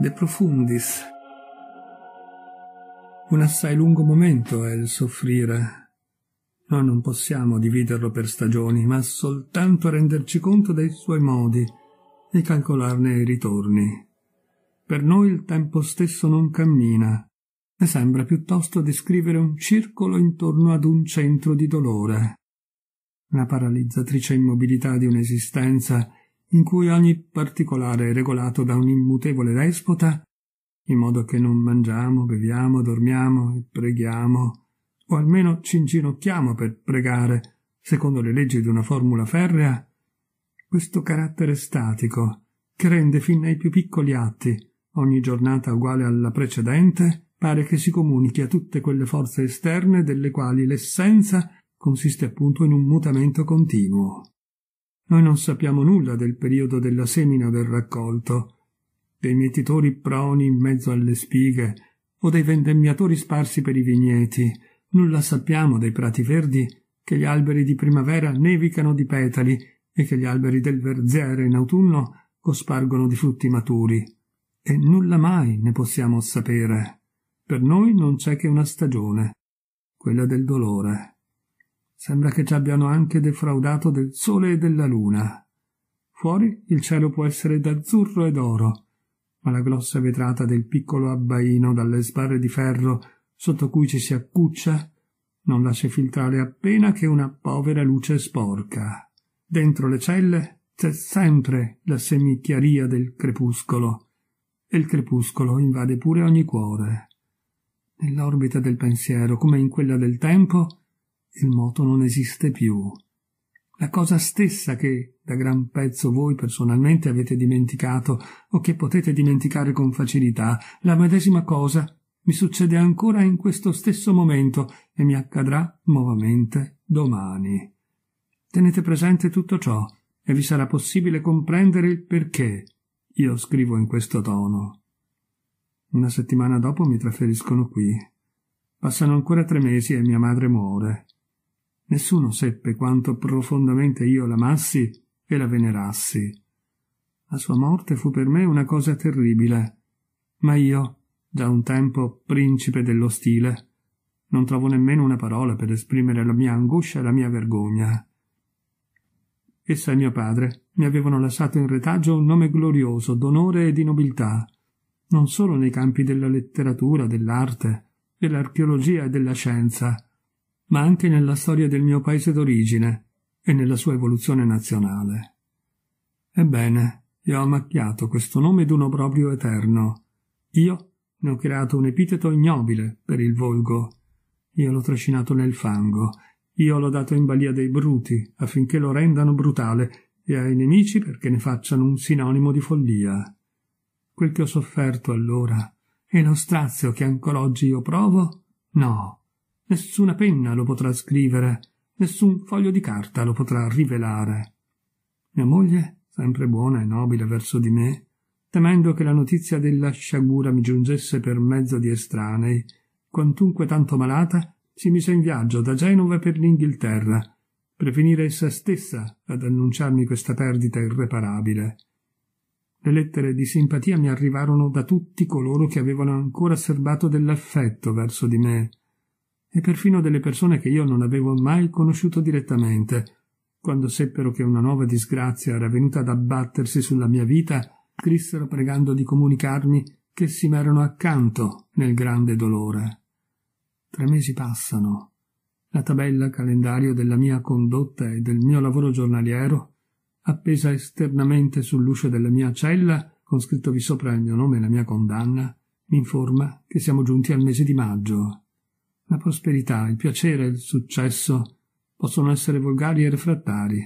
de profundis. Un assai lungo momento è il soffrire. Noi non possiamo dividerlo per stagioni, ma soltanto renderci conto dei suoi modi e calcolarne i ritorni. Per noi il tempo stesso non cammina, e sembra piuttosto descrivere un circolo intorno ad un centro di dolore. La paralizzatrice immobilità di un'esistenza in cui ogni particolare è regolato da un immutevole despota, in modo che non mangiamo, beviamo, dormiamo e preghiamo, o almeno ci inginocchiamo per pregare, secondo le leggi di una formula ferrea, questo carattere statico, che rende fin ai più piccoli atti, ogni giornata uguale alla precedente, pare che si comunichi a tutte quelle forze esterne delle quali l'essenza consiste appunto in un mutamento continuo. Noi non sappiamo nulla del periodo della semina del raccolto, dei mietitori proni in mezzo alle spighe o dei vendemmiatori sparsi per i vigneti. Nulla sappiamo dei prati verdi che gli alberi di primavera nevicano di petali e che gli alberi del verziere in autunno cospargono di frutti maturi. E nulla mai ne possiamo sapere. Per noi non c'è che una stagione, quella del dolore. Sembra che ci abbiano anche defraudato del sole e della luna. Fuori il cielo può essere d'azzurro ed oro, ma la grossa vetrata del piccolo abbaino dalle sbarre di ferro sotto cui ci si accuccia non lascia filtrare appena che una povera luce sporca. Dentro le celle c'è sempre la semichiaria del crepuscolo, e il crepuscolo invade pure ogni cuore. Nell'orbita del pensiero, come in quella del tempo, il moto non esiste più. La cosa stessa che da gran pezzo voi personalmente avete dimenticato o che potete dimenticare con facilità, la medesima cosa mi succede ancora in questo stesso momento e mi accadrà nuovamente domani. Tenete presente tutto ciò e vi sarà possibile comprendere il perché io scrivo in questo tono. Una settimana dopo mi trasferiscono qui. Passano ancora tre mesi e mia madre muore. Nessuno seppe quanto profondamente io l'amassi e la venerassi. La sua morte fu per me una cosa terribile, ma io, da un tempo principe dello stile, non trovo nemmeno una parola per esprimere la mia angoscia e la mia vergogna. Essa e mio padre mi avevano lasciato in retaggio un nome glorioso d'onore e di nobiltà, non solo nei campi della letteratura, dell'arte, dell'archeologia e della scienza, ma anche nella storia del mio paese d'origine e nella sua evoluzione nazionale. Ebbene, io ho macchiato questo nome d'un obbrobrio eterno. Io ne ho creato un epiteto ignobile per il volgo. Io l'ho trascinato nel fango. Io l'ho dato in balia dei bruti affinché lo rendano brutale e ai nemici perché ne facciano un sinonimo di follia. Quel che ho sofferto allora e lo strazio che ancora oggi io provo, no, Nessuna penna lo potrà scrivere, nessun foglio di carta lo potrà rivelare. Mia moglie, sempre buona e nobile verso di me, temendo che la notizia della sciagura mi giungesse per mezzo di estranei, quantunque tanto malata, si mise in viaggio da Genova per l'Inghilterra, per venire essa stessa ad annunciarmi questa perdita irreparabile. Le lettere di simpatia mi arrivarono da tutti coloro che avevano ancora serbato dell'affetto verso di me, e perfino delle persone che io non avevo mai conosciuto direttamente. Quando seppero che una nuova disgrazia era venuta ad abbattersi sulla mia vita, scrissero pregando di comunicarmi che si m'erano accanto nel grande dolore. Tre mesi passano. La tabella calendario della mia condotta e del mio lavoro giornaliero, appesa esternamente sull'uscio della mia cella, con scritto vi sopra il mio nome e la mia condanna, mi informa che siamo giunti al mese di maggio. La prosperità, il piacere, il successo possono essere volgari e refrattari,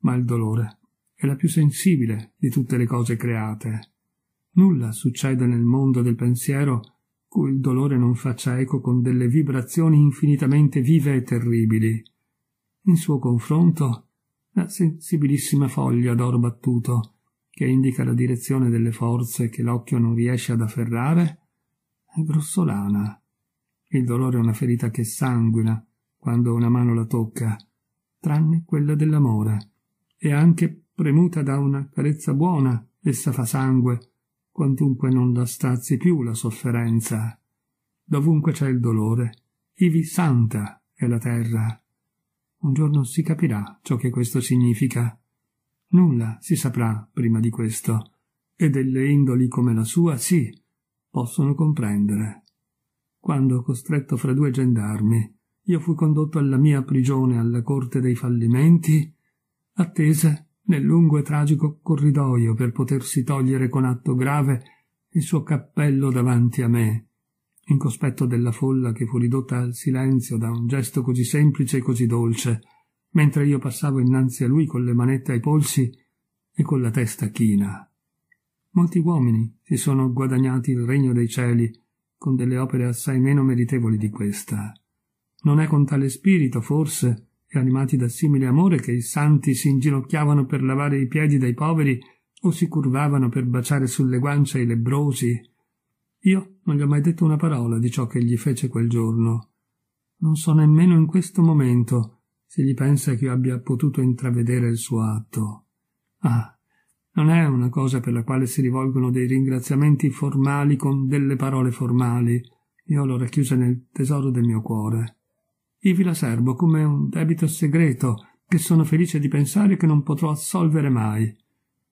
ma il dolore è la più sensibile di tutte le cose create. Nulla succede nel mondo del pensiero cui il dolore non faccia eco con delle vibrazioni infinitamente vive e terribili. In suo confronto, la sensibilissima foglia d'oro battuto, che indica la direzione delle forze che l'occhio non riesce ad afferrare, è grossolana il dolore è una ferita che sanguina quando una mano la tocca, tranne quella dell'amore. E anche premuta da una carezza buona, essa fa sangue, quantunque non la strazi più la sofferenza. Dovunque c'è il dolore, ivi santa è la terra. Un giorno si capirà ciò che questo significa. Nulla si saprà prima di questo, e delle indoli come la sua sì, possono comprendere quando, costretto fra due gendarmi, io fui condotto alla mia prigione alla corte dei fallimenti, attese nel lungo e tragico corridoio per potersi togliere con atto grave il suo cappello davanti a me, in cospetto della folla che fu ridotta al silenzio da un gesto così semplice e così dolce, mentre io passavo innanzi a lui con le manette ai polsi e con la testa china. Molti uomini si sono guadagnati il regno dei cieli con delle opere assai meno meritevoli di questa. Non è con tale spirito, forse, e animati da simile amore, che i santi si inginocchiavano per lavare i piedi dei poveri o si curvavano per baciare sulle guance i lebrosi. Io non gli ho mai detto una parola di ciò che gli fece quel giorno. Non so nemmeno in questo momento se gli pensa che io abbia potuto intravedere il suo atto. Ah, non è una cosa per la quale si rivolgono dei ringraziamenti formali con delle parole formali. Io l'ho racchiusa nel tesoro del mio cuore. Ivi la serbo come un debito segreto che sono felice di pensare che non potrò assolvere mai.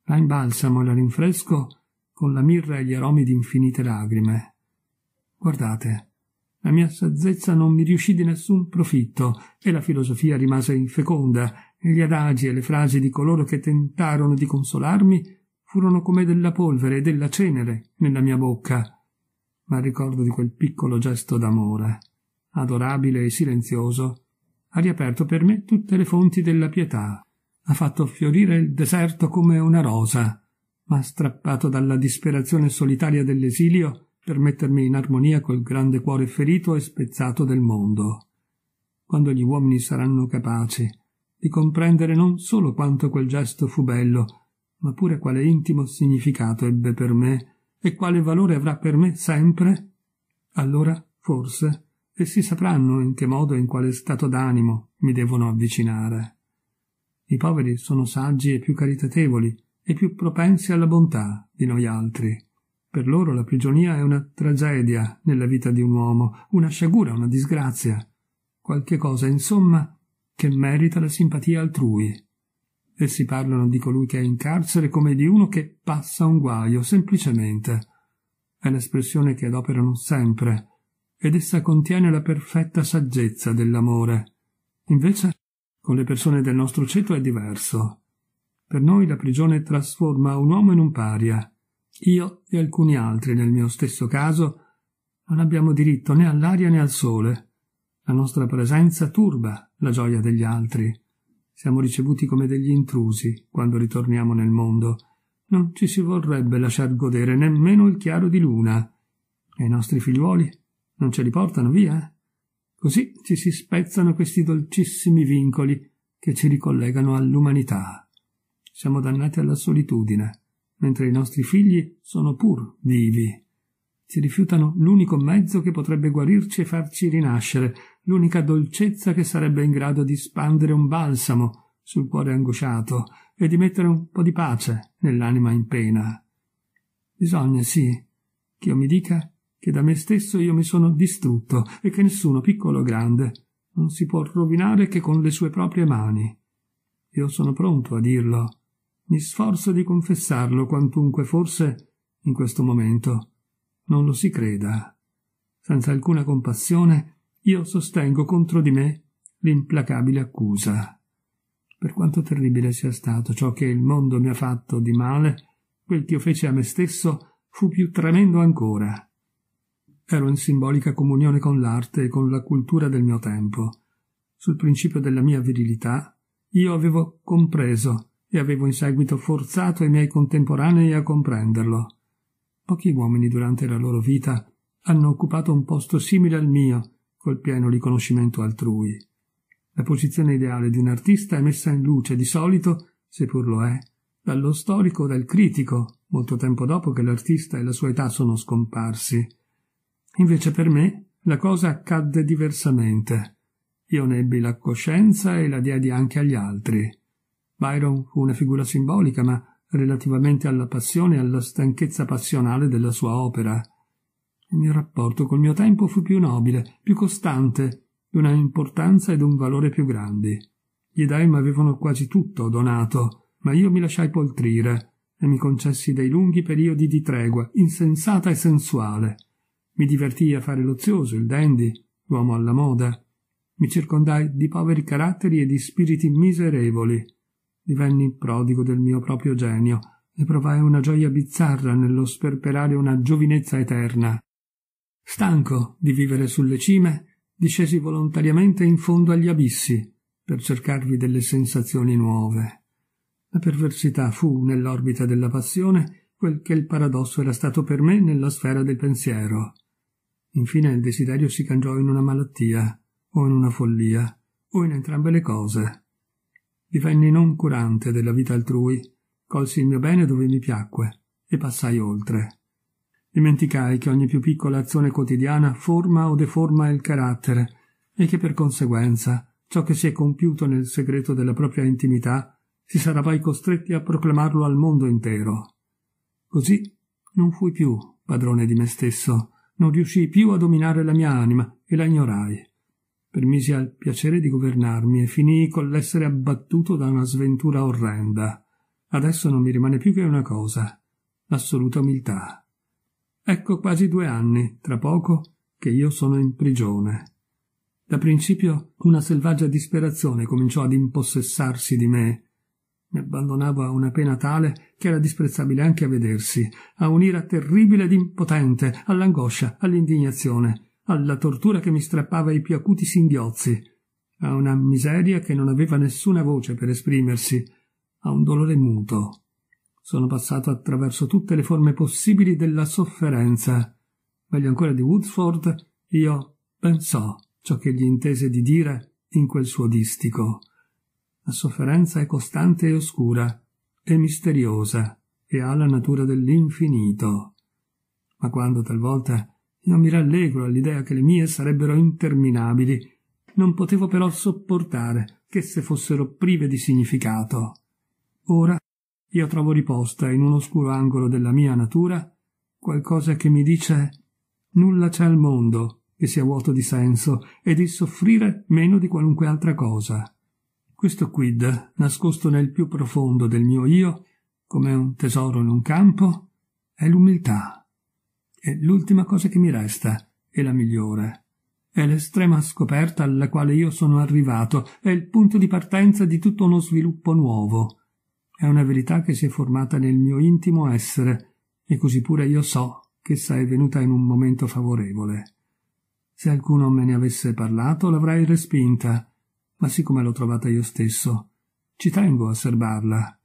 La imbalsamo e la rinfresco con la mirra e gli aromi di infinite lagrime. Guardate, la mia saggezza non mi riuscì di nessun profitto e la filosofia rimase infeconda e gli adagi e le frasi di coloro che tentarono di consolarmi furono come della polvere e della cenere nella mia bocca, ma il ricordo di quel piccolo gesto d'amore, adorabile e silenzioso, ha riaperto per me tutte le fonti della pietà, ha fatto fiorire il deserto come una rosa, ma strappato dalla disperazione solitaria dell'esilio per mettermi in armonia col grande cuore ferito e spezzato del mondo. Quando gli uomini saranno capaci di comprendere non solo quanto quel gesto fu bello, ma pure quale intimo significato ebbe per me e quale valore avrà per me sempre, allora, forse, essi sapranno in che modo e in quale stato d'animo mi devono avvicinare. I poveri sono saggi e più caritatevoli e più propensi alla bontà di noi altri. Per loro la prigionia è una tragedia nella vita di un uomo, una sciagura, una disgrazia. Qualche cosa, insomma, che merita la simpatia altrui. Essi parlano di colui che è in carcere come di uno che passa un guaio, semplicemente. È l'espressione che adoperano sempre, ed essa contiene la perfetta saggezza dell'amore. Invece, con le persone del nostro ceto è diverso. Per noi la prigione trasforma un uomo in un paria. Io e alcuni altri, nel mio stesso caso, non abbiamo diritto né all'aria né al sole. La nostra presenza turba la gioia degli altri. Siamo ricevuti come degli intrusi quando ritorniamo nel mondo. Non ci si vorrebbe lasciar godere nemmeno il chiaro di luna. E i nostri figliuoli non ce li portano via? Eh? Così ci si spezzano questi dolcissimi vincoli che ci ricollegano all'umanità. Siamo dannati alla solitudine, mentre i nostri figli sono pur vivi si rifiutano l'unico mezzo che potrebbe guarirci e farci rinascere, l'unica dolcezza che sarebbe in grado di spandere un balsamo sul cuore angosciato e di mettere un po' di pace nell'anima in pena. Bisogna, sì, che io mi dica che da me stesso io mi sono distrutto e che nessuno, piccolo o grande, non si può rovinare che con le sue proprie mani. Io sono pronto a dirlo. Mi sforzo di confessarlo quantunque forse in questo momento non lo si creda. Senza alcuna compassione, io sostengo contro di me l'implacabile accusa. Per quanto terribile sia stato ciò che il mondo mi ha fatto di male, quel che io feci a me stesso fu più tremendo ancora. Ero in simbolica comunione con l'arte e con la cultura del mio tempo. Sul principio della mia virilità, io avevo compreso e avevo in seguito forzato i miei contemporanei a comprenderlo. Pochi uomini durante la loro vita hanno occupato un posto simile al mio, col pieno riconoscimento altrui. La posizione ideale di un artista è messa in luce di solito, seppur lo è, dallo storico o dal critico, molto tempo dopo che l'artista e la sua età sono scomparsi. Invece per me la cosa accadde diversamente. Io ne ebbi la coscienza e la diedi anche agli altri. Byron fu una figura simbolica, ma relativamente alla passione e alla stanchezza passionale della sua opera. Il mio rapporto col mio tempo fu più nobile, più costante, di una importanza e d'un valore più grandi. Gli dai mi avevano quasi tutto donato, ma io mi lasciai poltrire e mi concessi dei lunghi periodi di tregua, insensata e sensuale. Mi divertii a fare l'ozioso, il dandy, l'uomo alla moda. Mi circondai di poveri caratteri e di spiriti miserevoli divenni prodigo del mio proprio genio e provai una gioia bizzarra nello sperperare una giovinezza eterna. Stanco di vivere sulle cime, discesi volontariamente in fondo agli abissi per cercarvi delle sensazioni nuove. La perversità fu, nell'orbita della passione, quel che il paradosso era stato per me nella sfera del pensiero. Infine il desiderio si cangiò in una malattia, o in una follia, o in entrambe le cose. Divenni non curante della vita altrui, colsi il mio bene dove mi piacque e passai oltre. Dimenticai che ogni più piccola azione quotidiana forma o deforma il carattere e che per conseguenza ciò che si è compiuto nel segreto della propria intimità si sarà poi costretti a proclamarlo al mondo intero. Così non fui più padrone di me stesso, non riuscii più a dominare la mia anima e la ignorai permisi al piacere di governarmi e finii con l'essere abbattuto da una sventura orrenda. Adesso non mi rimane più che una cosa, l'assoluta umiltà. Ecco quasi due anni, tra poco, che io sono in prigione. Da principio una selvaggia disperazione cominciò ad impossessarsi di me. Mi abbandonavo a una pena tale che era disprezzabile anche a vedersi, a un'ira terribile ed impotente, all'angoscia, all'indignazione, alla tortura che mi strappava i più acuti singhiozzi, a una miseria che non aveva nessuna voce per esprimersi, a un dolore muto. Sono passato attraverso tutte le forme possibili della sofferenza. Meglio ancora di Woodford, io pensò ciò che gli intese di dire in quel suo distico. La sofferenza è costante e oscura, e misteriosa e ha la natura dell'infinito. Ma quando talvolta io mi rallegro all'idea che le mie sarebbero interminabili. Non potevo però sopportare che esse fossero prive di significato. Ora io trovo riposta in un oscuro angolo della mia natura qualcosa che mi dice nulla c'è al mondo che sia vuoto di senso e di soffrire meno di qualunque altra cosa. Questo quid, nascosto nel più profondo del mio io, come un tesoro in un campo, è l'umiltà è l'ultima cosa che mi resta, e la migliore. È l'estrema scoperta alla quale io sono arrivato, è il punto di partenza di tutto uno sviluppo nuovo. È una verità che si è formata nel mio intimo essere, e così pure io so che essa è venuta in un momento favorevole. Se alcuno me ne avesse parlato l'avrei respinta, ma siccome l'ho trovata io stesso, ci tengo a serbarla.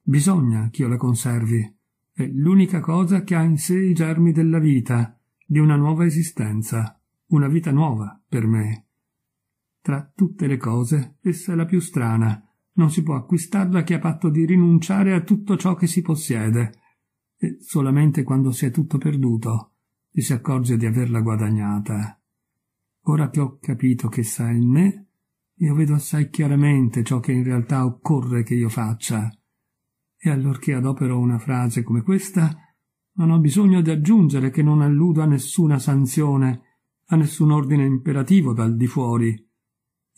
Bisogna che io la conservi, è l'unica cosa che ha in sé i germi della vita, di una nuova esistenza, una vita nuova per me. Tra tutte le cose, essa è la più strana, non si può acquistarla che a patto di rinunciare a tutto ciò che si possiede, e solamente quando si è tutto perduto ci si accorge di averla guadagnata. Ora che ho capito che sa in me, io vedo assai chiaramente ciò che in realtà occorre che io faccia, e allorché adopero una frase come questa, non ho bisogno di aggiungere che non alludo a nessuna sanzione, a nessun ordine imperativo dal di fuori.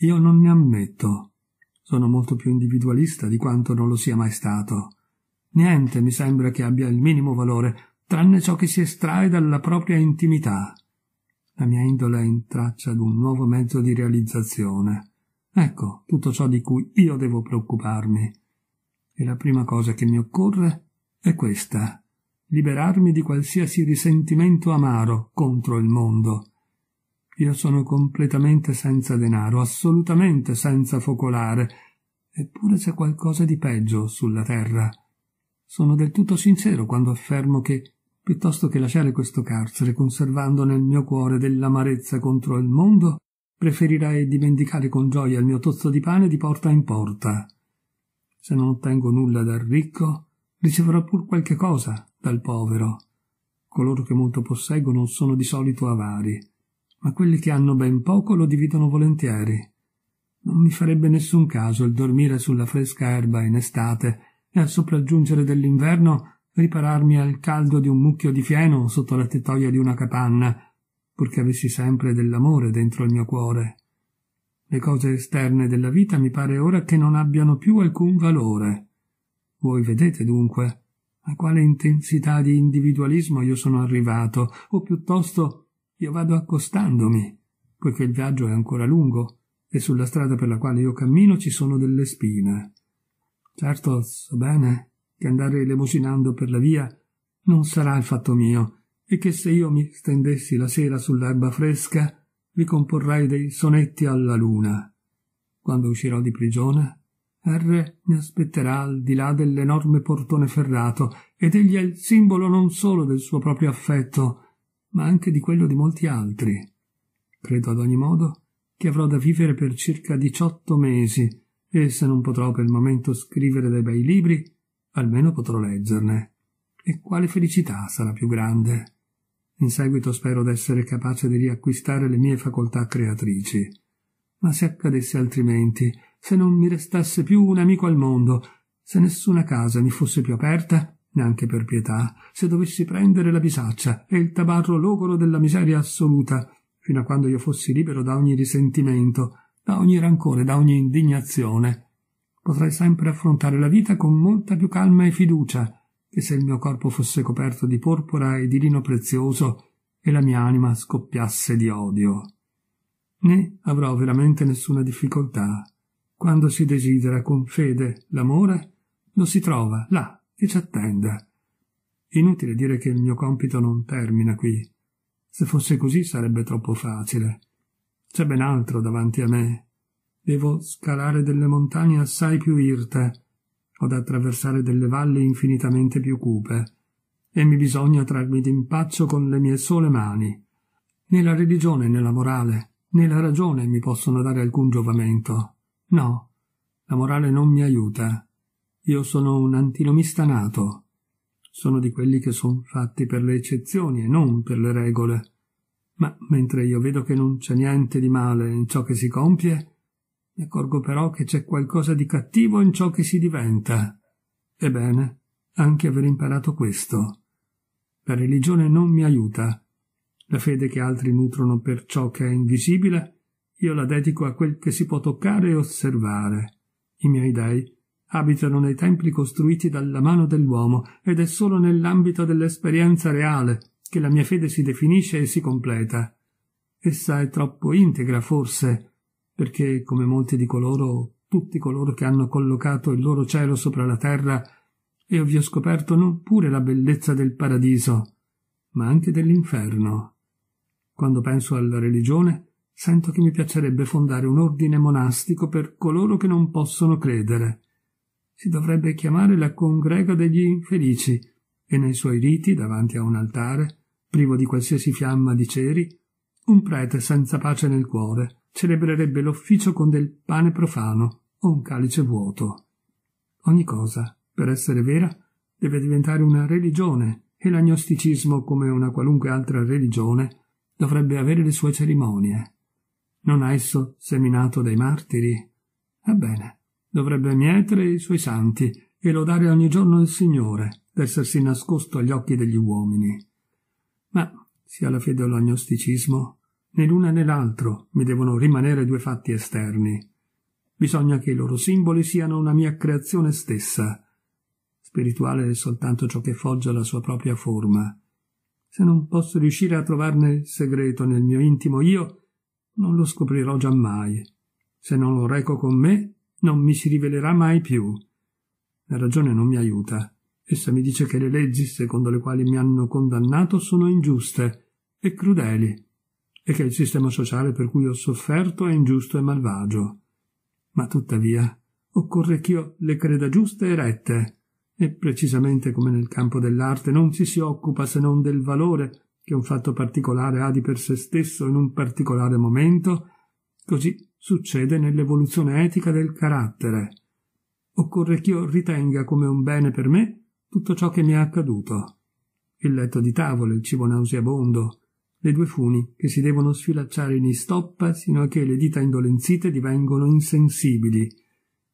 Io non ne ammetto. Sono molto più individualista di quanto non lo sia mai stato. Niente mi sembra che abbia il minimo valore, tranne ciò che si estrae dalla propria intimità. La mia indole è in traccia d'un nuovo mezzo di realizzazione. Ecco tutto ciò di cui io devo preoccuparmi e la prima cosa che mi occorre è questa liberarmi di qualsiasi risentimento amaro contro il mondo. Io sono completamente senza denaro, assolutamente senza focolare, eppure c'è qualcosa di peggio sulla terra. Sono del tutto sincero quando affermo che, piuttosto che lasciare questo carcere conservando nel mio cuore dell'amarezza contro il mondo, preferirei dimenticare con gioia il mio tozzo di pane di porta in porta. Se non ottengo nulla dal ricco, riceverò pur qualche cosa dal povero. Coloro che molto posseggono sono di solito avari, ma quelli che hanno ben poco lo dividono volentieri. Non mi farebbe nessun caso il dormire sulla fresca erba in estate e al sopraggiungere dell'inverno ripararmi al caldo di un mucchio di fieno sotto la tettoia di una capanna, purché avessi sempre dell'amore dentro il mio cuore. Le cose esterne della vita mi pare ora che non abbiano più alcun valore. Voi vedete dunque a quale intensità di individualismo io sono arrivato, o piuttosto io vado accostandomi, poiché il viaggio è ancora lungo e sulla strada per la quale io cammino ci sono delle spine. Certo, so bene che andare elemosinando per la via non sarà il fatto mio, e che se io mi stendessi la sera sull'erba fresca vi comporrai dei sonetti alla luna. Quando uscirò di prigione, R mi aspetterà al di là dell'enorme portone ferrato, ed egli è il simbolo non solo del suo proprio affetto, ma anche di quello di molti altri. Credo ad ogni modo che avrò da vivere per circa diciotto mesi, e se non potrò per il momento scrivere dei bei libri, almeno potrò leggerne. E quale felicità sarà più grande! In seguito spero d'essere capace di riacquistare le mie facoltà creatrici. Ma se accadesse altrimenti, se non mi restasse più un amico al mondo, se nessuna casa mi fosse più aperta, neanche per pietà, se dovessi prendere la bisaccia e il tabarro logoro della miseria assoluta, fino a quando io fossi libero da ogni risentimento, da ogni rancore, da ogni indignazione, potrei sempre affrontare la vita con molta più calma e fiducia, che se il mio corpo fosse coperto di porpora e di lino prezioso e la mia anima scoppiasse di odio. Né avrò veramente nessuna difficoltà. Quando si desidera con fede l'amore, lo si trova là che ci attende. Inutile dire che il mio compito non termina qui. Se fosse così sarebbe troppo facile. C'è ben altro davanti a me. Devo scalare delle montagne assai più irte, ad attraversare delle valli infinitamente più cupe, e mi bisogna trarmi d'impaccio con le mie sole mani. Né la religione, né la morale, né la ragione mi possono dare alcun giovamento. No, la morale non mi aiuta. Io sono un antinomista nato. Sono di quelli che son fatti per le eccezioni e non per le regole. Ma mentre io vedo che non c'è niente di male in ciò che si compie, mi accorgo però che c'è qualcosa di cattivo in ciò che si diventa. Ebbene, anche aver imparato questo. La religione non mi aiuta. La fede che altri nutrono per ciò che è invisibile, io la dedico a quel che si può toccare e osservare. I miei dei abitano nei templi costruiti dalla mano dell'uomo ed è solo nell'ambito dell'esperienza reale che la mia fede si definisce e si completa. Essa è troppo integra, forse, perché, come molti di coloro, tutti coloro che hanno collocato il loro cielo sopra la terra, io vi ho scoperto non pure la bellezza del paradiso, ma anche dell'inferno. Quando penso alla religione, sento che mi piacerebbe fondare un ordine monastico per coloro che non possono credere. Si dovrebbe chiamare la congrega degli infelici, e nei suoi riti, davanti a un altare, privo di qualsiasi fiamma di ceri, un prete senza pace nel cuore, celebrerebbe l'ufficio con del pane profano o un calice vuoto. Ogni cosa, per essere vera, deve diventare una religione e l'agnosticismo, come una qualunque altra religione, dovrebbe avere le sue cerimonie. Non ha esso seminato dei martiri? Ebbene, dovrebbe mietere i suoi santi e lodare ogni giorno il Signore d'essersi nascosto agli occhi degli uomini. Ma sia la fede o l'agnosticismo Né l'una né l'altro mi devono rimanere due fatti esterni. Bisogna che i loro simboli siano una mia creazione stessa. Spirituale è soltanto ciò che foggia la sua propria forma. Se non posso riuscire a trovarne il segreto nel mio intimo io, non lo scoprirò giammai. Se non lo reco con me, non mi si rivelerà mai più. La ragione non mi aiuta. Essa mi dice che le leggi secondo le quali mi hanno condannato sono ingiuste e crudeli e che il sistema sociale per cui ho sofferto è ingiusto e malvagio. Ma tuttavia occorre ch'io le creda giuste e rette, e precisamente come nel campo dell'arte non ci si occupa se non del valore che un fatto particolare ha di per se stesso in un particolare momento, così succede nell'evoluzione etica del carattere. Occorre ch'io ritenga come un bene per me tutto ciò che mi è accaduto. Il letto di tavola, il cibo nauseabondo, le due funi che si devono sfilacciare in istoppa sino a che le dita indolenzite divengono insensibili,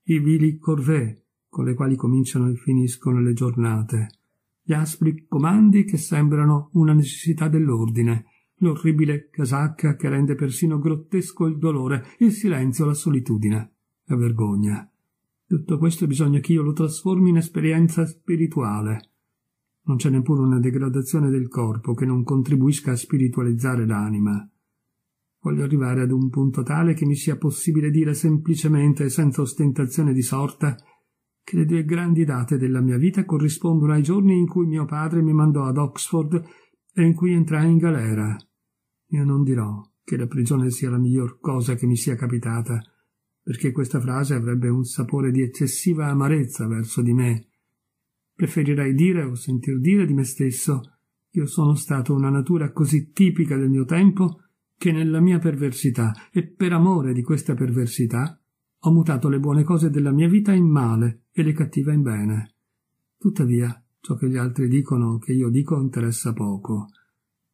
i vili corvée con le quali cominciano e finiscono le giornate, gli aspri comandi che sembrano una necessità dell'ordine, l'orribile casacca che rende persino grottesco il dolore, il silenzio, la solitudine, la vergogna. Tutto questo bisogna che io lo trasformi in esperienza spirituale, non c'è neppure una degradazione del corpo che non contribuisca a spiritualizzare l'anima. Voglio arrivare ad un punto tale che mi sia possibile dire semplicemente e senza ostentazione di sorta che le due grandi date della mia vita corrispondono ai giorni in cui mio padre mi mandò ad Oxford e in cui entrai in galera. Io non dirò che la prigione sia la miglior cosa che mi sia capitata, perché questa frase avrebbe un sapore di eccessiva amarezza verso di me, Preferirei dire o sentir dire di me stesso io sono stato una natura così tipica del mio tempo che nella mia perversità e per amore di questa perversità ho mutato le buone cose della mia vita in male e le cattive in bene. Tuttavia, ciò che gli altri dicono, o che io dico, interessa poco.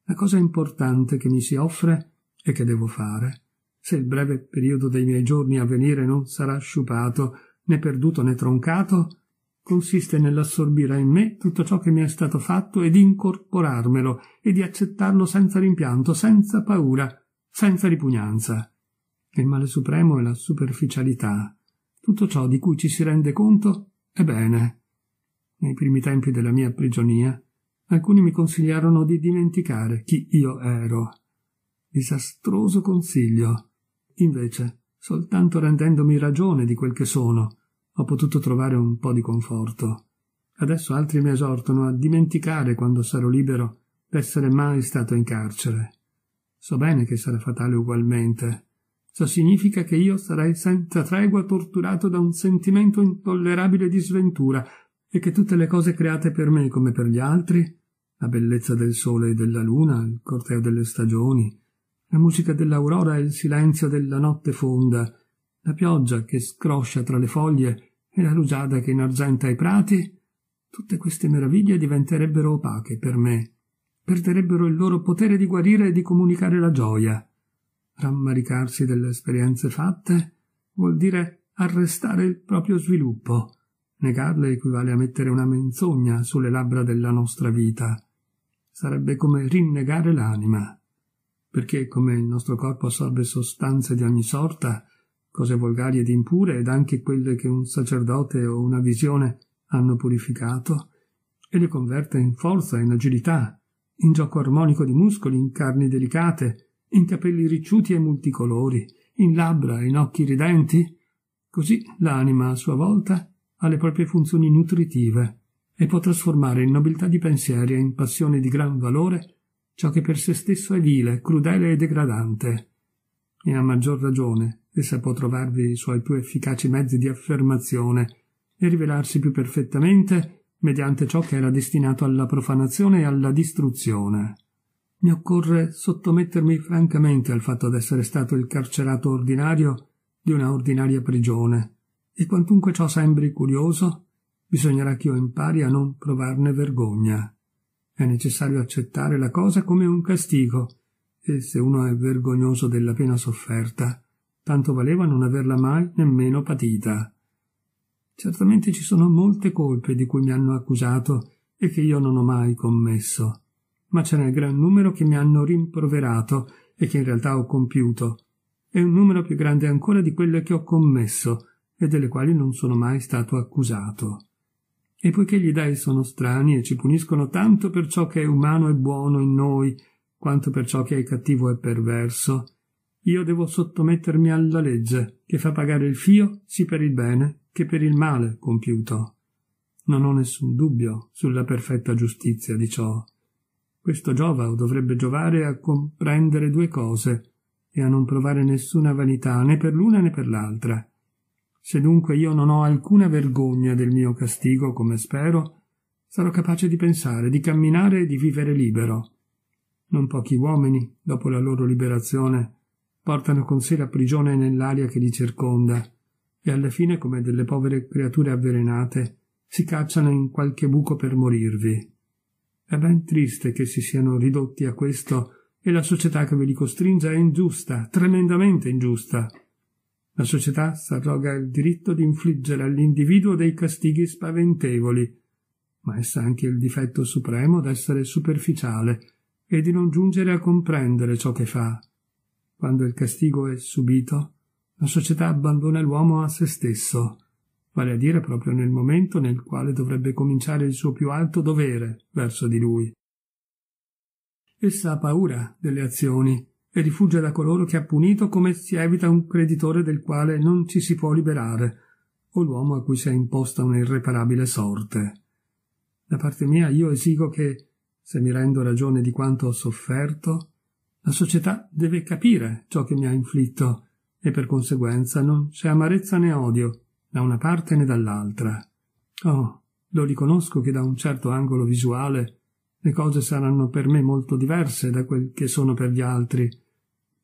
La cosa importante che mi si offre e che devo fare, se il breve periodo dei miei giorni a venire non sarà sciupato, né perduto né troncato, consiste nell'assorbire in me tutto ciò che mi è stato fatto e di incorporarmelo e di accettarlo senza rimpianto, senza paura, senza ripugnanza. Il male supremo è la superficialità. Tutto ciò di cui ci si rende conto è bene. Nei primi tempi della mia prigionia, alcuni mi consigliarono di dimenticare chi io ero. Disastroso consiglio. Invece, soltanto rendendomi ragione di quel che sono, ho potuto trovare un po' di conforto. Adesso altri mi esortano a dimenticare quando sarò libero d'essere mai stato in carcere. So bene che sarà fatale ugualmente. Ciò significa che io sarei senza tregua torturato da un sentimento intollerabile di sventura e che tutte le cose create per me come per gli altri la bellezza del sole e della luna, il corteo delle stagioni, la musica dell'aurora e il silenzio della notte fonda, la pioggia che scroscia tra le foglie e la rugiada che inargenta i prati, tutte queste meraviglie diventerebbero opache per me, perderebbero il loro potere di guarire e di comunicare la gioia. Rammaricarsi delle esperienze fatte vuol dire arrestare il proprio sviluppo. Negarle equivale a mettere una menzogna sulle labbra della nostra vita. Sarebbe come rinnegare l'anima. Perché come il nostro corpo assorbe sostanze di ogni sorta, cose volgari ed impure ed anche quelle che un sacerdote o una visione hanno purificato, e le converte in forza, in agilità, in gioco armonico di muscoli, in carni delicate, in capelli ricciuti e multicolori, in labbra, in occhi ridenti. Così l'anima, a sua volta, ha le proprie funzioni nutritive e può trasformare in nobiltà di pensieri e in passione di gran valore ciò che per se stesso è vile, crudele e degradante. E a maggior ragione essa può trovarvi i suoi più efficaci mezzi di affermazione e rivelarsi più perfettamente mediante ciò che era destinato alla profanazione e alla distruzione. Mi occorre sottomettermi francamente al fatto d'essere stato il carcerato ordinario di una ordinaria prigione, e quantunque ciò sembri curioso, bisognerà che io impari a non provarne vergogna. È necessario accettare la cosa come un castigo, e se uno è vergognoso della pena sofferta, tanto valeva non averla mai nemmeno patita. Certamente ci sono molte colpe di cui mi hanno accusato e che io non ho mai commesso, ma ce n'è gran numero che mi hanno rimproverato e che in realtà ho compiuto, e un numero più grande ancora di quelle che ho commesso e delle quali non sono mai stato accusato. E poiché gli dèi sono strani e ci puniscono tanto per ciò che è umano e buono in noi, quanto per ciò che è cattivo e perverso, io devo sottomettermi alla legge, che fa pagare il fio sì per il bene che per il male compiuto. Non ho nessun dubbio sulla perfetta giustizia di ciò. Questo giova o dovrebbe giovare a comprendere due cose e a non provare nessuna vanità né per l'una né per l'altra. Se dunque io non ho alcuna vergogna del mio castigo, come spero, sarò capace di pensare, di camminare e di vivere libero. Non pochi uomini, dopo la loro liberazione, portano con sé la prigione nell'aria che li circonda, e alla fine, come delle povere creature avvelenate, si cacciano in qualche buco per morirvi. È ben triste che si siano ridotti a questo, e la società che ve li costringe è ingiusta, tremendamente ingiusta. La società s'arroga il diritto di infliggere all'individuo dei castighi spaventevoli, ma essa ha anche il difetto supremo d'essere superficiale e di non giungere a comprendere ciò che fa quando il castigo è subito, la società abbandona l'uomo a se stesso, vale a dire proprio nel momento nel quale dovrebbe cominciare il suo più alto dovere verso di lui. Essa ha paura delle azioni e rifugia da coloro che ha punito come si evita un creditore del quale non ci si può liberare, o l'uomo a cui si è imposta un'irreparabile sorte. Da parte mia io esigo che, se mi rendo ragione di quanto ho sofferto, la società deve capire ciò che mi ha inflitto e per conseguenza non c'è amarezza né odio, da una parte né dall'altra. Oh, lo riconosco che da un certo angolo visuale le cose saranno per me molto diverse da quel che sono per gli altri,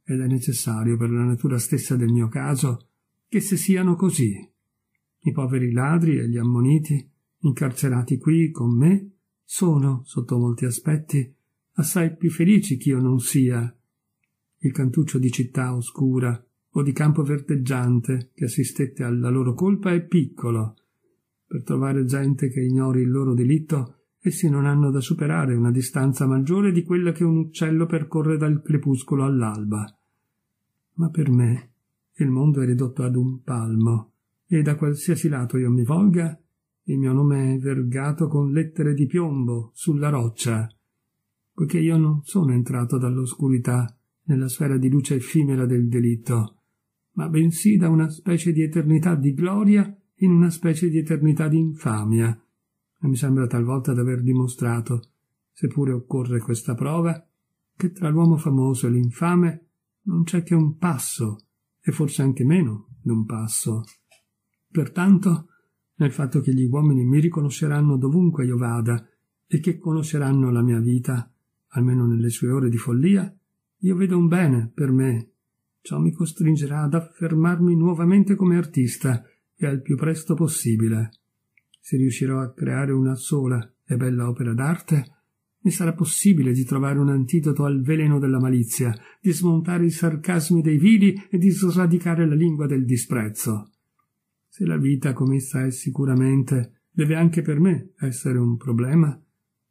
ed è necessario per la natura stessa del mio caso che se siano così. I poveri ladri e gli ammoniti, incarcerati qui con me, sono, sotto molti aspetti, assai più felici ch'io non sia. Il cantuccio di città oscura o di campo verdeggiante che assistette alla loro colpa è piccolo. Per trovare gente che ignori il loro delitto, essi non hanno da superare una distanza maggiore di quella che un uccello percorre dal crepuscolo all'alba. Ma per me il mondo è ridotto ad un palmo, e da qualsiasi lato io mi volga, il mio nome è vergato con lettere di piombo sulla roccia poiché io non sono entrato dall'oscurità nella sfera di luce effimera del delitto, ma bensì da una specie di eternità di gloria in una specie di eternità di infamia, e mi sembra talvolta d'aver dimostrato, seppure occorre questa prova, che tra l'uomo famoso e l'infame non c'è che un passo, e forse anche meno d'un passo. Pertanto, nel fatto che gli uomini mi riconosceranno dovunque io vada e che conosceranno la mia vita, almeno nelle sue ore di follia, io vedo un bene per me. Ciò mi costringerà ad affermarmi nuovamente come artista e al più presto possibile. Se riuscirò a creare una sola e bella opera d'arte, mi sarà possibile di trovare un antidoto al veleno della malizia, di smontare i sarcasmi dei vili e di sradicare la lingua del disprezzo. Se la vita, come essa è sicuramente, deve anche per me essere un problema,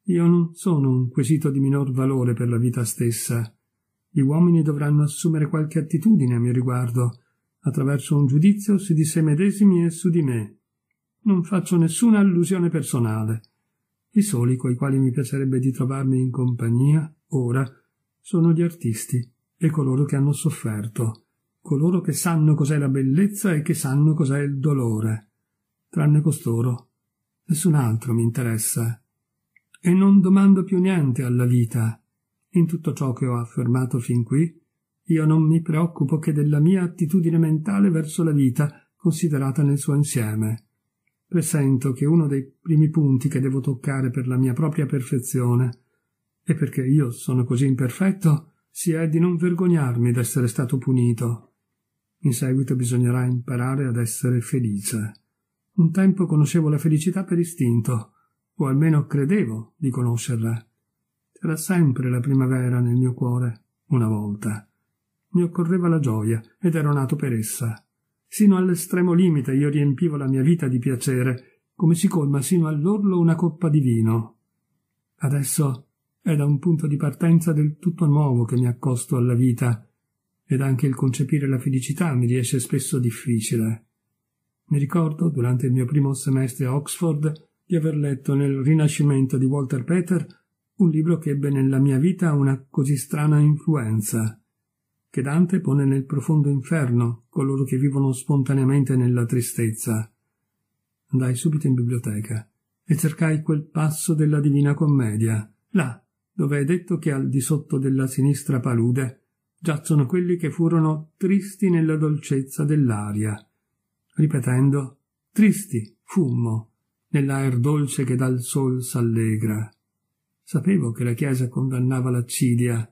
io non sono un quesito di minor valore per la vita stessa. Gli uomini dovranno assumere qualche attitudine a mio riguardo, attraverso un giudizio su di sé medesimi e su di me. Non faccio nessuna allusione personale. I soli coi quali mi piacerebbe di trovarmi in compagnia, ora, sono gli artisti e coloro che hanno sofferto, coloro che sanno cos'è la bellezza e che sanno cos'è il dolore. Tranne costoro. Nessun altro mi interessa e non domando più niente alla vita. In tutto ciò che ho affermato fin qui, io non mi preoccupo che della mia attitudine mentale verso la vita, considerata nel suo insieme. Presento che uno dei primi punti che devo toccare per la mia propria perfezione, e perché io sono così imperfetto, sia è di non vergognarmi d'essere stato punito. In seguito bisognerà imparare ad essere felice. Un tempo conoscevo la felicità per istinto, o almeno credevo di conoscerla. C'era sempre la primavera nel mio cuore, una volta. Mi occorreva la gioia ed ero nato per essa. Sino all'estremo limite io riempivo la mia vita di piacere, come si colma sino all'orlo una coppa di vino. Adesso è da un punto di partenza del tutto nuovo che mi accosto alla vita, ed anche il concepire la felicità mi riesce spesso difficile. Mi ricordo, durante il mio primo semestre a Oxford, di aver letto nel Rinascimento di Walter Peter un libro che ebbe nella mia vita una così strana influenza, che Dante pone nel profondo inferno coloro che vivono spontaneamente nella tristezza. Andai subito in biblioteca e cercai quel passo della Divina Commedia, là dove è detto che al di sotto della sinistra palude giacciono quelli che furono tristi nella dolcezza dell'aria, ripetendo tristi fummo nell'aer dolce che dal sol s'allegra. Sapevo che la Chiesa condannava l'accidia,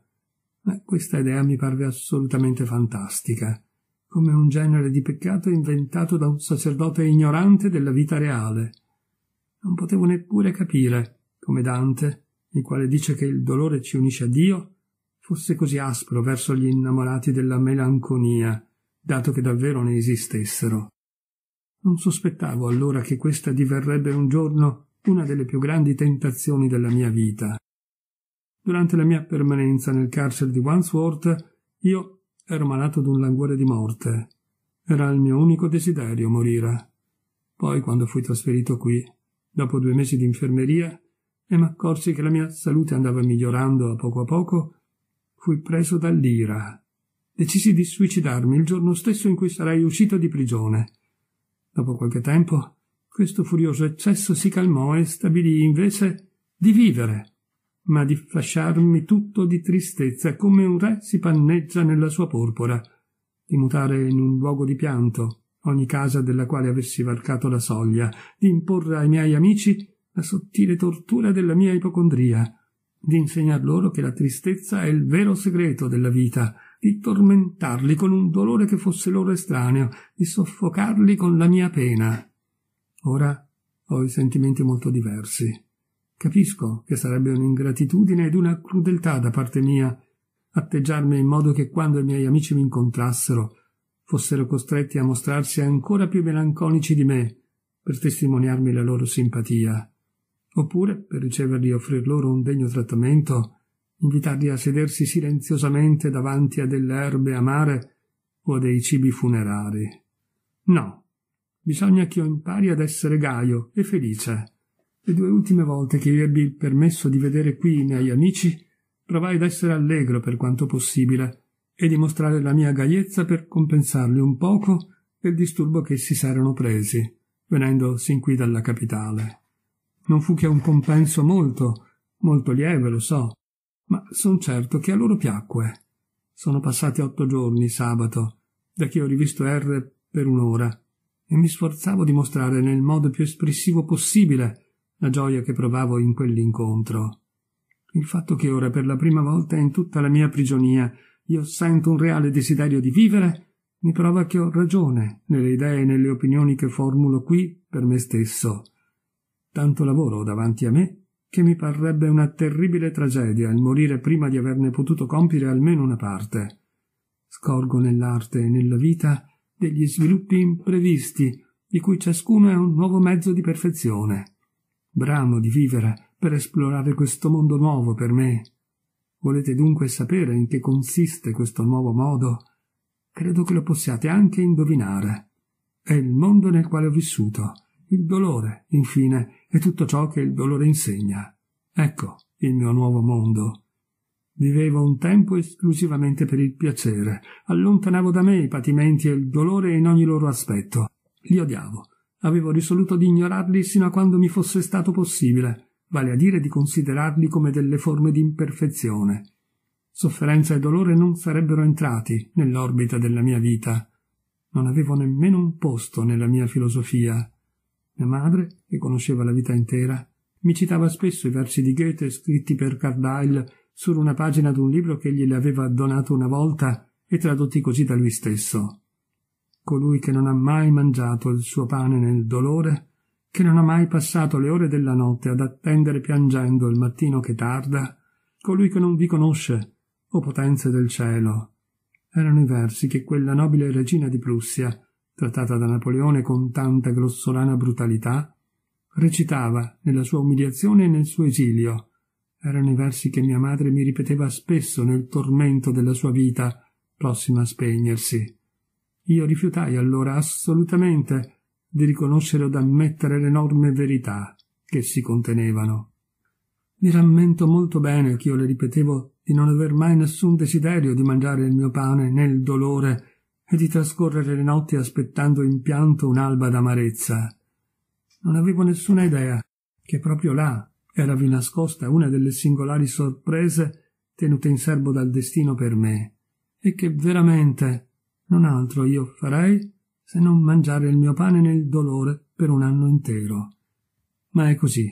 ma questa idea mi parve assolutamente fantastica, come un genere di peccato inventato da un sacerdote ignorante della vita reale. Non potevo neppure capire come Dante, il quale dice che il dolore ci unisce a Dio, fosse così aspro verso gli innamorati della melanconia, dato che davvero ne esistessero. Non sospettavo allora che questa diverrebbe un giorno una delle più grandi tentazioni della mia vita. Durante la mia permanenza nel carcere di Wandsworth, io ero malato d'un languore di morte. Era il mio unico desiderio morire. Poi, quando fui trasferito qui, dopo due mesi di infermeria, e mi accorsi che la mia salute andava migliorando a poco a poco, fui preso dall'ira. Decisi di suicidarmi il giorno stesso in cui sarei uscito di prigione. Dopo qualche tempo, questo furioso eccesso si calmò e stabilì invece di vivere, ma di fasciarmi tutto di tristezza come un re si panneggia nella sua porpora, di mutare in un luogo di pianto ogni casa della quale avessi varcato la soglia, di imporre ai miei amici la sottile tortura della mia ipocondria, di insegnar loro che la tristezza è il vero segreto della vita, di tormentarli con un dolore che fosse loro estraneo, di soffocarli con la mia pena. Ora ho i sentimenti molto diversi. Capisco che sarebbe un'ingratitudine ed una crudeltà da parte mia atteggiarmi in modo che quando i miei amici mi incontrassero fossero costretti a mostrarsi ancora più melanconici di me per testimoniarmi la loro simpatia, oppure per riceverli e offrir loro un degno trattamento invitarli a sedersi silenziosamente davanti a delle erbe amare o a dei cibi funerari. No, bisogna che io impari ad essere gaio e felice. Le due ultime volte che io ebbi il permesso di vedere qui i miei amici, provai ad essere allegro per quanto possibile e dimostrare la mia gaiezza per compensarli un poco del disturbo che essi s'erano presi, venendo sin qui dalla capitale. Non fu che un compenso molto, molto lieve, lo so, ma son certo che a loro piacque. Sono passati otto giorni, sabato, da che ho rivisto R per un'ora, e mi sforzavo di mostrare nel modo più espressivo possibile la gioia che provavo in quell'incontro. Il fatto che ora per la prima volta in tutta la mia prigionia io sento un reale desiderio di vivere mi prova che ho ragione nelle idee e nelle opinioni che formulo qui per me stesso. Tanto lavoro davanti a me che mi parrebbe una terribile tragedia il morire prima di averne potuto compiere almeno una parte. Scorgo nell'arte e nella vita degli sviluppi imprevisti di cui ciascuno è un nuovo mezzo di perfezione. Bramo di vivere per esplorare questo mondo nuovo per me. Volete dunque sapere in che consiste questo nuovo modo? Credo che lo possiate anche indovinare. È il mondo nel quale ho vissuto il dolore, infine, e tutto ciò che il dolore insegna. Ecco il mio nuovo mondo. Vivevo un tempo esclusivamente per il piacere, allontanavo da me i patimenti e il dolore in ogni loro aspetto. Li odiavo. Avevo risoluto di ignorarli sino a quando mi fosse stato possibile, vale a dire di considerarli come delle forme di imperfezione. Sofferenza e dolore non sarebbero entrati nell'orbita della mia vita. Non avevo nemmeno un posto nella mia filosofia. La madre, che conosceva la vita intera, mi citava spesso i versi di Goethe scritti per Cardyle su una pagina d'un libro che le aveva donato una volta e tradotti così da lui stesso. Colui che non ha mai mangiato il suo pane nel dolore, che non ha mai passato le ore della notte ad attendere piangendo il mattino che tarda, colui che non vi conosce, o potenze del cielo. Erano i versi che quella nobile regina di Prussia trattata da Napoleone con tanta grossolana brutalità, recitava nella sua umiliazione e nel suo esilio. Erano i versi che mia madre mi ripeteva spesso nel tormento della sua vita, prossima a spegnersi. Io rifiutai allora assolutamente di riconoscere o d'ammettere l'enorme verità che si contenevano. Mi rammento molto bene che io le ripetevo di non aver mai nessun desiderio di mangiare il mio pane nel dolore e di trascorrere le notti aspettando in pianto un'alba d'amarezza. Non avevo nessuna idea che proprio là era eravi nascosta una delle singolari sorprese tenute in serbo dal destino per me, e che veramente non altro io farei se non mangiare il mio pane nel dolore per un anno intero. Ma è così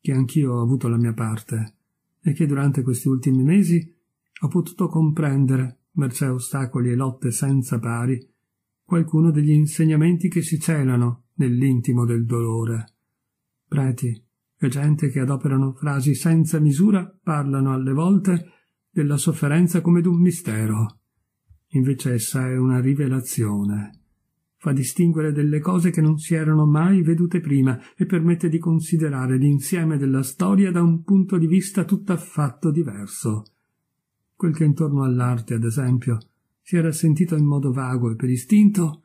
che anch'io ho avuto la mia parte, e che durante questi ultimi mesi ho potuto comprendere mercé ostacoli e lotte senza pari, qualcuno degli insegnamenti che si celano nell'intimo del dolore. Preti e gente che adoperano frasi senza misura parlano alle volte della sofferenza come d'un mistero. Invece essa è una rivelazione. Fa distinguere delle cose che non si erano mai vedute prima e permette di considerare l'insieme della storia da un punto di vista tutt'affatto diverso quel che intorno all'arte, ad esempio, si era sentito in modo vago e per istinto,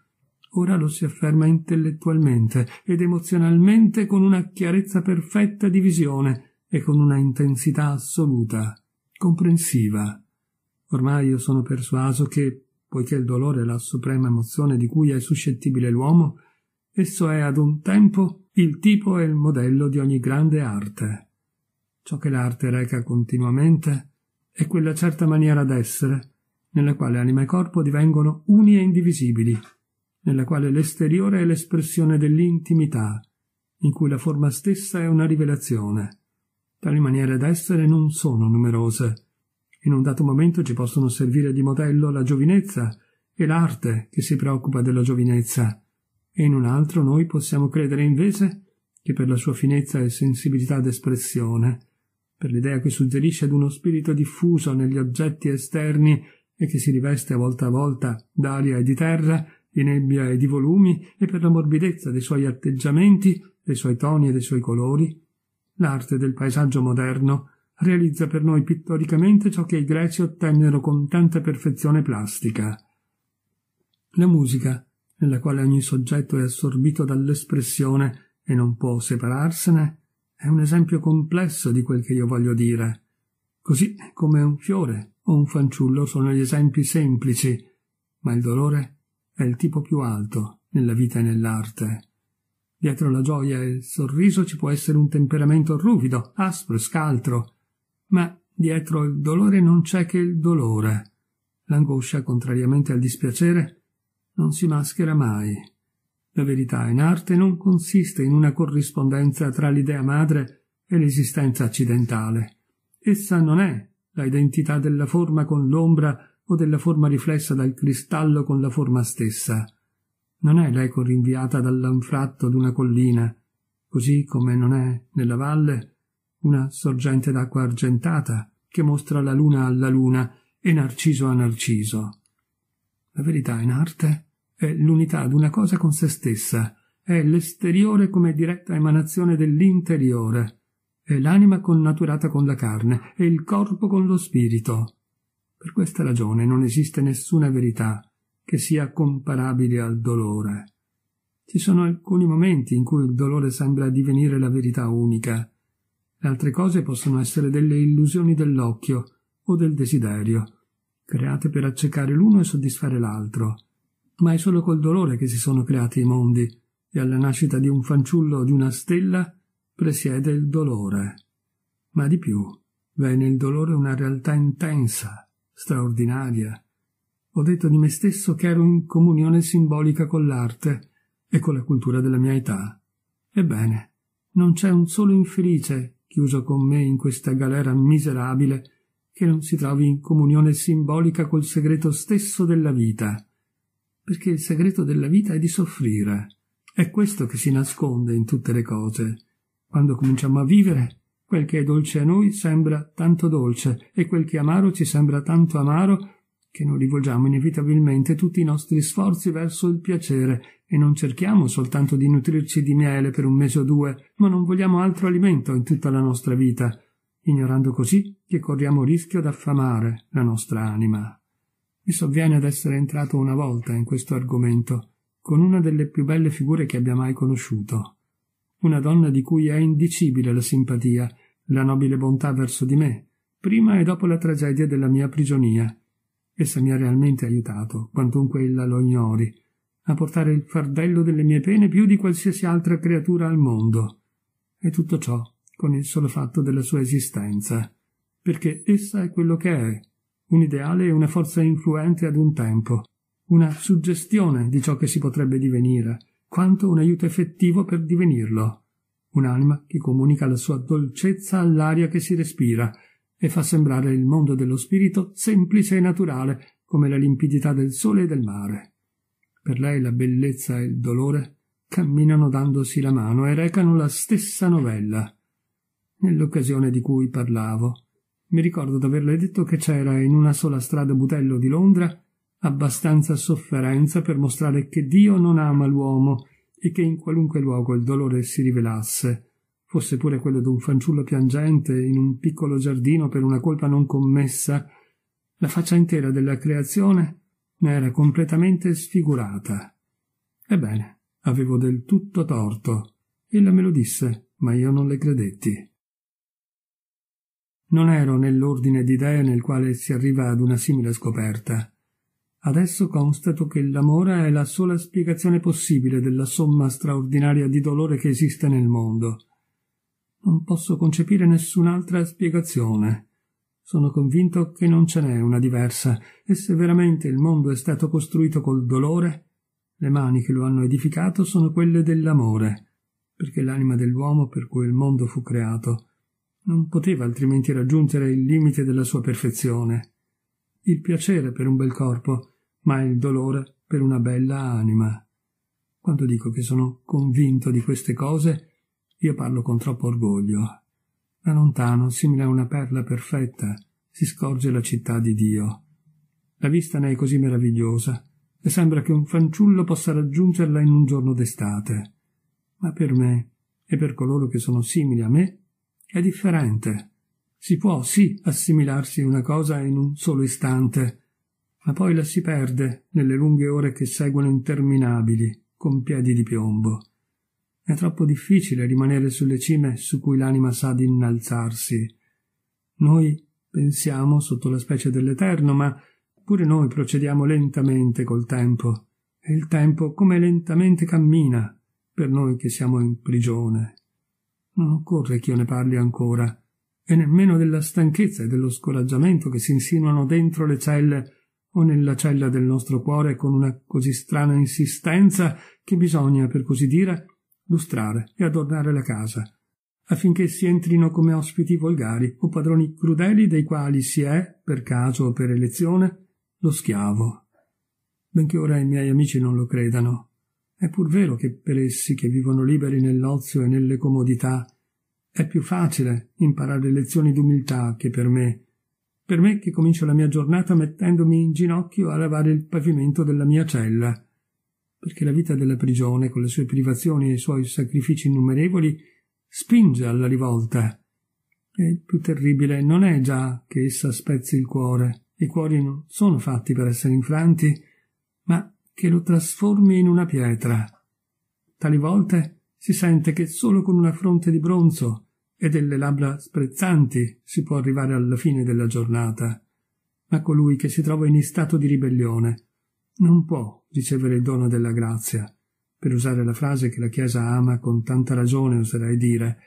ora lo si afferma intellettualmente ed emozionalmente con una chiarezza perfetta di visione e con una intensità assoluta, comprensiva. Ormai io sono persuaso che, poiché il dolore è la suprema emozione di cui è suscettibile l'uomo, esso è ad un tempo il tipo e il modello di ogni grande arte. Ciò che l'arte reca continuamente e quella certa maniera d'essere, nella quale anima e corpo divengono uni e indivisibili, nella quale l'esteriore è l'espressione dell'intimità, in cui la forma stessa è una rivelazione. Tali maniere d'essere non sono numerose. In un dato momento ci possono servire di modello la giovinezza e l'arte che si preoccupa della giovinezza, e in un altro noi possiamo credere invece che per la sua finezza e sensibilità d'espressione per l'idea che suggerisce ad uno spirito diffuso negli oggetti esterni e che si riveste a volta a volta d'aria e di terra, di nebbia e di volumi, e per la morbidezza dei suoi atteggiamenti, dei suoi toni e dei suoi colori, l'arte del paesaggio moderno realizza per noi pittoricamente ciò che i greci ottennero con tanta perfezione plastica. La musica, nella quale ogni soggetto è assorbito dall'espressione e non può separarsene, è un esempio complesso di quel che io voglio dire. Così come un fiore o un fanciullo sono gli esempi semplici, ma il dolore è il tipo più alto nella vita e nell'arte. Dietro la gioia e il sorriso ci può essere un temperamento ruvido, aspro e scaltro, ma dietro il dolore non c'è che il dolore. L'angoscia, contrariamente al dispiacere, non si maschera mai. La verità in arte non consiste in una corrispondenza tra l'idea madre e l'esistenza accidentale. Essa non è la identità della forma con l'ombra o della forma riflessa dal cristallo con la forma stessa. Non è l'eco rinviata dall'anfratto d'una collina, così come non è, nella valle, una sorgente d'acqua argentata che mostra la luna alla luna e narciso a narciso. La verità in arte è l'unità d'una cosa con se stessa, è l'esteriore come diretta emanazione dell'interiore, è l'anima connaturata con la carne, è il corpo con lo spirito. Per questa ragione non esiste nessuna verità che sia comparabile al dolore. Ci sono alcuni momenti in cui il dolore sembra divenire la verità unica. Le altre cose possono essere delle illusioni dell'occhio o del desiderio, create per accecare l'uno e soddisfare l'altro ma è solo col dolore che si sono creati i mondi, e alla nascita di un fanciullo o di una stella presiede il dolore. Ma di più, v'è nel dolore una realtà intensa, straordinaria. Ho detto di me stesso che ero in comunione simbolica con l'arte e con la cultura della mia età. Ebbene, non c'è un solo infelice chiuso con me in questa galera miserabile che non si trovi in comunione simbolica col segreto stesso della vita perché il segreto della vita è di soffrire. È questo che si nasconde in tutte le cose. Quando cominciamo a vivere, quel che è dolce a noi sembra tanto dolce e quel che è amaro ci sembra tanto amaro che non rivolgiamo inevitabilmente tutti i nostri sforzi verso il piacere e non cerchiamo soltanto di nutrirci di miele per un mese o due, ma non vogliamo altro alimento in tutta la nostra vita, ignorando così che corriamo rischio d'affamare la nostra anima. Mi sovviene d'essere entrato una volta in questo argomento con una delle più belle figure che abbia mai conosciuto. Una donna di cui è indicibile la simpatia, la nobile bontà verso di me, prima e dopo la tragedia della mia prigionia. Essa mi ha realmente aiutato, quantunque ella lo ignori, a portare il fardello delle mie pene più di qualsiasi altra creatura al mondo. E tutto ciò con il solo fatto della sua esistenza, perché essa è quello che è, un ideale e una forza influente ad un tempo, una suggestione di ciò che si potrebbe divenire, quanto un aiuto effettivo per divenirlo, un'anima che comunica la sua dolcezza all'aria che si respira e fa sembrare il mondo dello spirito semplice e naturale come la limpidità del sole e del mare. Per lei la bellezza e il dolore camminano dandosi la mano e recano la stessa novella. Nell'occasione di cui parlavo, mi ricordo d'averle detto che c'era in una sola strada butello di Londra abbastanza sofferenza per mostrare che Dio non ama l'uomo e che in qualunque luogo il dolore si rivelasse, fosse pure quello d'un fanciullo piangente in un piccolo giardino per una colpa non commessa, la faccia intera della creazione ne era completamente sfigurata. Ebbene, avevo del tutto torto. Ella me lo disse, ma io non le credetti. Non ero nell'ordine di idee nel quale si arriva ad una simile scoperta. Adesso constato che l'amore è la sola spiegazione possibile della somma straordinaria di dolore che esiste nel mondo. Non posso concepire nessun'altra spiegazione. Sono convinto che non ce n'è una diversa, e se veramente il mondo è stato costruito col dolore, le mani che lo hanno edificato sono quelle dell'amore, perché l'anima dell'uomo per cui il mondo fu creato non poteva altrimenti raggiungere il limite della sua perfezione. Il piacere per un bel corpo, ma il dolore per una bella anima. Quando dico che sono convinto di queste cose, io parlo con troppo orgoglio. Da lontano, simile a una perla perfetta, si scorge la città di Dio. La vista ne è così meravigliosa e sembra che un fanciullo possa raggiungerla in un giorno d'estate. Ma per me e per coloro che sono simili a me è differente. Si può, sì, assimilarsi una cosa in un solo istante, ma poi la si perde nelle lunghe ore che seguono interminabili, con piedi di piombo. È troppo difficile rimanere sulle cime su cui l'anima sa d'innalzarsi. Noi pensiamo sotto la specie dell'Eterno, ma pure noi procediamo lentamente col tempo, e il tempo come lentamente cammina per noi che siamo in prigione non occorre che io ne parli ancora, e nemmeno della stanchezza e dello scoraggiamento che si insinuano dentro le celle o nella cella del nostro cuore con una così strana insistenza che bisogna, per così dire, lustrare e adornare la casa, affinché si entrino come ospiti volgari o padroni crudeli dei quali si è, per caso o per elezione, lo schiavo. Benché ora i miei amici non lo credano, è pur vero che per essi che vivono liberi nell'ozio e nelle comodità è più facile imparare lezioni d'umiltà che per me, per me che comincio la mia giornata mettendomi in ginocchio a lavare il pavimento della mia cella, perché la vita della prigione, con le sue privazioni e i suoi sacrifici innumerevoli, spinge alla rivolta. E il più terribile non è già che essa spezzi il cuore, i cuori non sono fatti per essere infranti, ma che lo trasformi in una pietra. Tali volte si sente che solo con una fronte di bronzo e delle labbra sprezzanti si può arrivare alla fine della giornata. Ma colui che si trova in stato di ribellione non può ricevere il dono della grazia, per usare la frase che la Chiesa ama con tanta ragione, oserei dire,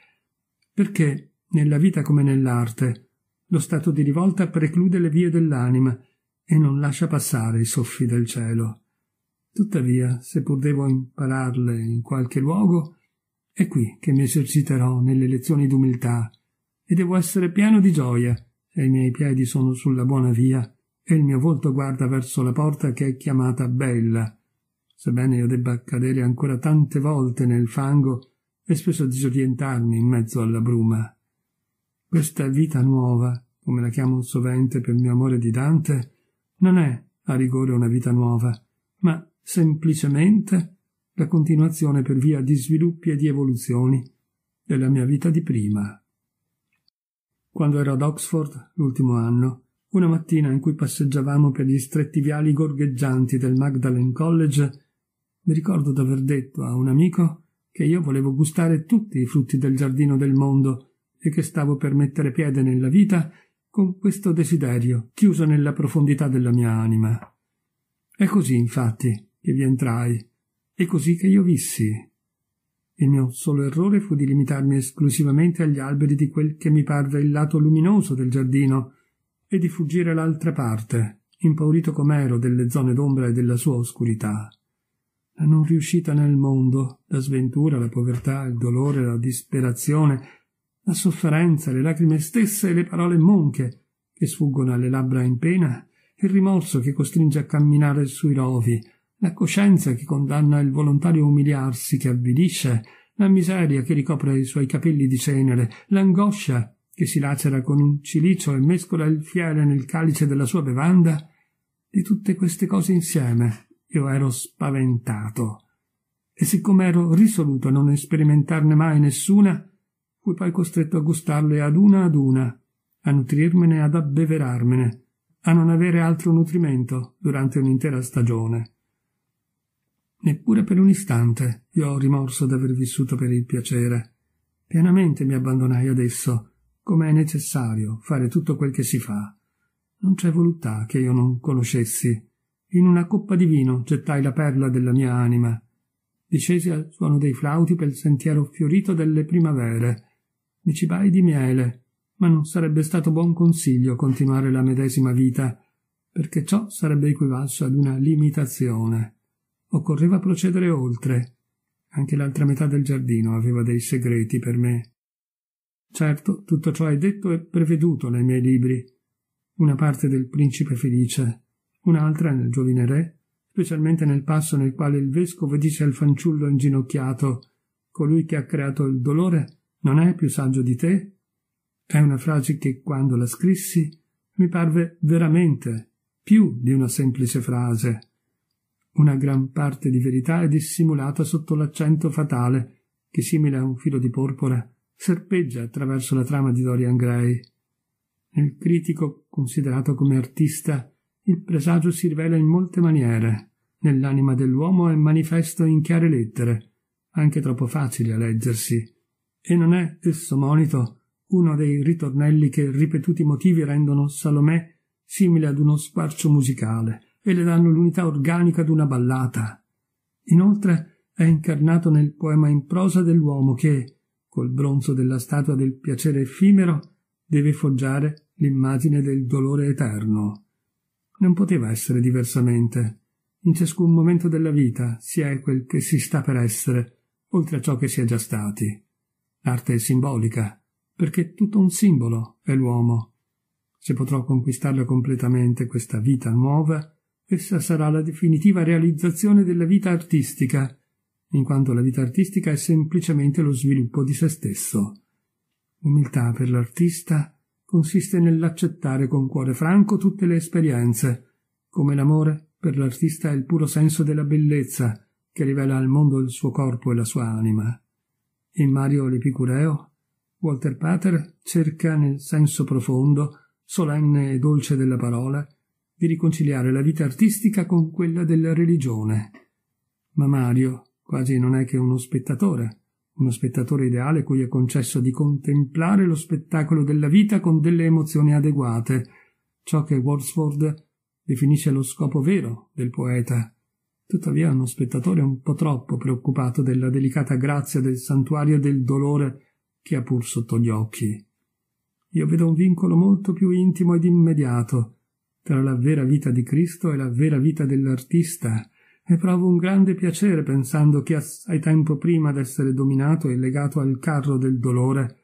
perché nella vita come nell'arte lo stato di rivolta preclude le vie dell'anima e non lascia passare i soffi del cielo. Tuttavia, seppur devo impararle in qualche luogo, è qui che mi eserciterò nelle lezioni d'umiltà e devo essere pieno di gioia se i miei piedi sono sulla buona via e il mio volto guarda verso la porta che è chiamata bella, sebbene io debba cadere ancora tante volte nel fango e spesso disorientarmi in mezzo alla bruma. Questa vita nuova, come la chiamo sovente per mio amore di Dante, non è a rigore una vita nuova, ma semplicemente la continuazione per via di sviluppi e di evoluzioni della mia vita di prima. Quando ero ad Oxford, l'ultimo anno, una mattina in cui passeggiavamo per gli stretti viali gorgheggianti del Magdalen College, mi ricordo d'aver detto a un amico che io volevo gustare tutti i frutti del giardino del mondo e che stavo per mettere piede nella vita con questo desiderio chiuso nella profondità della mia anima. È così, infatti, che vi entrai, e così che io vissi. Il mio solo errore fu di limitarmi esclusivamente agli alberi di quel che mi parve il lato luminoso del giardino e di fuggire l'altra parte, impaurito com'ero delle zone d'ombra e della sua oscurità. La non riuscita nel mondo, la sventura, la povertà, il dolore, la disperazione, la sofferenza, le lacrime stesse e le parole monche che sfuggono alle labbra in pena, il rimorso che costringe a camminare sui rovi, la coscienza che condanna il volontario umiliarsi che avvilisce, la miseria che ricopre i suoi capelli di cenere, l'angoscia che si lacera con un cilicio e mescola il fiere nel calice della sua bevanda, di tutte queste cose insieme io ero spaventato. E siccome ero risoluto a non esperimentarne mai nessuna, fui poi costretto a gustarle ad una ad una, a nutrirmene, ad abbeverarmene, a non avere altro nutrimento durante un'intera stagione. Neppure per un istante io ho rimorso d'aver vissuto per il piacere. Pianamente mi abbandonai ad esso, come è necessario fare tutto quel che si fa. Non c'è voluttà che io non conoscessi. In una coppa di vino gettai la perla della mia anima. Discesi al suono dei flauti pel sentiero fiorito delle primavere. Mi cibai di miele, ma non sarebbe stato buon consiglio continuare la medesima vita, perché ciò sarebbe equivalso ad una limitazione. Occorreva procedere oltre. Anche l'altra metà del giardino aveva dei segreti per me. Certo, tutto ciò è detto e preveduto nei miei libri. Una parte del principe felice, un'altra nel giovine re, specialmente nel passo nel quale il vescovo dice al fanciullo inginocchiato colui che ha creato il dolore non è più saggio di te? È una frase che quando la scrissi mi parve veramente più di una semplice frase una gran parte di verità è dissimulata sotto l'accento fatale, che simile a un filo di porpora, serpeggia attraverso la trama di Dorian Gray. Nel critico, considerato come artista, il presagio si rivela in molte maniere. Nell'anima dell'uomo è manifesto in chiare lettere, anche troppo facili a leggersi. E non è esso monito uno dei ritornelli che ripetuti motivi rendono Salomè simile ad uno squarcio musicale, e le danno l'unità organica d'una ballata. Inoltre è incarnato nel poema in prosa dell'uomo che, col bronzo della statua del piacere effimero, deve foggiare l'immagine del dolore eterno. Non poteva essere diversamente. In ciascun momento della vita si è quel che si sta per essere, oltre a ciò che si è già stati. L'arte è simbolica, perché tutto un simbolo è l'uomo. Se potrò conquistarla completamente questa vita nuova, essa sarà la definitiva realizzazione della vita artistica, in quanto la vita artistica è semplicemente lo sviluppo di se stesso. L'umiltà per l'artista consiste nell'accettare con cuore franco tutte le esperienze, come l'amore per l'artista è il puro senso della bellezza che rivela al mondo il suo corpo e la sua anima. In Mario l'Epicureo, Walter Pater cerca nel senso profondo, solenne e dolce della parola, di riconciliare la vita artistica con quella della religione. Ma Mario quasi non è che uno spettatore, uno spettatore ideale cui è concesso di contemplare lo spettacolo della vita con delle emozioni adeguate, ciò che Wordsworth definisce lo scopo vero del poeta. Tuttavia uno spettatore un po' troppo preoccupato della delicata grazia del santuario del dolore che ha pur sotto gli occhi. Io vedo un vincolo molto più intimo ed immediato tra la vera vita di Cristo e la vera vita dell'artista, e provo un grande piacere pensando che assai tempo prima d'essere dominato e legato al carro del dolore,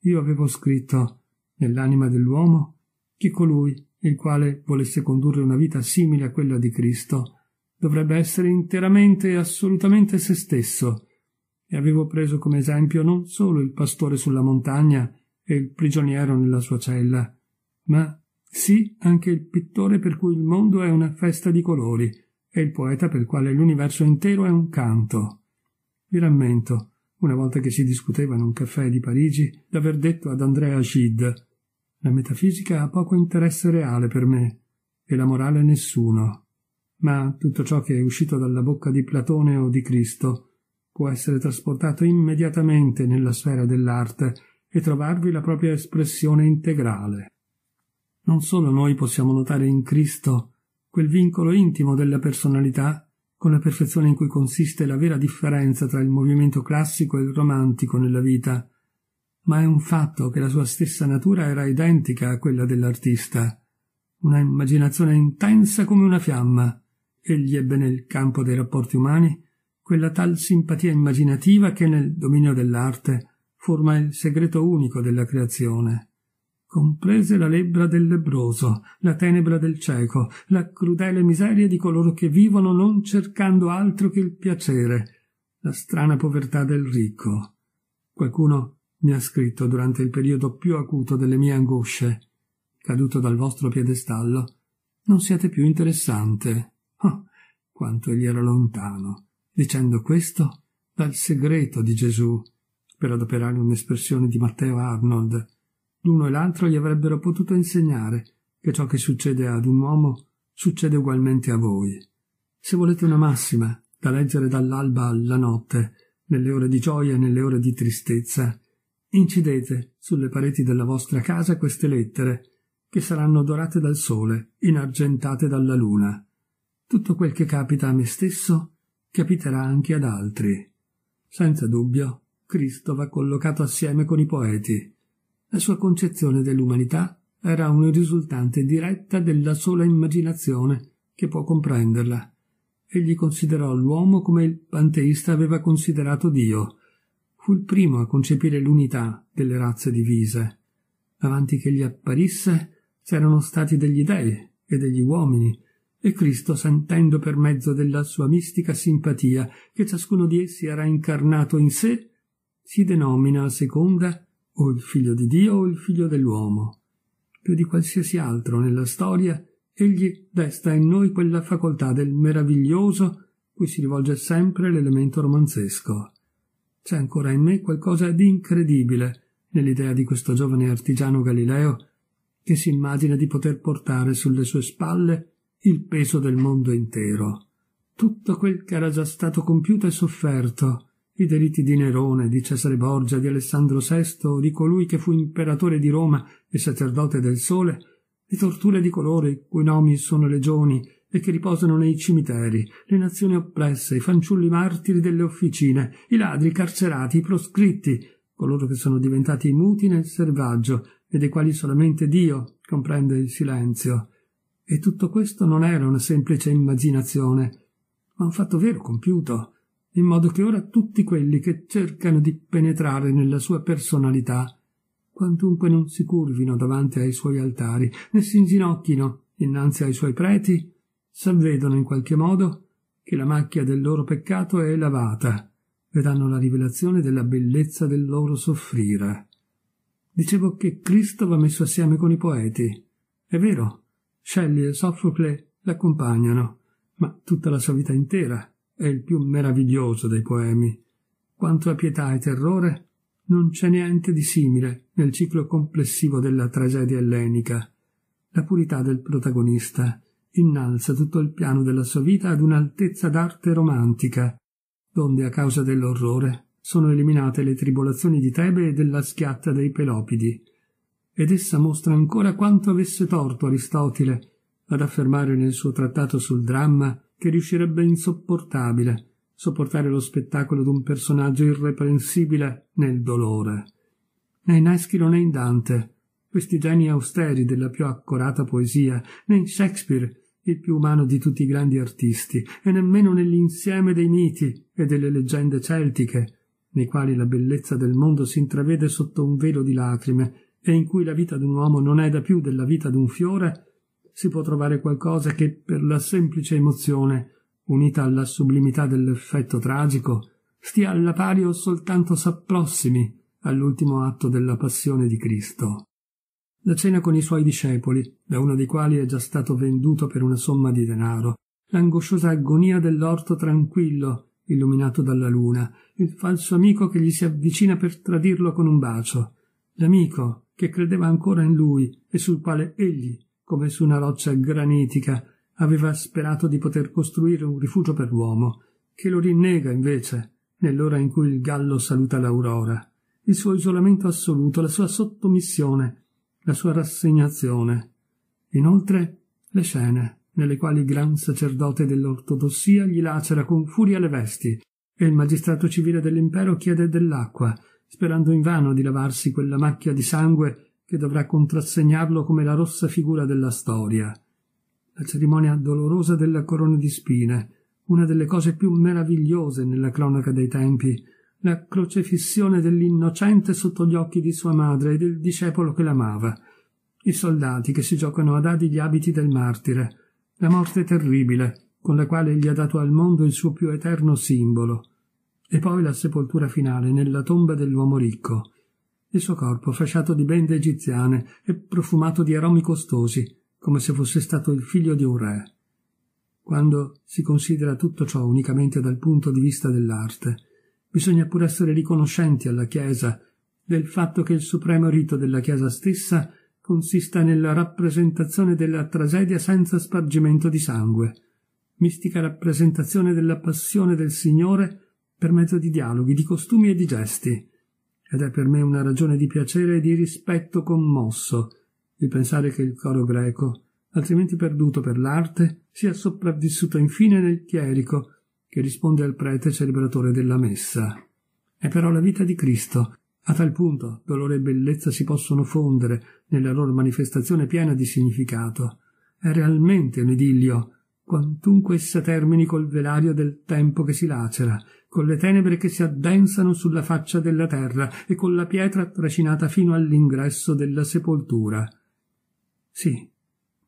io avevo scritto, nell'anima dell'uomo, che colui, il quale volesse condurre una vita simile a quella di Cristo, dovrebbe essere interamente e assolutamente se stesso, e avevo preso come esempio non solo il pastore sulla montagna e il prigioniero nella sua cella, ma sì anche il pittore per cui il mondo è una festa di colori, e il poeta per il quale l'universo intero è un canto. Vi rammento, una volta che si discuteva in un caffè di Parigi, d'aver detto ad Andrea Gide la metafisica ha poco interesse reale per me, e la morale nessuno. Ma tutto ciò che è uscito dalla bocca di Platone o di Cristo può essere trasportato immediatamente nella sfera dell'arte e trovarvi la propria espressione integrale. Non solo noi possiamo notare in Cristo quel vincolo intimo della personalità con la perfezione in cui consiste la vera differenza tra il movimento classico e il romantico nella vita, ma è un fatto che la sua stessa natura era identica a quella dell'artista. Una immaginazione intensa come una fiamma. Egli ebbe nel campo dei rapporti umani quella tal simpatia immaginativa che nel dominio dell'arte forma il segreto unico della creazione comprese la lebbra del lebroso, la tenebra del cieco, la crudele miseria di coloro che vivono non cercando altro che il piacere, la strana povertà del ricco. Qualcuno mi ha scritto durante il periodo più acuto delle mie angosce, caduto dal vostro piedestallo, non siete più interessante. Oh, quanto egli era lontano, dicendo questo dal segreto di Gesù, per adoperare un'espressione di Matteo Arnold, l'uno e l'altro gli avrebbero potuto insegnare che ciò che succede ad un uomo succede ugualmente a voi. Se volete una massima da leggere dall'alba alla notte, nelle ore di gioia e nelle ore di tristezza, incidete sulle pareti della vostra casa queste lettere, che saranno dorate dal sole, inargentate dalla luna. Tutto quel che capita a me stesso capiterà anche ad altri. Senza dubbio, Cristo va collocato assieme con i poeti, la sua concezione dell'umanità era una risultante diretta della sola immaginazione che può comprenderla. Egli considerò l'uomo come il panteista aveva considerato Dio. Fu il primo a concepire l'unità delle razze divise. Avanti che gli apparisse c'erano stati degli dei e degli uomini, e Cristo, sentendo per mezzo della sua mistica simpatia che ciascuno di essi era incarnato in sé, si denomina a seconda o il figlio di Dio o il figlio dell'uomo. Più di qualsiasi altro nella storia, egli desta in noi quella facoltà del meraviglioso cui si rivolge sempre l'elemento romanzesco. C'è ancora in me qualcosa di incredibile nell'idea di questo giovane artigiano galileo che si immagina di poter portare sulle sue spalle il peso del mondo intero. Tutto quel che era già stato compiuto e sofferto, i delitti di Nerone, di Cesare Borgia, di Alessandro VI, di colui che fu imperatore di Roma e sacerdote del sole, le torture di coloro i cui nomi sono legioni e che riposano nei cimiteri, le nazioni oppresse, i fanciulli martiri delle officine, i ladri, carcerati, i proscritti, coloro che sono diventati muti nel selvaggio e dei quali solamente Dio comprende il silenzio. E tutto questo non era una semplice immaginazione, ma un fatto vero compiuto, in modo che ora tutti quelli che cercano di penetrare nella sua personalità, quantunque non si curvino davanti ai suoi altari, né si inginocchino innanzi ai suoi preti, s'avvedono in qualche modo che la macchia del loro peccato è lavata, vedranno la rivelazione della bellezza del loro soffrire. Dicevo che Cristo va messo assieme con i poeti. È vero, Shelley e Soffocle l'accompagnano, ma tutta la sua vita intera è il più meraviglioso dei poemi. Quanto a pietà e terrore, non c'è niente di simile nel ciclo complessivo della tragedia ellenica. La purità del protagonista innalza tutto il piano della sua vita ad un'altezza d'arte romantica, donde a causa dell'orrore sono eliminate le tribolazioni di Tebe e della schiatta dei Pelopidi. Ed essa mostra ancora quanto avesse torto Aristotele ad affermare nel suo trattato sul dramma che riuscirebbe insopportabile sopportare lo spettacolo d'un personaggio irreprensibile nel dolore. Né in Eschilo né in Dante, questi geni austeri della più accorata poesia, né in Shakespeare, il più umano di tutti i grandi artisti, e nemmeno nell'insieme dei miti e delle leggende celtiche, nei quali la bellezza del mondo si intravede sotto un velo di lacrime e in cui la vita d'un uomo non è da più della vita d'un fiore si può trovare qualcosa che per la semplice emozione, unita alla sublimità dell'effetto tragico, stia alla pari o soltanto s'approssimi all'ultimo atto della passione di Cristo. La cena con i suoi discepoli, da uno dei quali è già stato venduto per una somma di denaro, l'angosciosa agonia dell'orto tranquillo, illuminato dalla luna, il falso amico che gli si avvicina per tradirlo con un bacio, l'amico che credeva ancora in lui e sul quale egli come su una roccia granitica, aveva sperato di poter costruire un rifugio per l'uomo, che lo rinnega invece, nell'ora in cui il gallo saluta l'aurora, il suo isolamento assoluto, la sua sottomissione, la sua rassegnazione. Inoltre, le scene, nelle quali il gran sacerdote dell'ortodossia gli lacera con furia le vesti, e il magistrato civile dell'impero chiede dell'acqua, sperando invano di lavarsi quella macchia di sangue che dovrà contrassegnarlo come la rossa figura della storia. La cerimonia dolorosa della corona di spine, una delle cose più meravigliose nella cronaca dei tempi, la crocefissione dell'innocente sotto gli occhi di sua madre e del discepolo che l'amava, i soldati che si giocano a dadi gli abiti del martire, la morte terribile con la quale egli ha dato al mondo il suo più eterno simbolo, e poi la sepoltura finale nella tomba dell'uomo ricco, il suo corpo fasciato di bende egiziane e profumato di aromi costosi, come se fosse stato il figlio di un re. Quando si considera tutto ciò unicamente dal punto di vista dell'arte, bisogna pure essere riconoscenti alla Chiesa del fatto che il supremo rito della Chiesa stessa consista nella rappresentazione della tragedia senza spargimento di sangue, mistica rappresentazione della passione del Signore per mezzo di dialoghi, di costumi e di gesti, ed è per me una ragione di piacere e di rispetto commosso il pensare che il coro greco, altrimenti perduto per l'arte, sia sopravvissuto infine nel chierico che risponde al prete celebratore della messa. È però la vita di Cristo. A tal punto dolore e bellezza si possono fondere nella loro manifestazione piena di significato. È realmente un idillio, quantunque essa termini col velario del tempo che si lacera con le tenebre che si addensano sulla faccia della terra e con la pietra trascinata fino all'ingresso della sepoltura. Sì,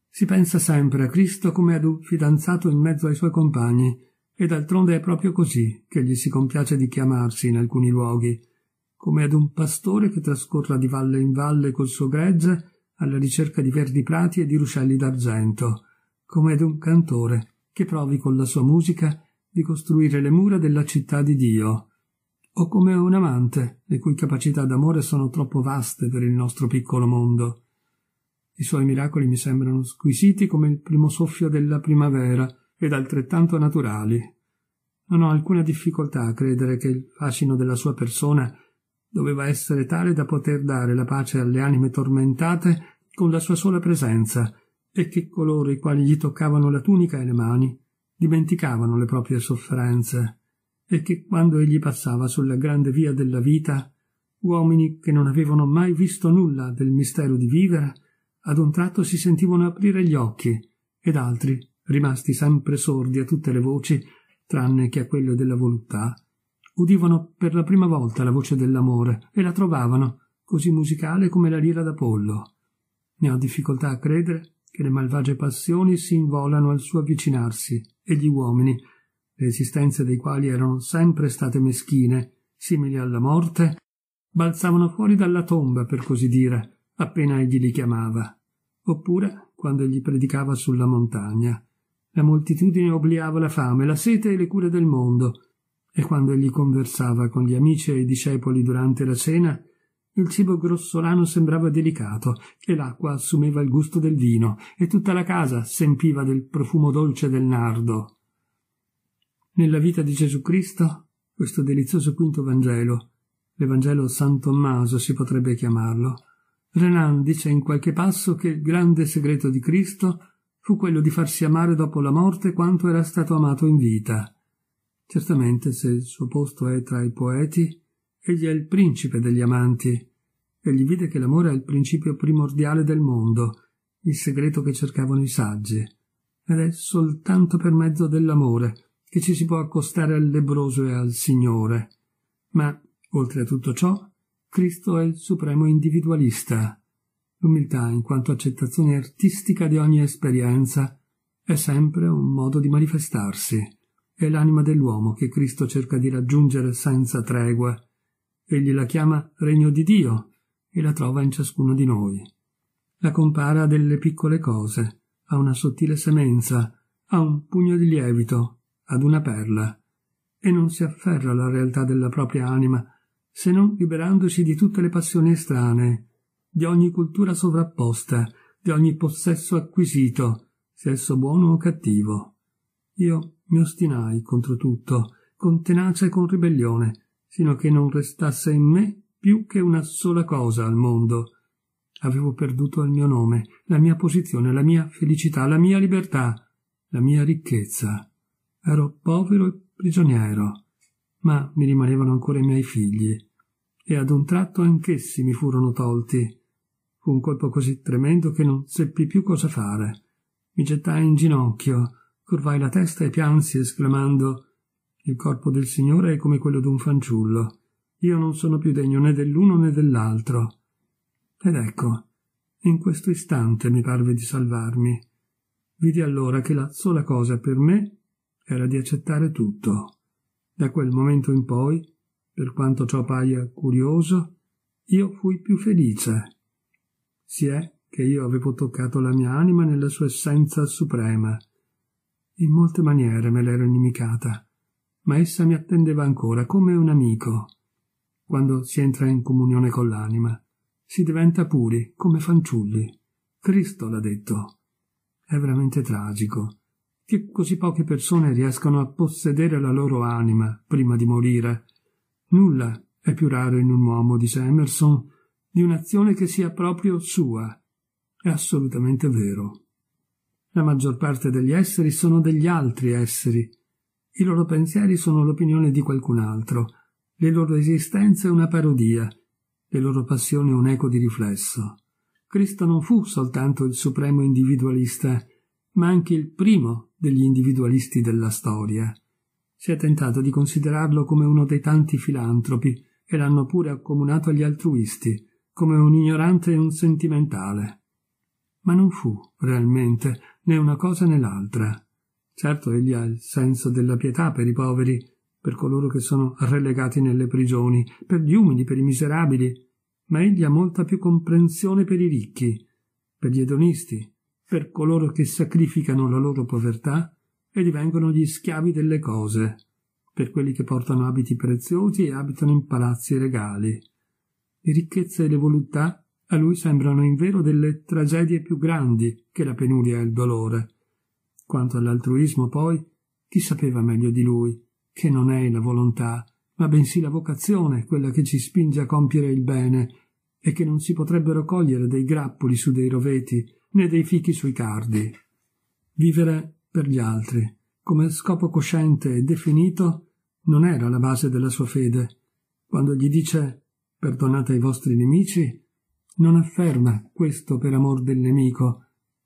si pensa sempre a Cristo come ad un fidanzato in mezzo ai suoi compagni, e d'altronde è proprio così che gli si compiace di chiamarsi in alcuni luoghi, come ad un pastore che trascorra di valle in valle col suo gregge alla ricerca di verdi prati e di ruscelli d'argento, come ad un cantore che provi con la sua musica di costruire le mura della città di Dio, o come un amante, le cui capacità d'amore sono troppo vaste per il nostro piccolo mondo. I suoi miracoli mi sembrano squisiti come il primo soffio della primavera ed altrettanto naturali. Non ho alcuna difficoltà a credere che il fascino della sua persona doveva essere tale da poter dare la pace alle anime tormentate con la sua sola presenza, e che coloro i quali gli toccavano la tunica e le mani dimenticavano le proprie sofferenze e che quando egli passava sulla grande via della vita, uomini che non avevano mai visto nulla del mistero di vivere, ad un tratto si sentivano aprire gli occhi ed altri, rimasti sempre sordi a tutte le voci, tranne che a quello della voluttà, udivano per la prima volta la voce dell'amore e la trovavano così musicale come la lira d'Apollo. Ne ho difficoltà a credere che le malvagie passioni si involano al suo avvicinarsi e gli uomini, le esistenze dei quali erano sempre state meschine, simili alla morte, balzavano fuori dalla tomba, per così dire, appena egli li chiamava, oppure quando egli predicava sulla montagna. La moltitudine obliava la fame, la sete e le cure del mondo, e quando egli conversava con gli amici e i discepoli durante la cena, il cibo grossolano sembrava delicato, e l'acqua assumeva il gusto del vino, e tutta la casa s'empiva del profumo dolce del nardo. Nella vita di Gesù Cristo, questo delizioso quinto Vangelo, l'Evangelo San Tommaso si potrebbe chiamarlo, Renan dice in qualche passo che il grande segreto di Cristo fu quello di farsi amare dopo la morte quanto era stato amato in vita. Certamente, se il suo posto è tra i poeti, Egli è il principe degli amanti. Egli vide che l'amore è il principio primordiale del mondo, il segreto che cercavano i saggi. Ed è soltanto per mezzo dell'amore che ci si può accostare al lebroso e al Signore. Ma, oltre a tutto ciò, Cristo è il supremo individualista. L'umiltà, in quanto accettazione artistica di ogni esperienza, è sempre un modo di manifestarsi. È l'anima dell'uomo che Cristo cerca di raggiungere senza tregua Egli la chiama regno di Dio e la trova in ciascuno di noi. La compara a delle piccole cose, a una sottile semenza, a un pugno di lievito, ad una perla, e non si afferra alla realtà della propria anima, se non liberandosi di tutte le passioni estranee, di ogni cultura sovrapposta, di ogni possesso acquisito, sia esso buono o cattivo. Io mi ostinai contro tutto, con tenacia e con ribellione, sino che non restasse in me più che una sola cosa al mondo. Avevo perduto il mio nome, la mia posizione, la mia felicità, la mia libertà, la mia ricchezza. Ero povero e prigioniero, ma mi rimanevano ancora i miei figli, e ad un tratto anch'essi mi furono tolti. Fu un colpo così tremendo che non seppi più cosa fare. Mi gettai in ginocchio, curvai la testa e piansi esclamando il corpo del Signore è come quello d'un fanciullo. Io non sono più degno né dell'uno né dell'altro. Ed ecco, in questo istante mi parve di salvarmi. Vidi allora che la sola cosa per me era di accettare tutto. Da quel momento in poi, per quanto ciò paia curioso, io fui più felice. Si è che io avevo toccato la mia anima nella sua essenza suprema. In molte maniere me l'ero inimicata, ma essa mi attendeva ancora come un amico. Quando si entra in comunione con l'anima, si diventa puri come fanciulli. Cristo l'ha detto. È veramente tragico che così poche persone riescano a possedere la loro anima prima di morire. Nulla è più raro in un uomo, dice Emerson, di un'azione che sia proprio sua. È assolutamente vero. La maggior parte degli esseri sono degli altri esseri, i loro pensieri sono l'opinione di qualcun altro, le loro esistenze una parodia, le loro passioni un eco di riflesso. Cristo non fu soltanto il supremo individualista, ma anche il primo degli individualisti della storia. Si è tentato di considerarlo come uno dei tanti filantropi e l'hanno pure accomunato agli altruisti, come un ignorante e un sentimentale. Ma non fu, realmente, né una cosa né l'altra. Certo, egli ha il senso della pietà per i poveri, per coloro che sono relegati nelle prigioni, per gli umili, per i miserabili, ma egli ha molta più comprensione per i ricchi, per gli edonisti, per coloro che sacrificano la loro povertà e divengono gli schiavi delle cose, per quelli che portano abiti preziosi e abitano in palazzi regali. Le ricchezze e le voluttà a lui sembrano invero delle tragedie più grandi che la penuria e il dolore, quanto all'altruismo, poi, chi sapeva meglio di lui che non è la volontà, ma bensì la vocazione quella che ci spinge a compiere il bene e che non si potrebbero cogliere dei grappoli su dei roveti né dei fichi sui cardi. Vivere per gli altri, come scopo cosciente e definito, non era la base della sua fede. Quando gli dice perdonate ai vostri nemici, non afferma questo per amor del nemico,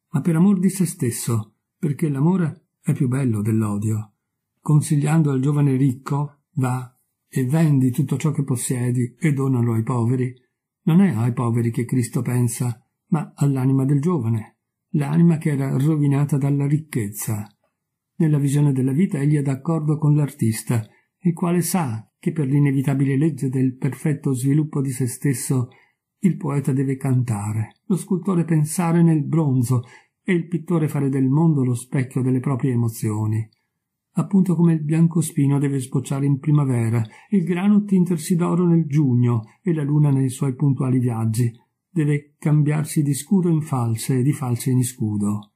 ma per amor di se stesso, perché l'amore è più bello dell'odio. Consigliando al giovane ricco, va e vendi tutto ciò che possiedi e donalo ai poveri. Non è ai poveri che Cristo pensa, ma all'anima del giovane, l'anima che era rovinata dalla ricchezza. Nella visione della vita egli è d'accordo con l'artista, il quale sa che per l'inevitabile legge del perfetto sviluppo di se stesso il poeta deve cantare, lo scultore pensare nel bronzo, e il pittore fare del mondo lo specchio delle proprie emozioni. Appunto come il biancospino deve sbocciare in primavera, il grano tintersi d'oro nel giugno e la luna nei suoi puntuali viaggi, deve cambiarsi di scudo in falce e di falce in scudo.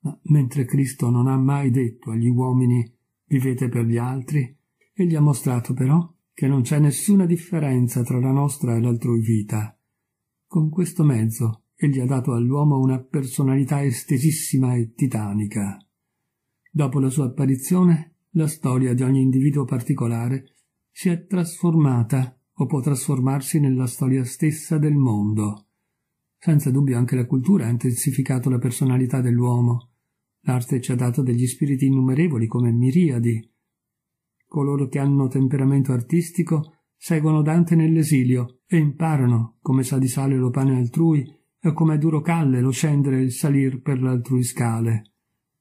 Ma mentre Cristo non ha mai detto agli uomini vivete per gli altri, egli ha mostrato però che non c'è nessuna differenza tra la nostra e l'altrui vita. Con questo mezzo Egli ha dato all'uomo una personalità estesissima e titanica. Dopo la sua apparizione, la storia di ogni individuo particolare si è trasformata o può trasformarsi nella storia stessa del mondo. Senza dubbio anche la cultura ha intensificato la personalità dell'uomo. L'arte ci ha dato degli spiriti innumerevoli come miriadi. Coloro che hanno temperamento artistico seguono Dante nell'esilio e imparano, come sa di sale lo pane altrui, e com'è duro calle lo scendere e il salir per l'altrui scale.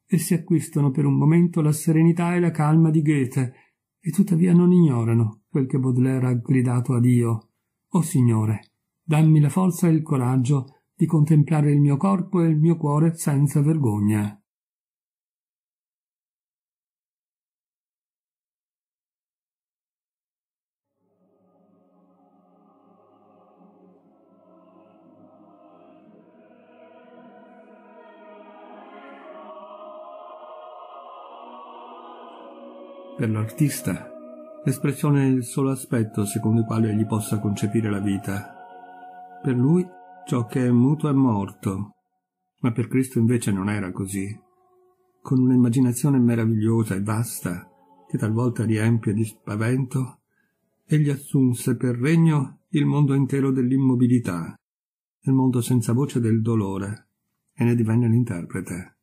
E si acquistano per un momento la serenità e la calma di Goethe, e tuttavia non ignorano quel che Baudelaire ha gridato a Dio. O Signore, dammi la forza e il coraggio di contemplare il mio corpo e il mio cuore senza vergogna. Per l'artista, l'espressione è il solo aspetto secondo il quale egli possa concepire la vita. Per lui ciò che è muto è morto, ma per Cristo invece non era così. Con un'immaginazione meravigliosa e vasta, che talvolta riempie di spavento, egli assunse per regno il mondo intero dell'immobilità, il mondo senza voce del dolore, e ne divenne l'interprete.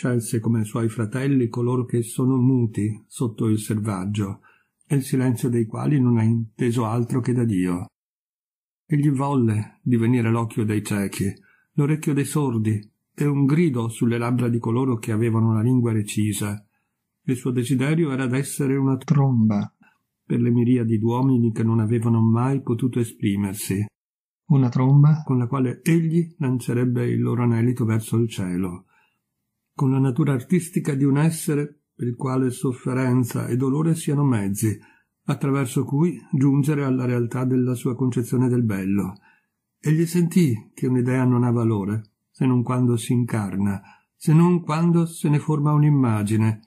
Scelse come suoi fratelli coloro che sono muti sotto il selvaggio, e il silenzio dei quali non ha inteso altro che da Dio. Egli volle divenire l'occhio dei ciechi, l'orecchio dei sordi, e un grido sulle labbra di coloro che avevano la lingua recisa. Il suo desiderio era d'essere una tromba per le miriadi d'uomini che non avevano mai potuto esprimersi una tromba con la quale egli lancerebbe il loro anelito verso il cielo, con la natura artistica di un essere per il quale sofferenza e dolore siano mezzi, attraverso cui giungere alla realtà della sua concezione del bello. Egli sentì che un'idea non ha valore, se non quando si incarna, se non quando se ne forma un'immagine,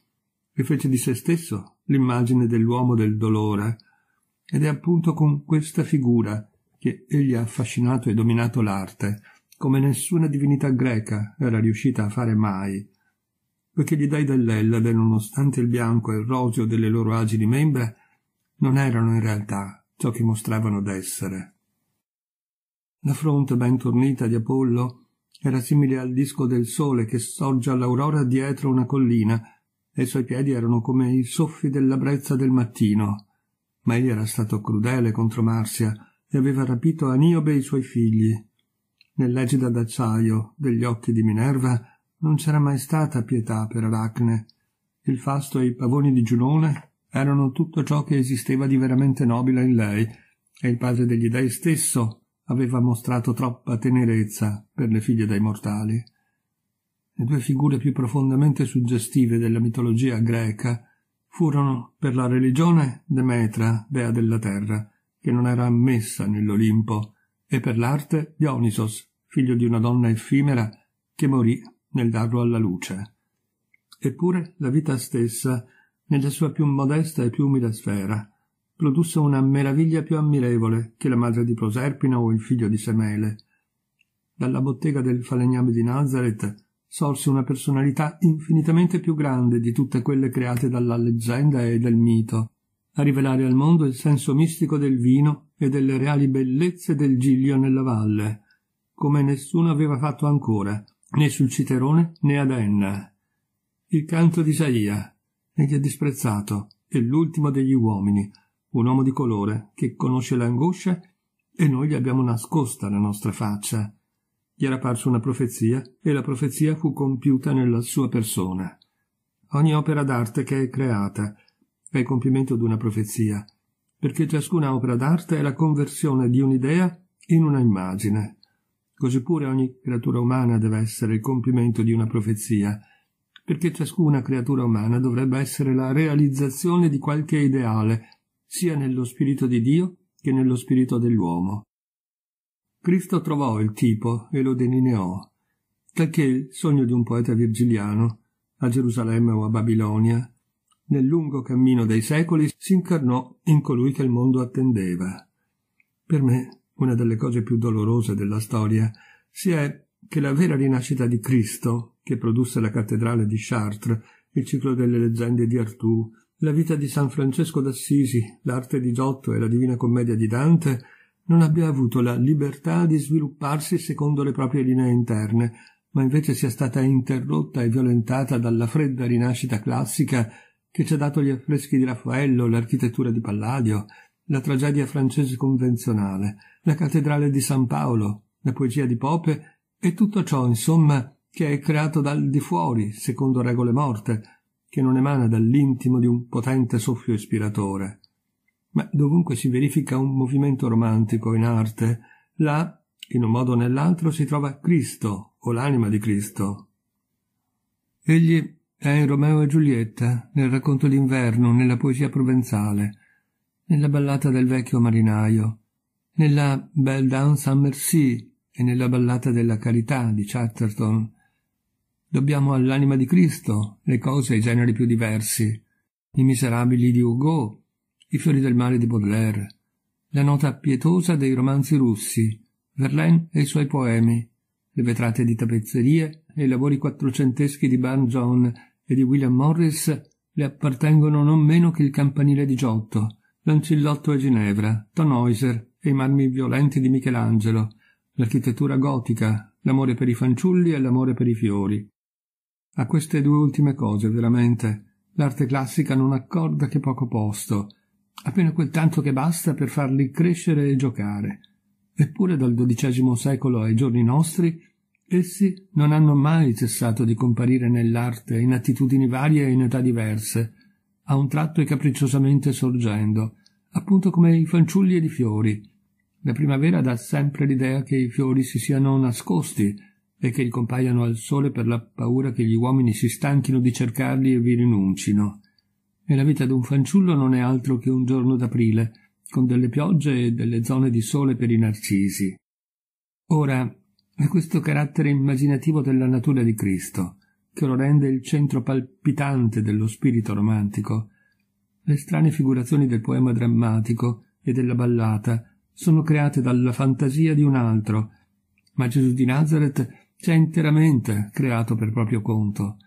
e fece di se stesso l'immagine dell'uomo del dolore. Ed è appunto con questa figura che egli ha affascinato e dominato l'arte, come nessuna divinità greca era riuscita a fare mai, poiché gli dei dell'Ellade, nonostante il bianco e il roseo delle loro agili membra, non erano in realtà ciò che mostravano d'essere. La fronte ben tornita di Apollo era simile al disco del sole che sorge all'aurora dietro una collina, e i suoi piedi erano come i soffi della brezza del mattino. Ma egli era stato crudele contro Marsia e aveva rapito a Niobe i suoi figli. Nell'egida d'acciaio degli occhi di Minerva non c'era mai stata pietà per Aracne. Il fasto e i pavoni di Giunone erano tutto ciò che esisteva di veramente nobile in lei, e il padre degli dei stesso aveva mostrato troppa tenerezza per le figlie dei mortali. Le due figure più profondamente suggestive della mitologia greca furono per la religione Demetra, dea della terra, che non era ammessa nell'Olimpo, e per l'arte Dionisos, figlio di una donna effimera che morì nel darlo alla luce. Eppure la vita stessa, nella sua più modesta e più umile sfera, produsse una meraviglia più ammirevole che la madre di Proserpina o il figlio di Semele. Dalla bottega del falegname di Nazareth sorse una personalità infinitamente più grande di tutte quelle create dalla leggenda e dal mito, a rivelare al mondo il senso mistico del vino e delle reali bellezze del Giglio nella valle, come nessuno aveva fatto ancora, né sul Citerone né ad Enna. Il canto di Isaia, egli è disprezzato, è l'ultimo degli uomini, un uomo di colore che conosce l'angoscia e noi gli abbiamo nascosta la nostra faccia. Gli era parso una profezia e la profezia fu compiuta nella sua persona. Ogni opera d'arte che è creata è il compimento d'una profezia, perché ciascuna opera d'arte è la conversione di un'idea in una immagine. Così pure ogni creatura umana deve essere il compimento di una profezia, perché ciascuna creatura umana dovrebbe essere la realizzazione di qualche ideale, sia nello spirito di Dio che nello spirito dell'uomo. Cristo trovò il tipo e lo delineò, talché il sogno di un poeta virgiliano, a Gerusalemme o a Babilonia, nel lungo cammino dei secoli si incarnò in colui che il mondo attendeva. Per me una delle cose più dolorose della storia, si è che la vera rinascita di Cristo, che produsse la cattedrale di Chartres, il ciclo delle leggende di Artù, la vita di San Francesco d'Assisi, l'arte di Giotto e la divina commedia di Dante, non abbia avuto la libertà di svilupparsi secondo le proprie linee interne, ma invece sia stata interrotta e violentata dalla fredda rinascita classica che ci ha dato gli affreschi di Raffaello, l'architettura di Palladio, la tragedia francese convenzionale, la cattedrale di San Paolo, la poesia di Pope e tutto ciò, insomma, che è creato dal di fuori, secondo regole morte, che non emana dall'intimo di un potente soffio ispiratore. Ma dovunque si verifica un movimento romantico in arte, là, in un modo o nell'altro, si trova Cristo o l'anima di Cristo. Egli è in Romeo e Giulietta, nel racconto d'inverno, nella poesia provenzale, nella ballata del vecchio marinaio, nella Belle Dance à Merci e nella Ballata della Carità di Chatterton dobbiamo all'anima di Cristo le cose ai generi più diversi, i miserabili di Hugo, i fiori del mare di Baudelaire, la nota pietosa dei romanzi russi, Verlaine e i suoi poemi, le vetrate di tappezzerie e i lavori quattrocenteschi di Barn John e di William Morris le appartengono non meno che il campanile di Giotto, Lancillotto e Ginevra, Tannhäuser, e i marmi violenti di Michelangelo, l'architettura gotica, l'amore per i fanciulli e l'amore per i fiori. A queste due ultime cose, veramente, l'arte classica non accorda che poco posto, appena quel tanto che basta per farli crescere e giocare. Eppure dal XII secolo ai giorni nostri essi non hanno mai cessato di comparire nell'arte in attitudini varie e in età diverse, a un tratto e capricciosamente sorgendo, appunto come i fanciulli ed i fiori. La primavera dà sempre l'idea che i fiori si siano nascosti e che ricompaiano al sole per la paura che gli uomini si stanchino di cercarli e vi rinuncino. E la vita di un fanciullo non è altro che un giorno d'aprile, con delle piogge e delle zone di sole per i narcisi. Ora, è questo carattere immaginativo della natura di Cristo, che lo rende il centro palpitante dello spirito romantico, le strane figurazioni del poema drammatico e della ballata sono create dalla fantasia di un altro, ma Gesù di Nazareth c'è interamente creato per proprio conto.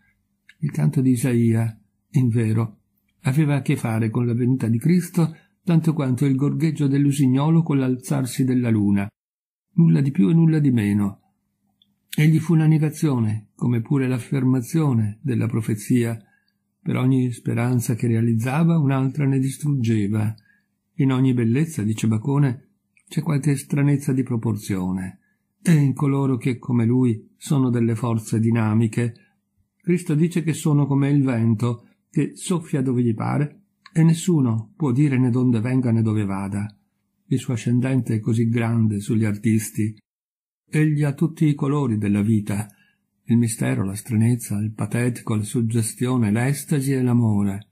Il canto di Isaia, in vero, aveva a che fare con la venuta di Cristo tanto quanto il gorgheggio dell'usignolo con l'alzarsi della luna. Nulla di più e nulla di meno. Egli fu la negazione, come pure l'affermazione della profezia per ogni speranza che realizzava, un'altra ne distruggeva. In ogni bellezza, dice Bacone, c'è qualche stranezza di proporzione. E in coloro che, come lui, sono delle forze dinamiche. Cristo dice che sono come il vento, che soffia dove gli pare, e nessuno può dire né donde venga né dove vada. Il suo ascendente è così grande sugli artisti. Egli ha tutti i colori della vita, il mistero, la stranezza, il patetico, la suggestione, l'estasi e l'amore.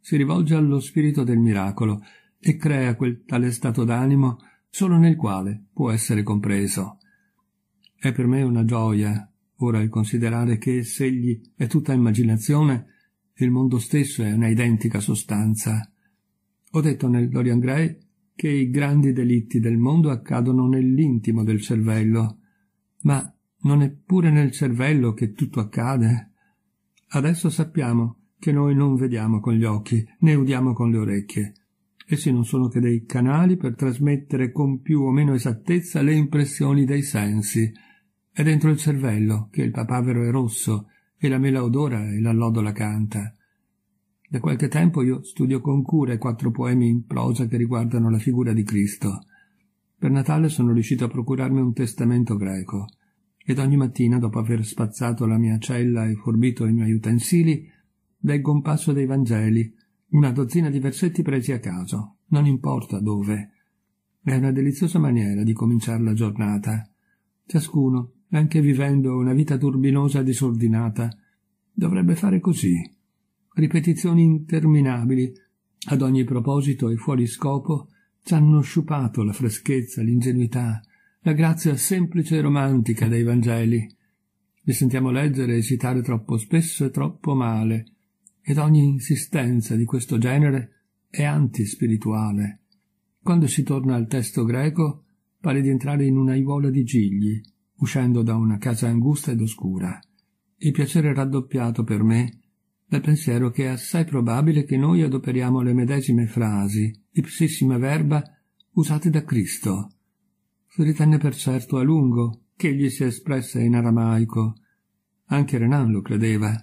Si rivolge allo spirito del miracolo e crea quel tale stato d'animo solo nel quale può essere compreso. È per me una gioia ora il considerare che, se egli è tutta immaginazione, il mondo stesso è una identica sostanza. Ho detto nel Dorian Gray che i grandi delitti del mondo accadono nell'intimo del cervello, ma non è pure nel cervello che tutto accade. Adesso sappiamo che noi non vediamo con gli occhi, né udiamo con le orecchie. Essi non sono che dei canali per trasmettere con più o meno esattezza le impressioni dei sensi. È dentro il cervello che il papavero è rosso, e la mela odora e la lodola canta. Da qualche tempo io studio con cura i quattro poemi in prosa che riguardano la figura di Cristo. Per Natale sono riuscito a procurarmi un testamento greco ed ogni mattina, dopo aver spazzato la mia cella e forbito i miei utensili, leggo un passo dei Vangeli, una dozzina di versetti presi a caso, non importa dove. È una deliziosa maniera di cominciare la giornata. Ciascuno, anche vivendo una vita turbinosa e disordinata, dovrebbe fare così. Ripetizioni interminabili, ad ogni proposito e fuori scopo, ci hanno sciupato la freschezza, l'ingenuità, la grazia semplice e romantica dei Vangeli. Li sentiamo leggere e citare troppo spesso e troppo male, ed ogni insistenza di questo genere è antispirituale. Quando si torna al testo greco, pare di entrare in una ivola di gigli, uscendo da una casa angusta ed oscura. Il piacere raddoppiato per me dal pensiero che è assai probabile che noi adoperiamo le medesime frasi, ipsissima verba, usate da Cristo, ritenne per certo a lungo che egli si espresse in aramaico. Anche Renan lo credeva.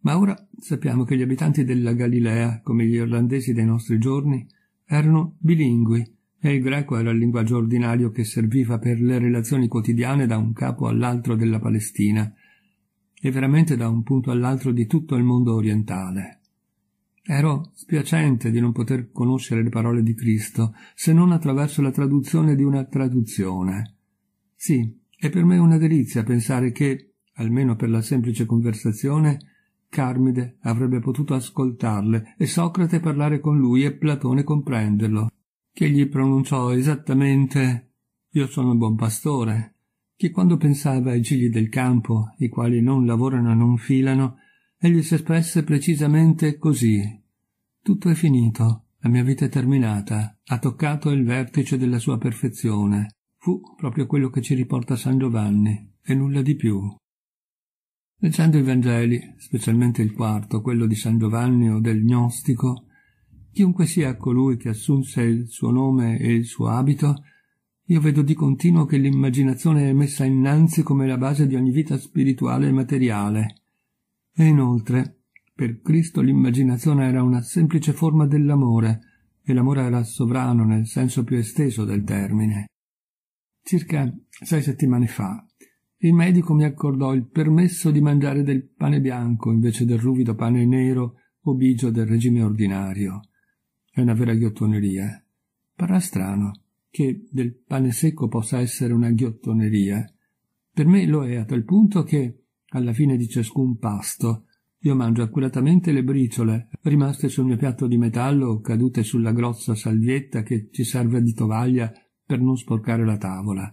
Ma ora sappiamo che gli abitanti della Galilea, come gli irlandesi dei nostri giorni, erano bilingui e il greco era il linguaggio ordinario che serviva per le relazioni quotidiane da un capo all'altro della Palestina e veramente da un punto all'altro di tutto il mondo orientale. Ero spiacente di non poter conoscere le parole di Cristo se non attraverso la traduzione di una traduzione. Sì, è per me una delizia pensare che, almeno per la semplice conversazione, Carmide avrebbe potuto ascoltarle e Socrate parlare con lui e Platone comprenderlo, che gli pronunciò esattamente Io sono un buon pastore, che quando pensava ai gigli del campo, i quali non lavorano e non filano, Egli si espresse precisamente così. Tutto è finito, la mia vita è terminata, ha toccato il vertice della sua perfezione. Fu proprio quello che ci riporta San Giovanni, e nulla di più. Leggendo i Vangeli, specialmente il quarto, quello di San Giovanni o del Gnostico, chiunque sia colui che assunse il suo nome e il suo abito, io vedo di continuo che l'immaginazione è messa innanzi come la base di ogni vita spirituale e materiale, e inoltre, per Cristo l'immaginazione era una semplice forma dell'amore, e l'amore era sovrano nel senso più esteso del termine. Circa sei settimane fa, il medico mi accordò il permesso di mangiare del pane bianco invece del ruvido pane nero o bigio del regime ordinario. È una vera ghiottoneria. Parrà strano che del pane secco possa essere una ghiottoneria. Per me lo è a tal punto che alla fine di ciascun pasto. Io mangio accuratamente le briciole, rimaste sul mio piatto di metallo o cadute sulla grossa salvietta che ci serve di tovaglia per non sporcare la tavola.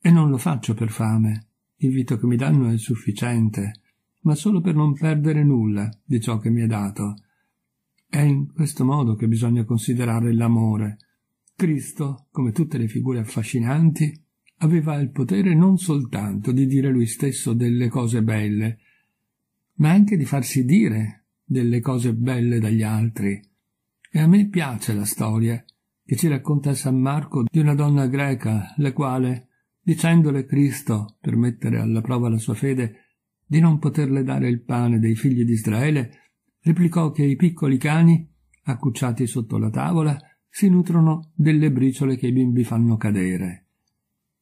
E non lo faccio per fame. Il vito che mi danno è sufficiente, ma solo per non perdere nulla di ciò che mi è dato. È in questo modo che bisogna considerare l'amore. Cristo, come tutte le figure affascinanti, aveva il potere non soltanto di dire lui stesso delle cose belle, ma anche di farsi dire delle cose belle dagli altri. E a me piace la storia che ci racconta San Marco di una donna greca, la quale, dicendole Cristo, per mettere alla prova la sua fede, di non poterle dare il pane dei figli di Israele, replicò che i piccoli cani, accucciati sotto la tavola, si nutrono delle briciole che i bimbi fanno cadere.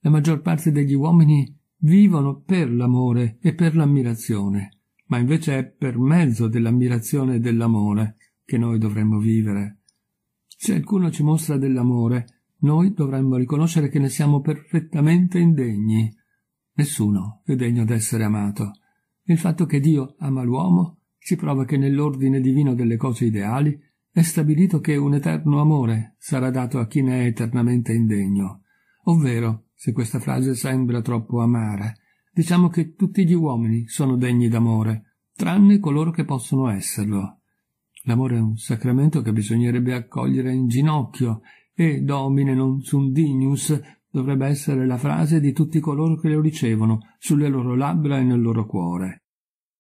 La maggior parte degli uomini vivono per l'amore e per l'ammirazione, ma invece è per mezzo dell'ammirazione e dell'amore che noi dovremmo vivere. Se alcuno ci mostra dell'amore, noi dovremmo riconoscere che ne siamo perfettamente indegni. Nessuno è degno d'essere amato. Il fatto che Dio ama l'uomo ci prova che nell'ordine divino delle cose ideali è stabilito che un eterno amore sarà dato a chi ne è eternamente indegno, ovvero se questa frase sembra troppo amara. Diciamo che tutti gli uomini sono degni d'amore, tranne coloro che possono esserlo. L'amore è un sacramento che bisognerebbe accogliere in ginocchio, e domine non sundignus dovrebbe essere la frase di tutti coloro che lo ricevono, sulle loro labbra e nel loro cuore.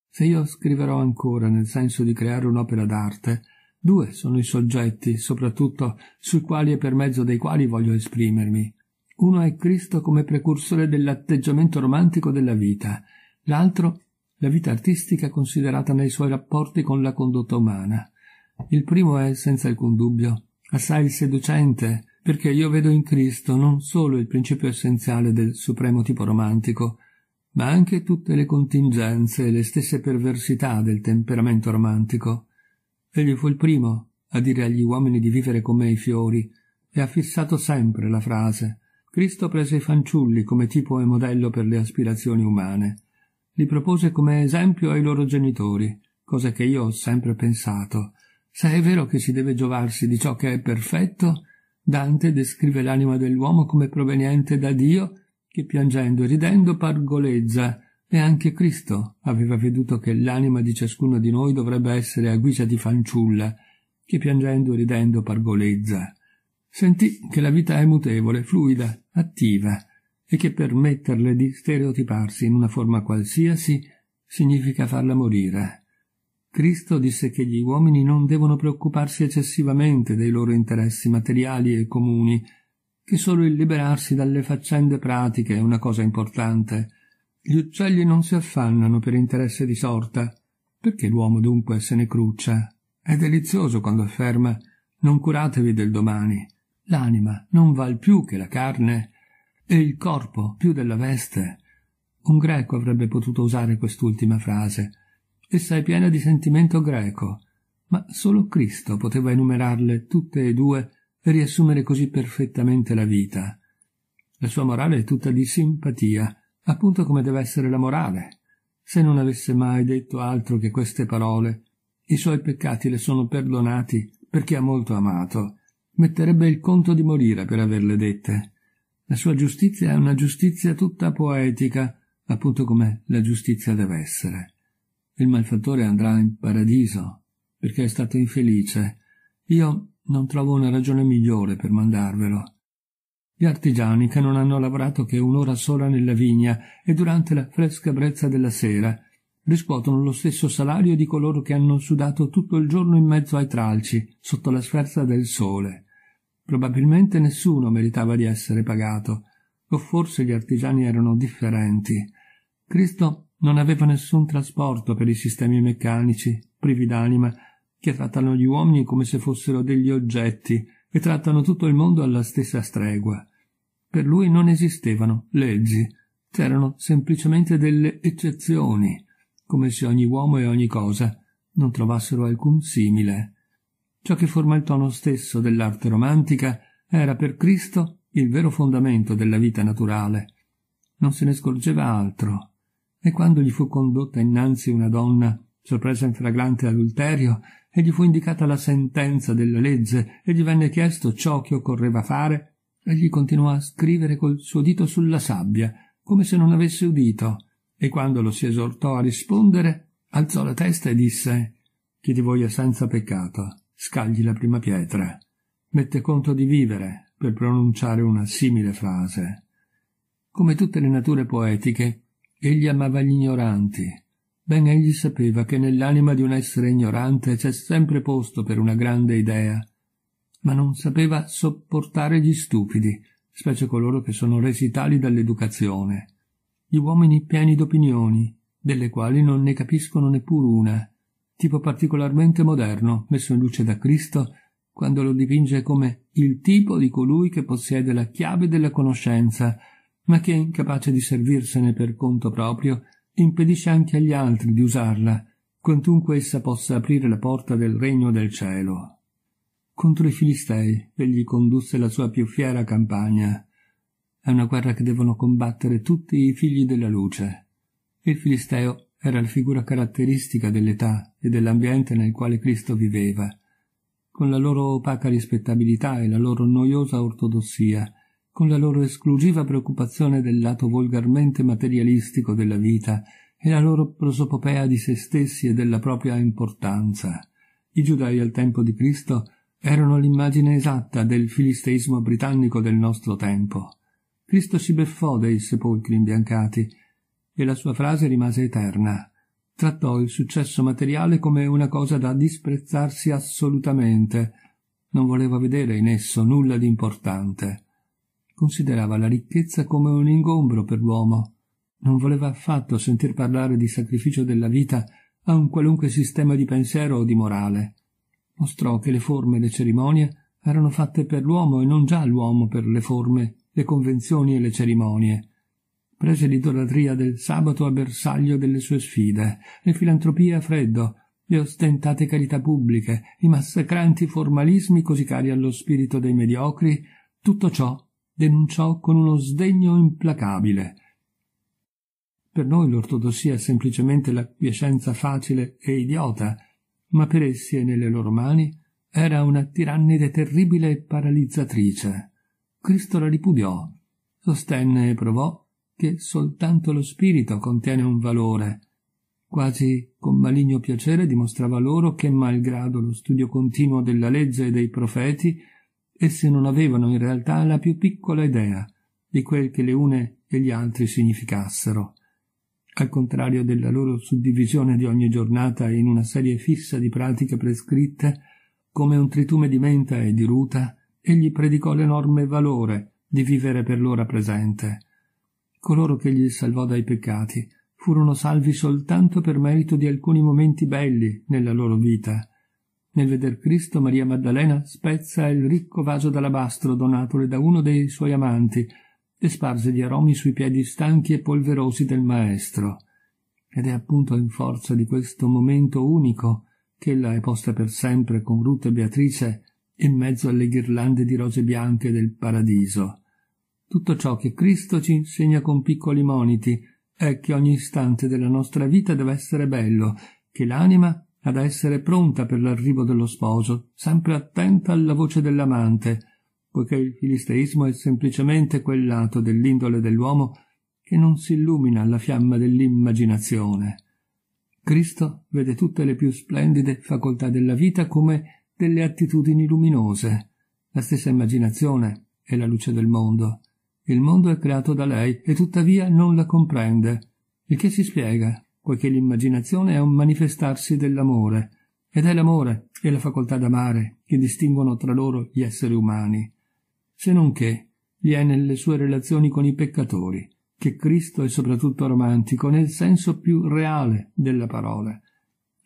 Se io scriverò ancora nel senso di creare un'opera d'arte, due sono i soggetti, soprattutto, sui quali e per mezzo dei quali voglio esprimermi. Uno è Cristo come precursore dell'atteggiamento romantico della vita, l'altro la vita artistica considerata nei suoi rapporti con la condotta umana. Il primo è, senza alcun dubbio, assai seducente, perché io vedo in Cristo non solo il principio essenziale del supremo tipo romantico, ma anche tutte le contingenze e le stesse perversità del temperamento romantico. Egli fu il primo a dire agli uomini di vivere come i fiori e ha fissato sempre la frase Cristo prese i fanciulli come tipo e modello per le aspirazioni umane. Li propose come esempio ai loro genitori, cosa che io ho sempre pensato. Se è vero che si deve giovarsi di ciò che è perfetto, Dante descrive l'anima dell'uomo come proveniente da Dio, che piangendo e ridendo pargolezza, e anche Cristo aveva veduto che l'anima di ciascuno di noi dovrebbe essere a guisa di fanciulla, che piangendo e ridendo pargolezza. Sentì che la vita è mutevole, fluida, attiva e che permetterle di stereotiparsi in una forma qualsiasi significa farla morire. Cristo disse che gli uomini non devono preoccuparsi eccessivamente dei loro interessi materiali e comuni, che solo il liberarsi dalle faccende pratiche è una cosa importante. Gli uccelli non si affannano per interesse di sorta. Perché l'uomo dunque se ne cruccia? È delizioso quando afferma non curatevi del domani, L'anima non val più che la carne e il corpo più della veste. Un greco avrebbe potuto usare quest'ultima frase. Essa è piena di sentimento greco, ma solo Cristo poteva enumerarle tutte e due e riassumere così perfettamente la vita. La sua morale è tutta di simpatia, appunto come deve essere la morale. Se non avesse mai detto altro che queste parole, i suoi peccati le sono perdonati perché ha molto amato metterebbe il conto di morire per averle dette. La sua giustizia è una giustizia tutta poetica, appunto come la giustizia deve essere. Il malfattore andrà in paradiso, perché è stato infelice. Io non trovo una ragione migliore per mandarvelo. Gli artigiani che non hanno lavorato che un'ora sola nella vigna e durante la fresca brezza della sera riscuotono lo stesso salario di coloro che hanno sudato tutto il giorno in mezzo ai tralci, sotto la sferza del sole. Probabilmente nessuno meritava di essere pagato, o forse gli artigiani erano differenti. Cristo non aveva nessun trasporto per i sistemi meccanici, privi d'anima, che trattano gli uomini come se fossero degli oggetti e trattano tutto il mondo alla stessa stregua. Per lui non esistevano leggi, c'erano semplicemente delle eccezioni come se ogni uomo e ogni cosa non trovassero alcun simile. Ciò che forma il tono stesso dell'arte romantica era per Cristo il vero fondamento della vita naturale. Non se ne scorgeva altro. E quando gli fu condotta innanzi una donna sorpresa in fragrante adulterio, e gli fu indicata la sentenza della legge, e gli venne chiesto ciò che occorreva fare, egli continuò a scrivere col suo dito sulla sabbia, come se non avesse udito, e quando lo si esortò a rispondere, alzò la testa e disse Chi di voi è senza peccato, scagli la prima pietra. Mette conto di vivere per pronunciare una simile frase. Come tutte le nature poetiche, egli amava gli ignoranti. Ben egli sapeva che nell'anima di un essere ignorante c'è sempre posto per una grande idea, ma non sapeva sopportare gli stupidi, specie coloro che sono resi tali dall'educazione gli uomini pieni d'opinioni, delle quali non ne capiscono neppur una, tipo particolarmente moderno, messo in luce da Cristo, quando lo dipinge come il tipo di colui che possiede la chiave della conoscenza, ma che, incapace di servirsene per conto proprio, impedisce anche agli altri di usarla, quantunque essa possa aprire la porta del regno del cielo. Contro i Filistei egli condusse la sua più fiera campagna, è una guerra che devono combattere tutti i figli della luce. Il Filisteo era la figura caratteristica dell'età e dell'ambiente nel quale Cristo viveva, con la loro opaca rispettabilità e la loro noiosa ortodossia, con la loro esclusiva preoccupazione del lato volgarmente materialistico della vita e la loro prosopopea di se stessi e della propria importanza. I giudei al tempo di Cristo erano l'immagine esatta del filisteismo britannico del nostro tempo. Cristo si beffò dei sepolcri imbiancati e la sua frase rimase eterna. Trattò il successo materiale come una cosa da disprezzarsi assolutamente. Non voleva vedere in esso nulla di importante. Considerava la ricchezza come un ingombro per l'uomo. Non voleva affatto sentir parlare di sacrificio della vita a un qualunque sistema di pensiero o di morale. Mostrò che le forme e le cerimonie erano fatte per l'uomo e non già l'uomo per le forme le convenzioni e le cerimonie. Prese l'idolatria del sabato a bersaglio delle sue sfide, le filantropie a freddo, le ostentate carità pubbliche, i massacranti formalismi così cari allo spirito dei mediocri, tutto ciò denunciò con uno sdegno implacabile. Per noi l'ortodossia è semplicemente l'acquiescenza facile e idiota, ma per essi e nelle loro mani era una tirannide terribile e paralizzatrice. Cristo la ripudiò, sostenne e provò che soltanto lo spirito contiene un valore. Quasi con maligno piacere dimostrava loro che, malgrado lo studio continuo della legge e dei profeti, essi non avevano in realtà la più piccola idea di quel che le une e gli altri significassero. Al contrario della loro suddivisione di ogni giornata in una serie fissa di pratiche prescritte, come un tritume di menta e di ruta, egli predicò l'enorme valore di vivere per l'ora presente. Coloro che gli salvò dai peccati furono salvi soltanto per merito di alcuni momenti belli nella loro vita. Nel veder Cristo, Maria Maddalena spezza il ricco vaso d'alabastro donatole da uno dei suoi amanti e sparse gli aromi sui piedi stanchi e polverosi del maestro. Ed è appunto in forza di questo momento unico che ella è posta per sempre con Ruth e Beatrice in mezzo alle ghirlande di rose bianche del paradiso. Tutto ciò che Cristo ci insegna con piccoli moniti è che ogni istante della nostra vita deve essere bello, che l'anima ha da essere pronta per l'arrivo dello sposo, sempre attenta alla voce dell'amante, poiché il filisteismo è semplicemente quel lato dell'indole dell'uomo che non si illumina alla fiamma dell'immaginazione. Cristo vede tutte le più splendide facoltà della vita come delle attitudini luminose. La stessa immaginazione è la luce del mondo. Il mondo è creato da lei e tuttavia non la comprende, il che si spiega, poiché l'immaginazione è un manifestarsi dell'amore, ed è l'amore e la facoltà d'amare che distinguono tra loro gli esseri umani. Se non che vi è nelle sue relazioni con i peccatori, che Cristo è soprattutto romantico nel senso più reale della parola.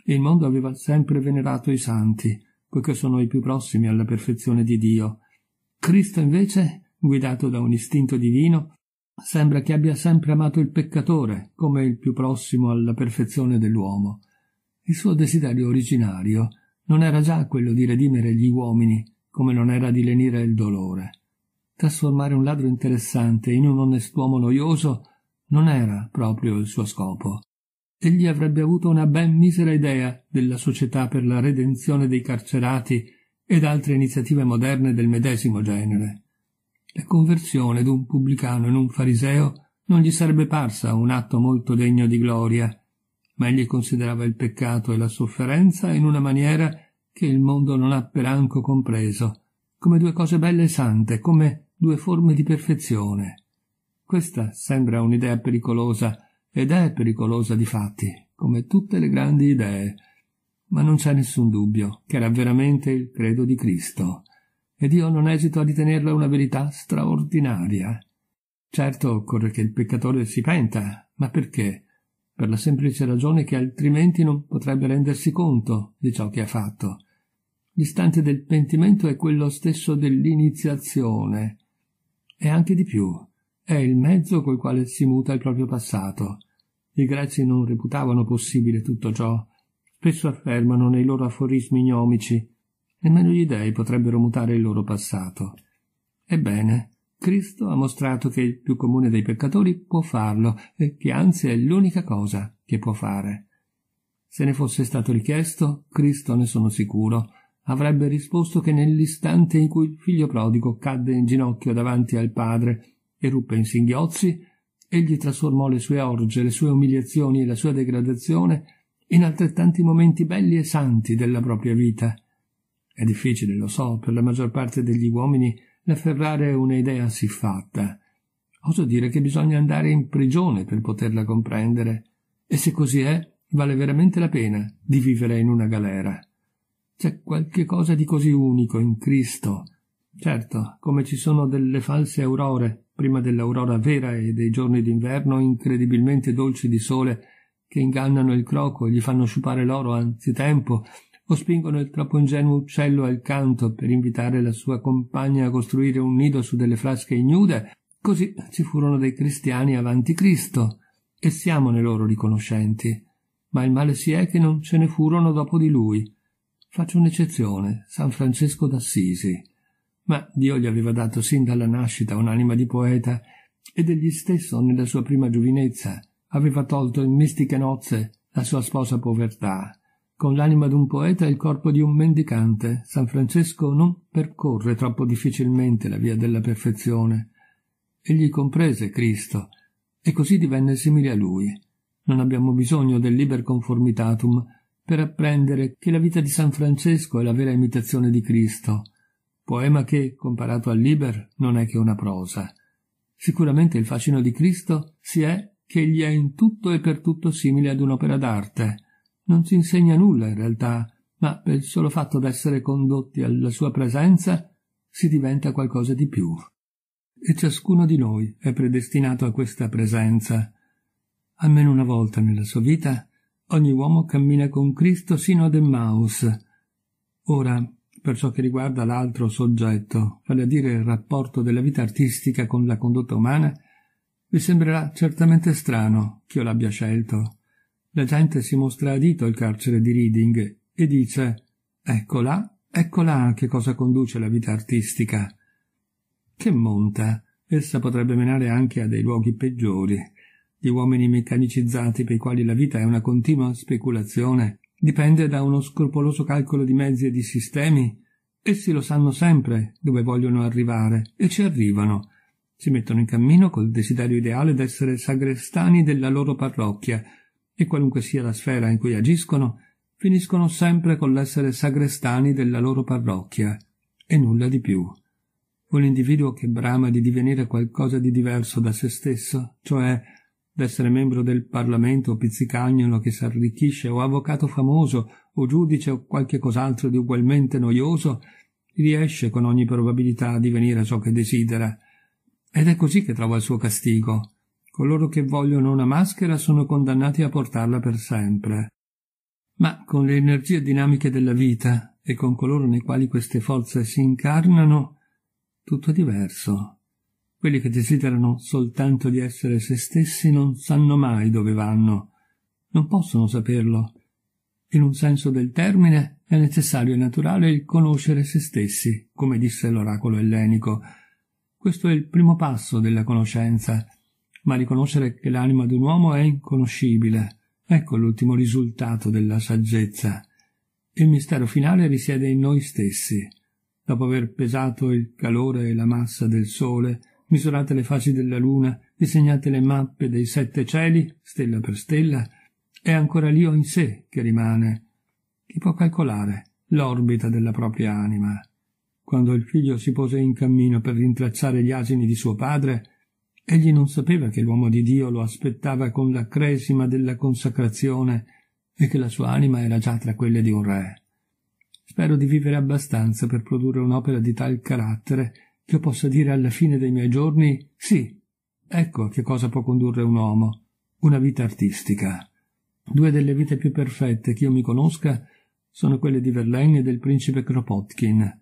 Il mondo aveva sempre venerato i santi, poiché sono i più prossimi alla perfezione di Dio. Cristo invece, guidato da un istinto divino, sembra che abbia sempre amato il peccatore come il più prossimo alla perfezione dell'uomo. Il suo desiderio originario non era già quello di redimere gli uomini, come non era di lenire il dolore. Trasformare un ladro interessante in un onest'uomo noioso non era proprio il suo scopo egli avrebbe avuto una ben misera idea della società per la redenzione dei carcerati ed altre iniziative moderne del medesimo genere. La conversione d'un pubblicano in un fariseo non gli sarebbe parsa un atto molto degno di gloria, ma egli considerava il peccato e la sofferenza in una maniera che il mondo non ha peranco compreso, come due cose belle e sante, come due forme di perfezione. Questa sembra un'idea pericolosa, ed è pericolosa di fatti, come tutte le grandi idee, ma non c'è nessun dubbio che era veramente il credo di Cristo, ed io non esito a ritenerla una verità straordinaria. Certo occorre che il peccatore si penta, ma perché? Per la semplice ragione che altrimenti non potrebbe rendersi conto di ciò che ha fatto. L'istante del pentimento è quello stesso dell'iniziazione. E anche di più è il mezzo col quale si muta il proprio passato. I greci non reputavano possibile tutto ciò, spesso affermano nei loro aforismi gnomici, nemmeno gli dei potrebbero mutare il loro passato. Ebbene, Cristo ha mostrato che il più comune dei peccatori può farlo e che anzi è l'unica cosa che può fare. Se ne fosse stato richiesto, Cristo ne sono sicuro, avrebbe risposto che nell'istante in cui il figlio prodigo cadde in ginocchio davanti al padre ruppe in singhiozzi, egli trasformò le sue orge, le sue umiliazioni e la sua degradazione in altrettanti momenti belli e santi della propria vita. È difficile, lo so, per la maggior parte degli uomini l'afferrare un'idea siffatta. Oso dire che bisogna andare in prigione per poterla comprendere, e se così è, vale veramente la pena di vivere in una galera. C'è qualche cosa di così unico in Cristo. Certo, come ci sono delle false aurore prima dell'aurora vera e dei giorni d'inverno incredibilmente dolci di sole che ingannano il croco e gli fanno sciupare l'oro anzitempo o spingono il troppo ingenuo uccello al canto per invitare la sua compagna a costruire un nido su delle frasche ignude, così ci furono dei cristiani avanti Cristo e siamo ne loro riconoscenti. Ma il male si è che non ce ne furono dopo di lui. Faccio un'eccezione, San Francesco d'Assisi ma Dio gli aveva dato sin dalla nascita un'anima di poeta ed egli stesso nella sua prima giovinezza aveva tolto in mistiche nozze la sua sposa povertà. Con l'anima d'un poeta e il corpo di un mendicante, San Francesco non percorre troppo difficilmente la via della perfezione. Egli comprese Cristo e così divenne simile a lui. Non abbiamo bisogno del liber conformitatum per apprendere che la vita di San Francesco è la vera imitazione di Cristo poema che, comparato al Liber, non è che una prosa. Sicuramente il fascino di Cristo si è che egli è in tutto e per tutto simile ad un'opera d'arte. Non ci insegna nulla in realtà, ma per il solo fatto d'essere condotti alla sua presenza si diventa qualcosa di più. E ciascuno di noi è predestinato a questa presenza. Almeno una volta nella sua vita, ogni uomo cammina con Cristo sino ad Emmaus. Ora, per ciò che riguarda l'altro soggetto, vale a dire il rapporto della vita artistica con la condotta umana, vi sembrerà certamente strano che io l'abbia scelto. La gente si mostra adito al carcere di Reading e dice «Eccola, eccola a che cosa conduce la vita artistica». Che monta! Essa potrebbe menare anche a dei luoghi peggiori, di uomini meccanicizzati per i quali la vita è una continua speculazione Dipende da uno scrupoloso calcolo di mezzi e di sistemi. Essi lo sanno sempre dove vogliono arrivare e ci arrivano. Si mettono in cammino col desiderio ideale d'essere sagrestani della loro parrocchia e qualunque sia la sfera in cui agiscono, finiscono sempre con l'essere sagrestani della loro parrocchia e nulla di più. Un individuo che brama di divenire qualcosa di diverso da se stesso, cioè d'essere membro del Parlamento o pizzicagnolo che s'arricchisce o avvocato famoso o giudice o qualche cos'altro di ugualmente noioso, riesce con ogni probabilità a divenire ciò che desidera. Ed è così che trova il suo castigo. Coloro che vogliono una maschera sono condannati a portarla per sempre. Ma con le energie dinamiche della vita e con coloro nei quali queste forze si incarnano, tutto è diverso. Quelli che desiderano soltanto di essere se stessi non sanno mai dove vanno, non possono saperlo. In un senso del termine è necessario e naturale il conoscere se stessi, come disse l'oracolo ellenico. Questo è il primo passo della conoscenza, ma riconoscere che l'anima di un uomo è inconoscibile. Ecco l'ultimo risultato della saggezza. Il mistero finale risiede in noi stessi. Dopo aver pesato il calore e la massa del sole, misurate le fasi della luna, disegnate le mappe dei sette cieli, stella per stella, è ancora l'io in sé che rimane. Chi può calcolare l'orbita della propria anima? Quando il figlio si pose in cammino per rintracciare gli asini di suo padre, egli non sapeva che l'uomo di Dio lo aspettava con la cresima della consacrazione e che la sua anima era già tra quelle di un re. Spero di vivere abbastanza per produrre un'opera di tal carattere io possa dire alla fine dei miei giorni sì, ecco a che cosa può condurre un uomo, una vita artistica. Due delle vite più perfette che io mi conosca sono quelle di Verlaine e del principe Kropotkin.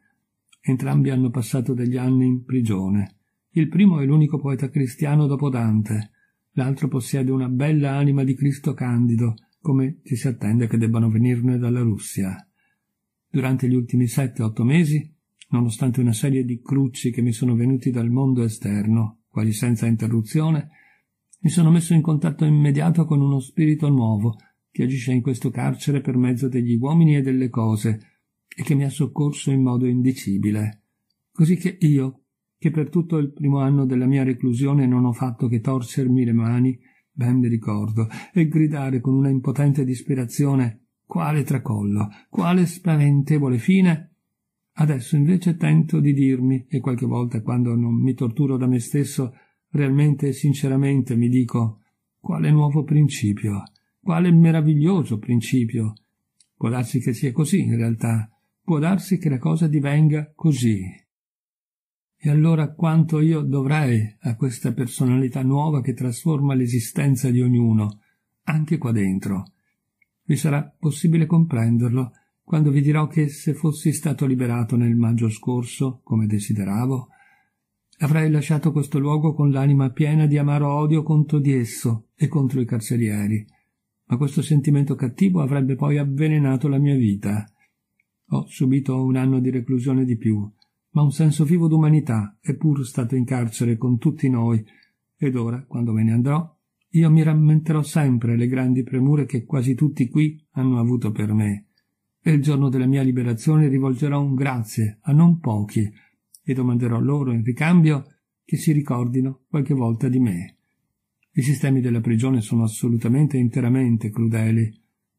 Entrambi hanno passato degli anni in prigione. Il primo è l'unico poeta cristiano dopo Dante, l'altro possiede una bella anima di Cristo candido, come ci si attende che debbano venirne dalla Russia. Durante gli ultimi sette-otto mesi nonostante una serie di crucci che mi sono venuti dal mondo esterno, quasi senza interruzione, mi sono messo in contatto immediato con uno spirito nuovo che agisce in questo carcere per mezzo degli uomini e delle cose e che mi ha soccorso in modo indicibile. Così che io, che per tutto il primo anno della mia reclusione non ho fatto che torcermi le mani, ben mi ricordo, e gridare con una impotente disperazione quale tracollo, quale spaventevole fine, Adesso invece tento di dirmi, e qualche volta quando non mi torturo da me stesso, realmente e sinceramente mi dico quale nuovo principio, quale meraviglioso principio. Può darsi che sia così in realtà, può darsi che la cosa divenga così. E allora quanto io dovrei a questa personalità nuova che trasforma l'esistenza di ognuno, anche qua dentro. Vi sarà possibile comprenderlo quando vi dirò che se fossi stato liberato nel maggio scorso, come desideravo, avrei lasciato questo luogo con l'anima piena di amaro odio contro di esso e contro i carcerieri, ma questo sentimento cattivo avrebbe poi avvelenato la mia vita. Ho subito un anno di reclusione di più, ma un senso vivo d'umanità è pur stato in carcere con tutti noi, ed ora, quando me ne andrò, io mi rammenterò sempre le grandi premure che quasi tutti qui hanno avuto per me e il giorno della mia liberazione rivolgerò un grazie a non pochi e domanderò loro in ricambio che si ricordino qualche volta di me. I sistemi della prigione sono assolutamente e interamente crudeli.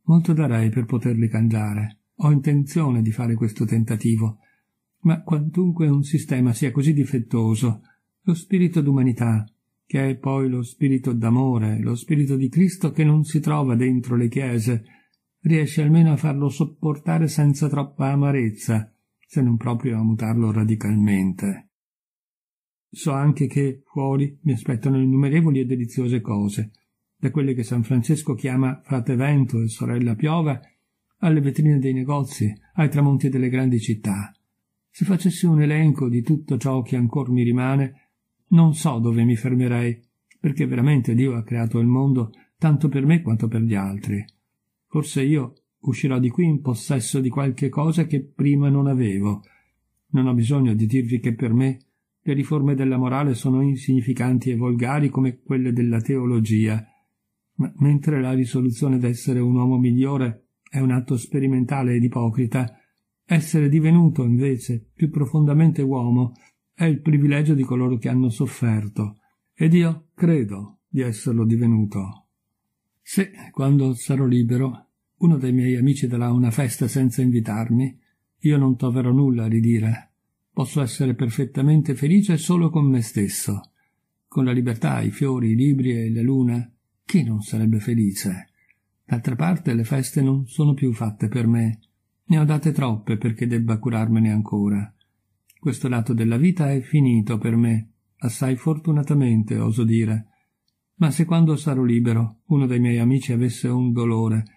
Molto darei per poterli cambiare. Ho intenzione di fare questo tentativo. Ma quantunque un sistema sia così difettoso, lo spirito d'umanità, che è poi lo spirito d'amore, lo spirito di Cristo che non si trova dentro le chiese, riesce almeno a farlo sopportare senza troppa amarezza, se non proprio a mutarlo radicalmente. So anche che fuori mi aspettano innumerevoli e deliziose cose, da quelle che San Francesco chiama frate vento e sorella piova, alle vetrine dei negozi, ai tramonti delle grandi città. Se facessi un elenco di tutto ciò che ancora mi rimane, non so dove mi fermerei, perché veramente Dio ha creato il mondo tanto per me quanto per gli altri Forse io uscirò di qui in possesso di qualche cosa che prima non avevo. Non ho bisogno di dirvi che per me le riforme della morale sono insignificanti e volgari come quelle della teologia, ma mentre la risoluzione d'essere un uomo migliore è un atto sperimentale ed ipocrita, essere divenuto invece più profondamente uomo è il privilegio di coloro che hanno sofferto, ed io credo di esserlo divenuto. Se, quando sarò libero, uno dei miei amici darà una festa senza invitarmi. Io non troverò nulla a ridire. Posso essere perfettamente felice solo con me stesso. Con la libertà, i fiori, i libri e la luna, chi non sarebbe felice? D'altra parte le feste non sono più fatte per me. Ne ho date troppe perché debba curarmene ancora. Questo lato della vita è finito per me, assai fortunatamente, oso dire. Ma se quando sarò libero uno dei miei amici avesse un dolore,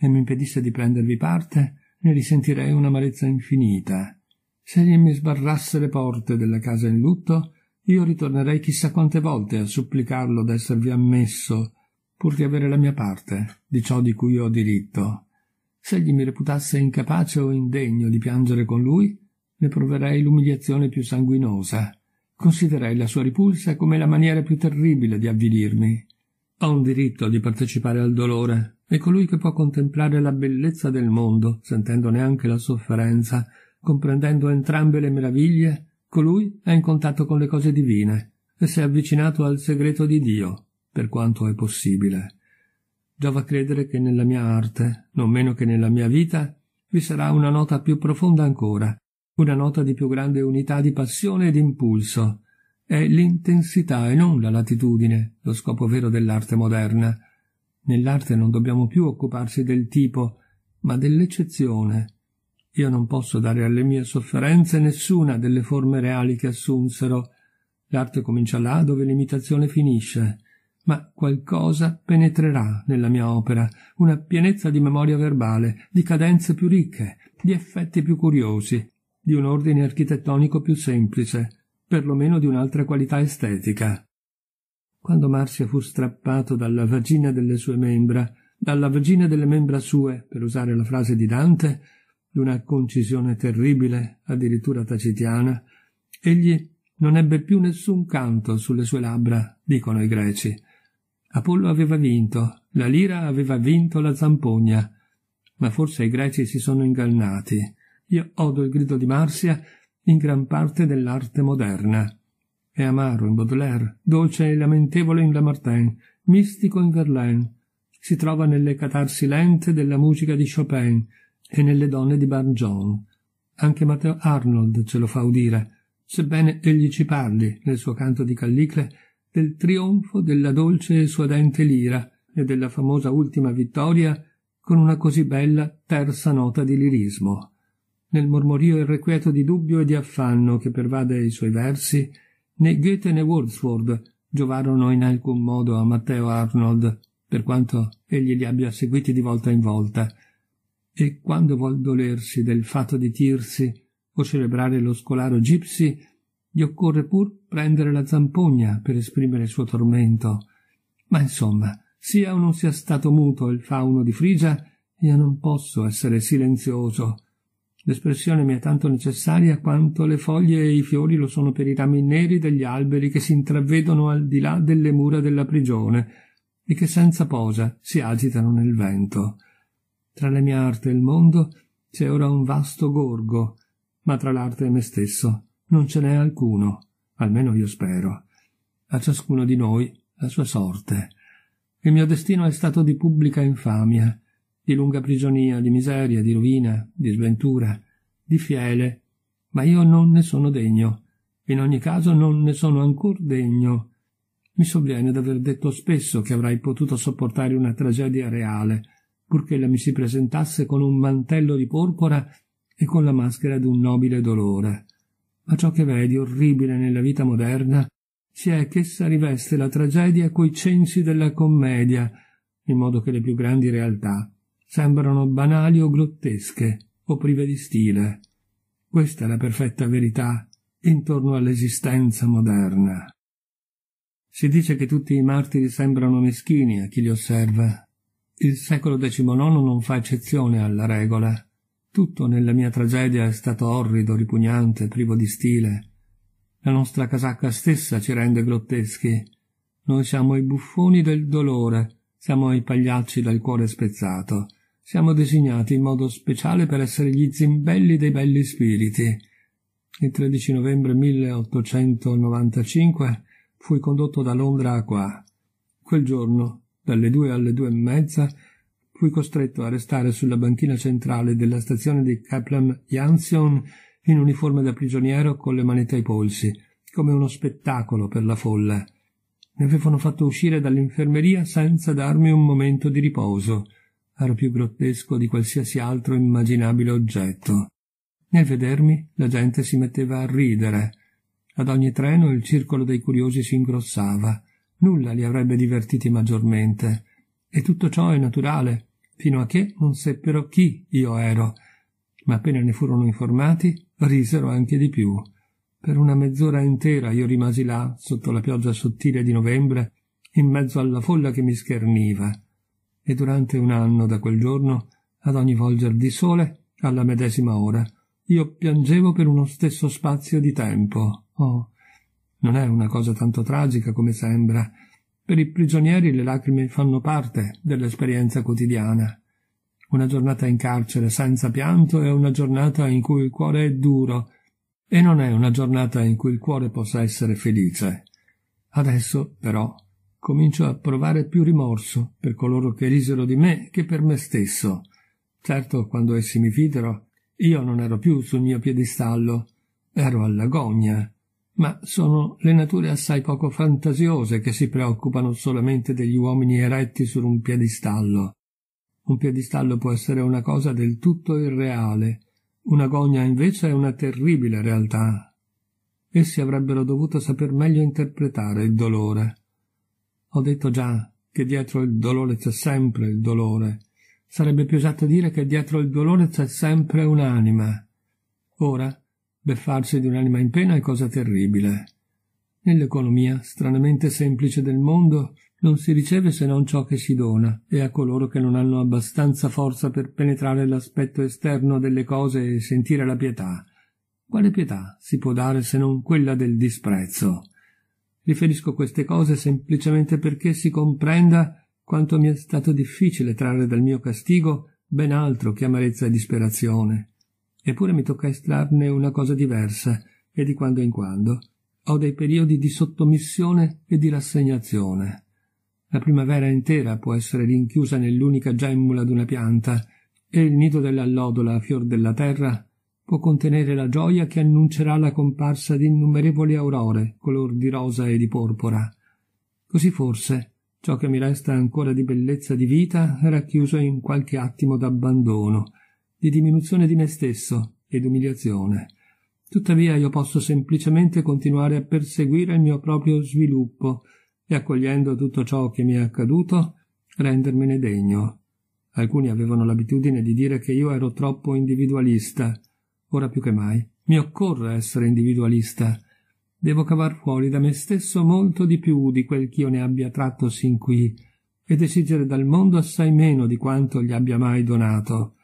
e mi impedisse di prendervi parte, ne risentirei un'amarezza infinita. Se egli mi sbarrasse le porte della casa in lutto, io ritornerei chissà quante volte a supplicarlo d'esservi ammesso, pur di avere la mia parte di ciò di cui ho diritto. Se egli mi reputasse incapace o indegno di piangere con lui, ne proverei l'umiliazione più sanguinosa. Considerei la sua ripulsa come la maniera più terribile di avvilirmi ha un diritto di partecipare al dolore e colui che può contemplare la bellezza del mondo, sentendone anche la sofferenza, comprendendo entrambe le meraviglie, colui è in contatto con le cose divine e si è avvicinato al segreto di Dio, per quanto è possibile. Giova credere che nella mia arte, non meno che nella mia vita, vi sarà una nota più profonda ancora, una nota di più grande unità di passione e d'impulso, è l'intensità e non la latitudine lo scopo vero dell'arte moderna. Nell'arte non dobbiamo più occuparci del tipo, ma dell'eccezione. Io non posso dare alle mie sofferenze nessuna delle forme reali che assunsero. L'arte comincia là dove l'imitazione finisce, ma qualcosa penetrerà nella mia opera, una pienezza di memoria verbale, di cadenze più ricche, di effetti più curiosi, di un ordine architettonico più semplice, perlomeno di un'altra qualità estetica. Quando Marzia fu strappato dalla vagina delle sue membra, dalla vagina delle membra sue, per usare la frase di Dante, d'una concisione terribile, addirittura tacitiana, egli non ebbe più nessun canto sulle sue labbra, dicono i greci. Apollo aveva vinto, la lira aveva vinto la zampogna, ma forse i greci si sono ingannati. Io odo il grido di Marsia in gran parte dell'arte moderna. È amaro in Baudelaire, dolce e lamentevole in Lamartine, mistico in Verlaine. Si trova nelle catarsi lente della musica di Chopin e nelle donne di Barjon. Anche Matteo Arnold ce lo fa udire, sebbene egli ci parli, nel suo canto di Callicle, del trionfo della dolce e suadente lira e della famosa ultima vittoria con una così bella terza nota di lirismo nel mormorio irrequieto di dubbio e di affanno che pervade i suoi versi, né Goethe né Wordsworth giovarono in alcun modo a Matteo Arnold, per quanto egli li abbia seguiti di volta in volta. E quando vuol dolersi del fatto di tirsi o celebrare lo scolaro Gipsy, gli occorre pur prendere la zampogna per esprimere il suo tormento. Ma insomma, sia o non sia stato muto il fauno di Frigia, io non posso essere silenzioso L'espressione mi è tanto necessaria quanto le foglie e i fiori lo sono per i rami neri degli alberi che si intravedono al di là delle mura della prigione e che senza posa si agitano nel vento. Tra la mia arte e il mondo c'è ora un vasto gorgo, ma tra l'arte e me stesso non ce n'è alcuno, almeno io spero. A ciascuno di noi la sua sorte. Il mio destino è stato di pubblica infamia, di lunga prigionia, di miseria, di rovina, di sventura, di fiele, ma io non ne sono degno. In ogni caso non ne sono ancor degno. Mi sovviene d'aver detto spesso che avrei potuto sopportare una tragedia reale, purché la mi si presentasse con un mantello di porpora e con la maschera d'un nobile dolore. Ma ciò che vedi orribile nella vita moderna, si è ch'essa riveste la tragedia coi censi della commedia, in modo che le più grandi realtà sembrano banali o grottesche o prive di stile. Questa è la perfetta verità intorno all'esistenza moderna. Si dice che tutti i martiri sembrano meschini a chi li osserva. Il secolo XIX non fa eccezione alla regola. Tutto nella mia tragedia è stato orrido, ripugnante, privo di stile. La nostra casacca stessa ci rende grotteschi. Noi siamo i buffoni del dolore, siamo i pagliacci dal cuore spezzato siamo designati in modo speciale per essere gli zimbelli dei belli spiriti. Il 13 novembre 1895 fui condotto da Londra a qua. Quel giorno, dalle due alle due e mezza, fui costretto a restare sulla banchina centrale della stazione di Kaplan Jansion in uniforme da prigioniero con le manette ai polsi, come uno spettacolo per la folla. Mi avevano fatto uscire dall'infermeria senza darmi un momento di riposo ero più grottesco di qualsiasi altro immaginabile oggetto. Nel vedermi la gente si metteva a ridere. Ad ogni treno il circolo dei curiosi si ingrossava. Nulla li avrebbe divertiti maggiormente. E tutto ciò è naturale, fino a che non seppero chi io ero. Ma appena ne furono informati, risero anche di più. Per una mezz'ora intera io rimasi là, sotto la pioggia sottile di novembre, in mezzo alla folla che mi scherniva e durante un anno da quel giorno, ad ogni volger di sole, alla medesima ora, io piangevo per uno stesso spazio di tempo. Oh, non è una cosa tanto tragica come sembra. Per i prigionieri le lacrime fanno parte dell'esperienza quotidiana. Una giornata in carcere senza pianto è una giornata in cui il cuore è duro e non è una giornata in cui il cuore possa essere felice. Adesso, però, comincio a provare più rimorso per coloro che risero di me che per me stesso. Certo, quando essi mi videro, io non ero più sul mio piedistallo, ero alla gogna. ma sono le nature assai poco fantasiose che si preoccupano solamente degli uomini eretti su un piedistallo. Un piedistallo può essere una cosa del tutto irreale, una gogna invece è una terribile realtà. Essi avrebbero dovuto saper meglio interpretare il dolore ho detto già che dietro il dolore c'è sempre il dolore. Sarebbe più esatto dire che dietro il dolore c'è sempre un'anima. Ora, beffarsi di un'anima in pena è cosa terribile. Nell'economia, stranamente semplice del mondo, non si riceve se non ciò che si dona, e a coloro che non hanno abbastanza forza per penetrare l'aspetto esterno delle cose e sentire la pietà. Quale pietà si può dare se non quella del disprezzo? Riferisco queste cose semplicemente perché si comprenda quanto mi è stato difficile trarre dal mio castigo ben altro che amarezza e disperazione. Eppure mi tocca estrarne una cosa diversa, e di quando in quando ho dei periodi di sottomissione e di rassegnazione. La primavera intera può essere rinchiusa nell'unica gemmula d'una pianta, e il nido dell'allodola a fior della terra può contenere la gioia che annuncerà la comparsa di innumerevoli aurore color di rosa e di porpora. Così forse ciò che mi resta ancora di bellezza di vita è racchiuso in qualche attimo d'abbandono, di diminuzione di me stesso ed umiliazione. Tuttavia io posso semplicemente continuare a perseguire il mio proprio sviluppo e accogliendo tutto ciò che mi è accaduto rendermene degno. Alcuni avevano l'abitudine di dire che io ero troppo individualista, ora più che mai. Mi occorre essere individualista. Devo cavar fuori da me stesso molto di più di quel ch'io ne abbia tratto sin qui, ed esigere dal mondo assai meno di quanto gli abbia mai donato.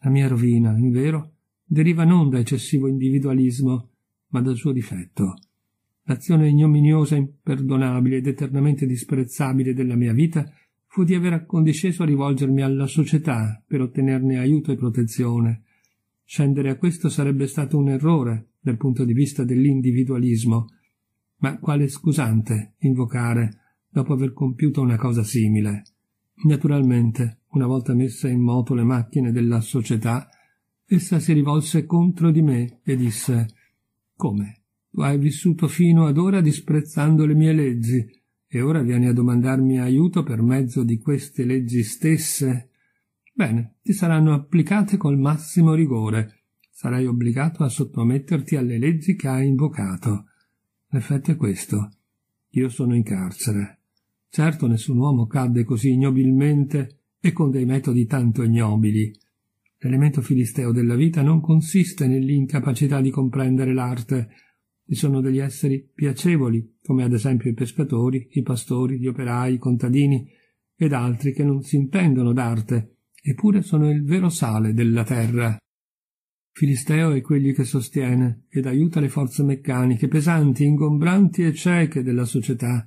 La mia rovina, in vero, deriva non da eccessivo individualismo, ma dal suo difetto. L'azione ignominiosa, imperdonabile ed eternamente disprezzabile della mia vita fu di aver accondisceso a rivolgermi alla società per ottenerne aiuto e protezione, Scendere a questo sarebbe stato un errore dal punto di vista dell'individualismo, ma quale scusante invocare dopo aver compiuto una cosa simile? Naturalmente, una volta messe in moto le macchine della società, essa si rivolse contro di me e disse Come? Tu hai vissuto fino ad ora disprezzando le mie leggi, e ora vieni a domandarmi aiuto per mezzo di queste leggi stesse? Bene, ti saranno applicate col massimo rigore. Sarai obbligato a sottometterti alle leggi che hai invocato. L'effetto è questo. Io sono in carcere. Certo nessun uomo cadde così ignobilmente e con dei metodi tanto ignobili. L'elemento filisteo della vita non consiste nell'incapacità di comprendere l'arte. Ci sono degli esseri piacevoli, come ad esempio i pescatori, i pastori, gli operai, i contadini ed altri che non si intendono d'arte eppure sono il vero sale della terra. Filisteo è quelli che sostiene ed aiuta le forze meccaniche, pesanti, ingombranti e cieche della società,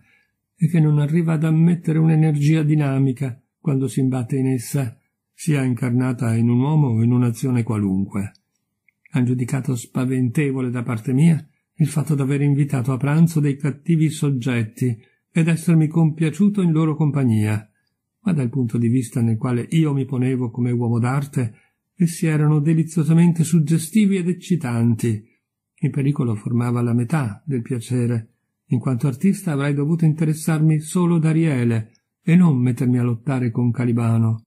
e che non arriva ad ammettere un'energia dinamica quando si imbatte in essa, sia incarnata in un uomo o in un'azione qualunque. Ha giudicato spaventevole da parte mia il fatto d'aver invitato a pranzo dei cattivi soggetti ed essermi compiaciuto in loro compagnia ma dal punto di vista nel quale io mi ponevo come uomo d'arte, essi erano deliziosamente suggestivi ed eccitanti. Il pericolo formava la metà del piacere. In quanto artista avrei dovuto interessarmi solo d'Ariele e non mettermi a lottare con Calibano.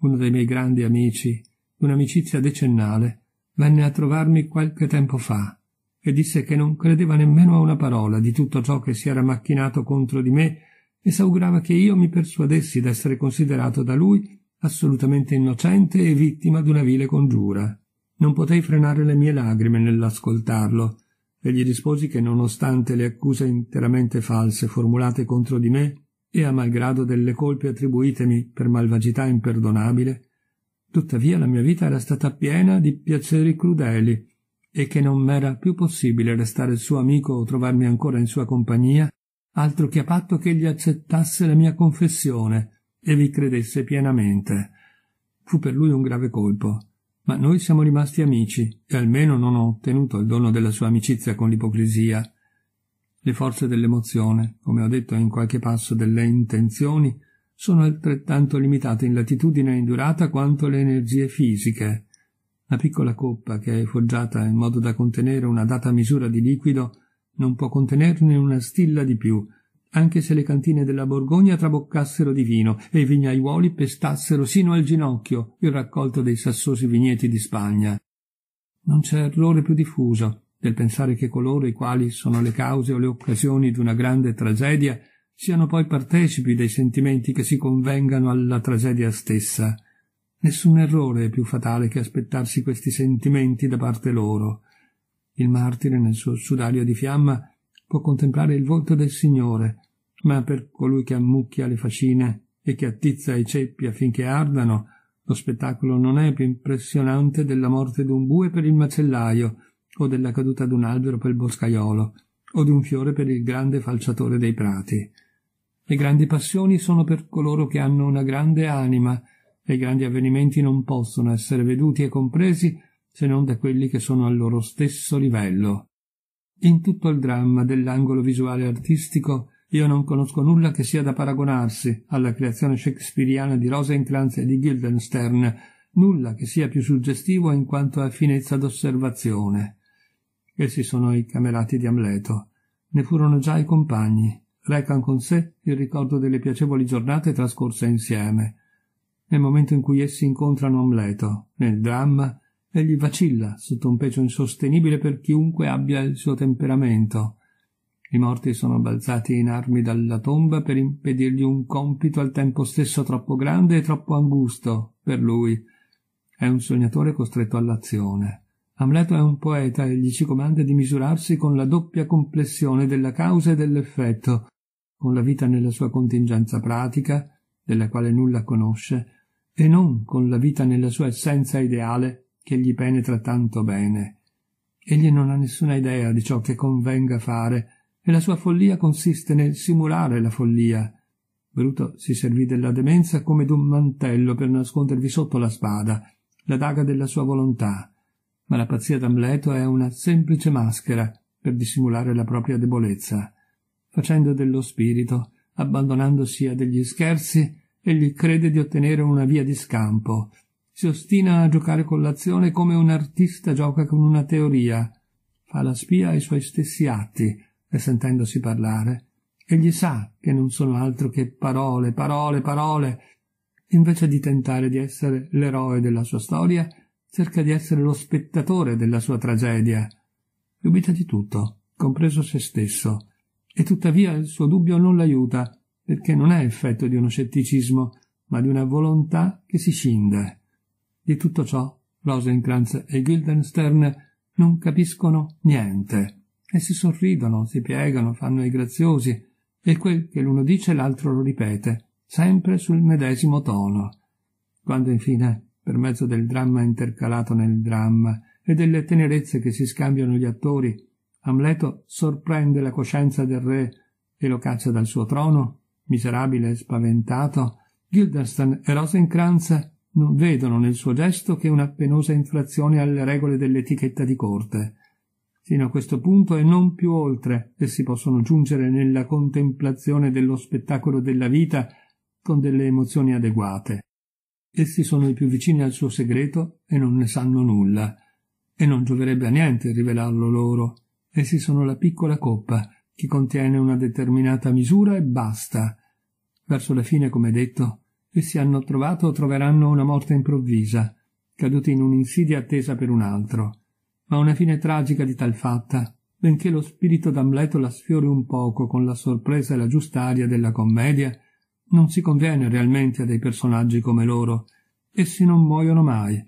Uno dei miei grandi amici, un'amicizia decennale, venne a trovarmi qualche tempo fa e disse che non credeva nemmeno a una parola di tutto ciò che si era macchinato contro di me e s'augurava che io mi persuadessi d'essere considerato da lui assolutamente innocente e vittima d'una vile congiura. Non potei frenare le mie lagrime nell'ascoltarlo, e gli risposi che nonostante le accuse interamente false formulate contro di me e a malgrado delle colpe attribuitemi per malvagità imperdonabile, tuttavia la mia vita era stata piena di piaceri crudeli e che non m'era più possibile restare suo amico o trovarmi ancora in sua compagnia altro che a patto che egli accettasse la mia confessione e vi credesse pienamente. Fu per lui un grave colpo, ma noi siamo rimasti amici e almeno non ho ottenuto il dono della sua amicizia con l'ipocrisia. Le forze dell'emozione, come ho detto in qualche passo delle intenzioni, sono altrettanto limitate in latitudine e in durata quanto le energie fisiche. La piccola coppa che è foggiata in modo da contenere una data misura di liquido non può contenerne una stilla di più, anche se le cantine della Borgogna traboccassero di vino e i vignaiuoli pestassero sino al ginocchio il raccolto dei sassosi vigneti di Spagna. Non c'è errore più diffuso del pensare che coloro i quali sono le cause o le occasioni di una grande tragedia siano poi partecipi dei sentimenti che si convengano alla tragedia stessa. Nessun errore è più fatale che aspettarsi questi sentimenti da parte loro. Il martire nel suo sudario di fiamma può contemplare il volto del Signore, ma per colui che ammucchia le fascine e che attizza i ceppi affinché ardano, lo spettacolo non è più impressionante della morte d'un bue per il macellaio, o della caduta d'un albero per il boscaiolo, o di un fiore per il grande falciatore dei prati. Le grandi passioni sono per coloro che hanno una grande anima, e i grandi avvenimenti non possono essere veduti e compresi se non da quelli che sono al loro stesso livello. In tutto il dramma dell'angolo visuale artistico io non conosco nulla che sia da paragonarsi alla creazione shakespeariana di Rosencrantz e di Guildenstern, nulla che sia più suggestivo in quanto a finezza d'osservazione. Essi sono i camerati di Amleto. Ne furono già i compagni. Recan con sé il ricordo delle piacevoli giornate trascorse insieme. Nel momento in cui essi incontrano Amleto, nel dramma, Egli vacilla sotto un peso insostenibile per chiunque abbia il suo temperamento. I morti sono balzati in armi dalla tomba per impedirgli un compito al tempo stesso troppo grande e troppo angusto per lui. È un sognatore costretto all'azione. Amleto è un poeta e gli si comanda di misurarsi con la doppia complessione della causa e dell'effetto, con la vita nella sua contingenza pratica, della quale nulla conosce, e non con la vita nella sua essenza ideale che gli penetra tanto bene. Egli non ha nessuna idea di ciò che convenga fare, e la sua follia consiste nel simulare la follia. Bruto si servì della demenza come d'un mantello per nascondervi sotto la spada, la daga della sua volontà. Ma la pazzia d'Amleto è una semplice maschera per dissimulare la propria debolezza. Facendo dello spirito, abbandonandosi a degli scherzi, egli crede di ottenere una via di scampo, si ostina a giocare con l'azione come un artista gioca con una teoria, fa la spia ai suoi stessi atti e sentendosi parlare, egli sa che non sono altro che parole, parole, parole. Invece di tentare di essere l'eroe della sua storia, cerca di essere lo spettatore della sua tragedia. Dubita di tutto, compreso se stesso, e tuttavia il suo dubbio non l'aiuta, perché non è effetto di uno scetticismo, ma di una volontà che si scinde. Di tutto ciò Rosencrantz e Guildenstern non capiscono niente e si sorridono, si piegano, fanno i graziosi e quel che l'uno dice l'altro lo ripete, sempre sul medesimo tono. Quando infine, per mezzo del dramma intercalato nel dramma e delle tenerezze che si scambiano gli attori, Amleto sorprende la coscienza del re e lo caccia dal suo trono, miserabile e spaventato, Guildenstern e Rosencrantz non vedono nel suo gesto che una penosa infrazione alle regole dell'etichetta di corte. Sino a questo punto e non più oltre che si possono giungere nella contemplazione dello spettacolo della vita con delle emozioni adeguate. Essi sono i più vicini al suo segreto e non ne sanno nulla, e non gioverebbe a niente rivelarlo loro. Essi sono la piccola coppa che contiene una determinata misura e basta. Verso la fine, come detto, essi hanno trovato o troveranno una morte improvvisa, caduti in un'insidia attesa per un altro. Ma una fine tragica di tal fatta, benché lo spirito d'Amleto la sfiori un poco con la sorpresa e la giusta aria della commedia, non si conviene realmente a dei personaggi come loro. Essi non muoiono mai.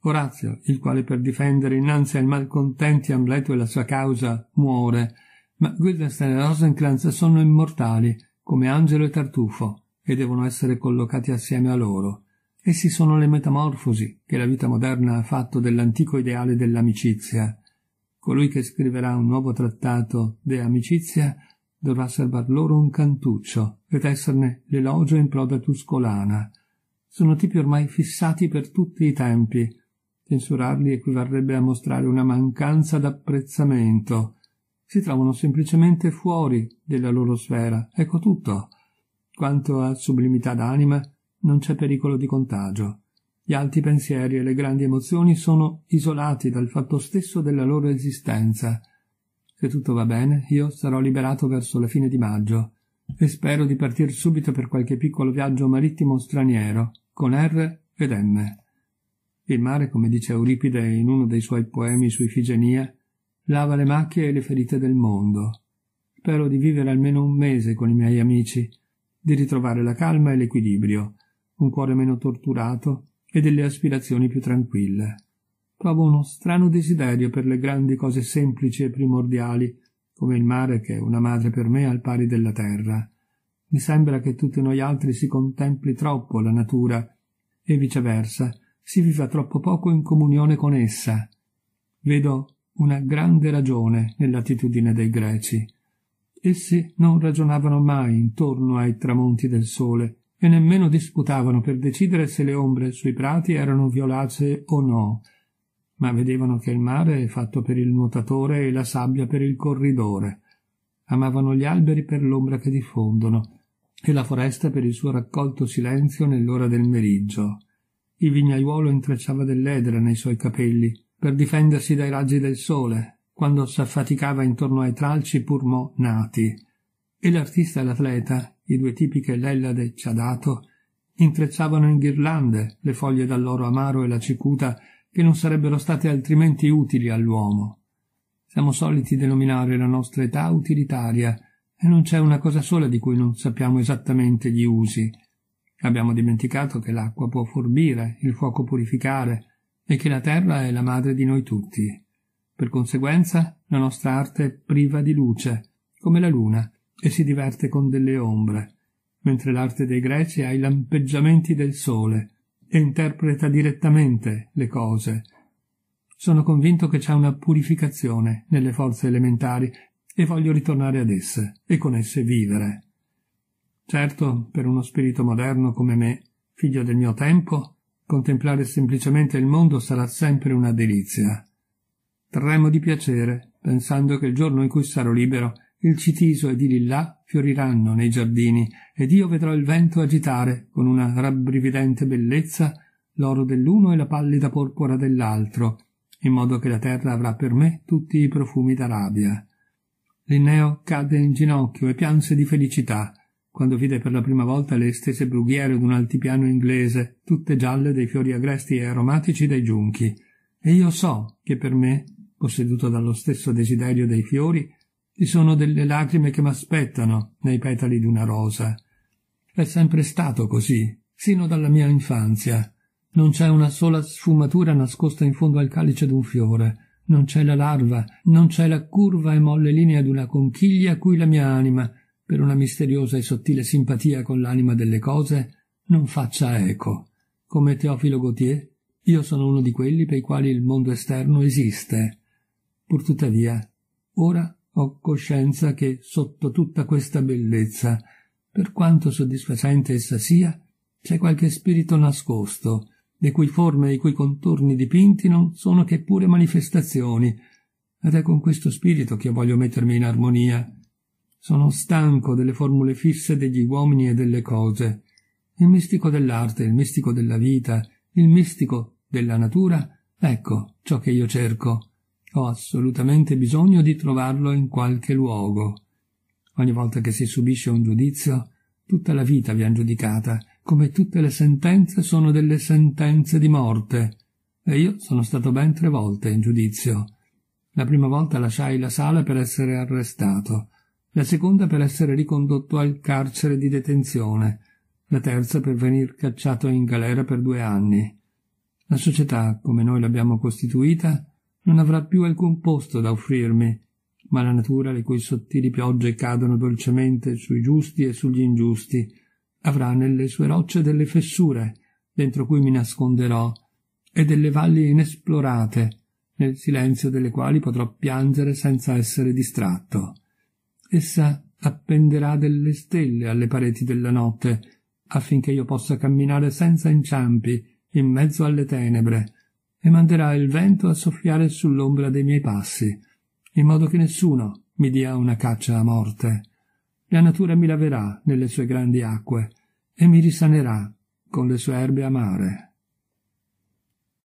Orazio, il quale per difendere innanzi ai malcontenti Amleto e la sua causa muore, ma Guildenstern e Rosencrantz sono immortali, come Angelo e Tartufo e devono essere collocati assieme a loro. Essi sono le metamorfosi che la vita moderna ha fatto dell'antico ideale dell'amicizia. Colui che scriverà un nuovo trattato de amicizia dovrà salvar loro un cantuccio ed esserne l'elogio in proda tuscolana. Sono tipi ormai fissati per tutti i tempi. Censurarli equivarrebbe a mostrare una mancanza d'apprezzamento. Si trovano semplicemente fuori della loro sfera, ecco tutto quanto a sublimità d'anima, non c'è pericolo di contagio. Gli alti pensieri e le grandi emozioni sono isolati dal fatto stesso della loro esistenza. Se tutto va bene, io sarò liberato verso la fine di maggio e spero di partire subito per qualche piccolo viaggio marittimo straniero, con R ed M. Il mare, come dice Euripide in uno dei suoi poemi su Ifigenia, lava le macchie e le ferite del mondo. Spero di vivere almeno un mese con i miei amici di ritrovare la calma e l'equilibrio, un cuore meno torturato e delle aspirazioni più tranquille. Provo uno strano desiderio per le grandi cose semplici e primordiali, come il mare che è una madre per me al pari della terra. Mi sembra che tutti noi altri si contempli troppo la natura e viceversa si viva troppo poco in comunione con essa. Vedo una grande ragione nell'attitudine dei greci Essi non ragionavano mai intorno ai tramonti del sole e nemmeno disputavano per decidere se le ombre sui prati erano violacee o no, ma vedevano che il mare è fatto per il nuotatore e la sabbia per il corridore. Amavano gli alberi per l'ombra che diffondono e la foresta per il suo raccolto silenzio nell'ora del meriggio. Il vignaiuolo intrecciava dell'edera nei suoi capelli per difendersi dai raggi del sole quando s'affaticava intorno ai tralci pur mo nati. E l'artista e l'atleta, i due tipi che l'Ellade ci ha dato, intrezzavano in ghirlande le foglie dall'oro amaro e la cicuta che non sarebbero state altrimenti utili all'uomo. Siamo soliti denominare la nostra età utilitaria e non c'è una cosa sola di cui non sappiamo esattamente gli usi. Abbiamo dimenticato che l'acqua può forbire, il fuoco purificare e che la terra è la madre di noi tutti. Per conseguenza, la nostra arte è priva di luce, come la luna, e si diverte con delle ombre, mentre l'arte dei greci ha i lampeggiamenti del sole e interpreta direttamente le cose. Sono convinto che c'è una purificazione nelle forze elementari e voglio ritornare ad esse e con esse vivere. Certo, per uno spirito moderno come me, figlio del mio tempo, contemplare semplicemente il mondo sarà sempre una delizia. Tremo di piacere, pensando che il giorno in cui sarò libero, il citiso e il lillà fioriranno nei giardini, ed io vedrò il vento agitare, con una rabbrividente bellezza, l'oro dell'uno e la pallida porpora dell'altro, in modo che la terra avrà per me tutti i profumi d'Arabia. Linneo cadde in ginocchio e pianse di felicità quando vide per la prima volta le estese brughiere d'un altipiano inglese, tutte gialle dei fiori agresti e aromatici dei giunchi. E io so che per me posseduto dallo stesso desiderio dei fiori, ci sono delle lacrime che m'aspettano nei petali di una rosa. È sempre stato così, sino dalla mia infanzia. Non c'è una sola sfumatura nascosta in fondo al calice d'un fiore, non c'è la larva, non c'è la curva e molle linea d'una conchiglia a cui la mia anima, per una misteriosa e sottile simpatia con l'anima delle cose, non faccia eco. Come Teofilo Gautier, io sono uno di quelli per i quali il mondo esterno esiste, Purtuttavia, ora ho coscienza che sotto tutta questa bellezza, per quanto soddisfacente essa sia, c'è qualche spirito nascosto, le cui forme e i cui contorni dipinti non sono che pure manifestazioni, ed è con questo spirito che voglio mettermi in armonia. Sono stanco delle formule fisse degli uomini e delle cose. Il mistico dell'arte, il mistico della vita, il mistico della natura, ecco ciò che io cerco. Ho assolutamente bisogno di trovarlo in qualche luogo. Ogni volta che si subisce un giudizio, tutta la vita viene giudicata, come tutte le sentenze sono delle sentenze di morte. E io sono stato ben tre volte in giudizio. La prima volta lasciai la sala per essere arrestato, la seconda per essere ricondotto al carcere di detenzione, la terza per venir cacciato in galera per due anni. La società, come noi l'abbiamo costituita, non avrà più alcun posto da offrirmi, ma la natura le cui sottili piogge cadono dolcemente sui giusti e sugli ingiusti, avrà nelle sue rocce delle fessure, dentro cui mi nasconderò, e delle valli inesplorate, nel silenzio delle quali potrò piangere senza essere distratto. Essa appenderà delle stelle alle pareti della notte, affinché io possa camminare senza inciampi in mezzo alle tenebre, e manderà il vento a soffiare sull'ombra dei miei passi, in modo che nessuno mi dia una caccia a morte. La natura mi laverà nelle sue grandi acque e mi risanerà con le sue erbe amare.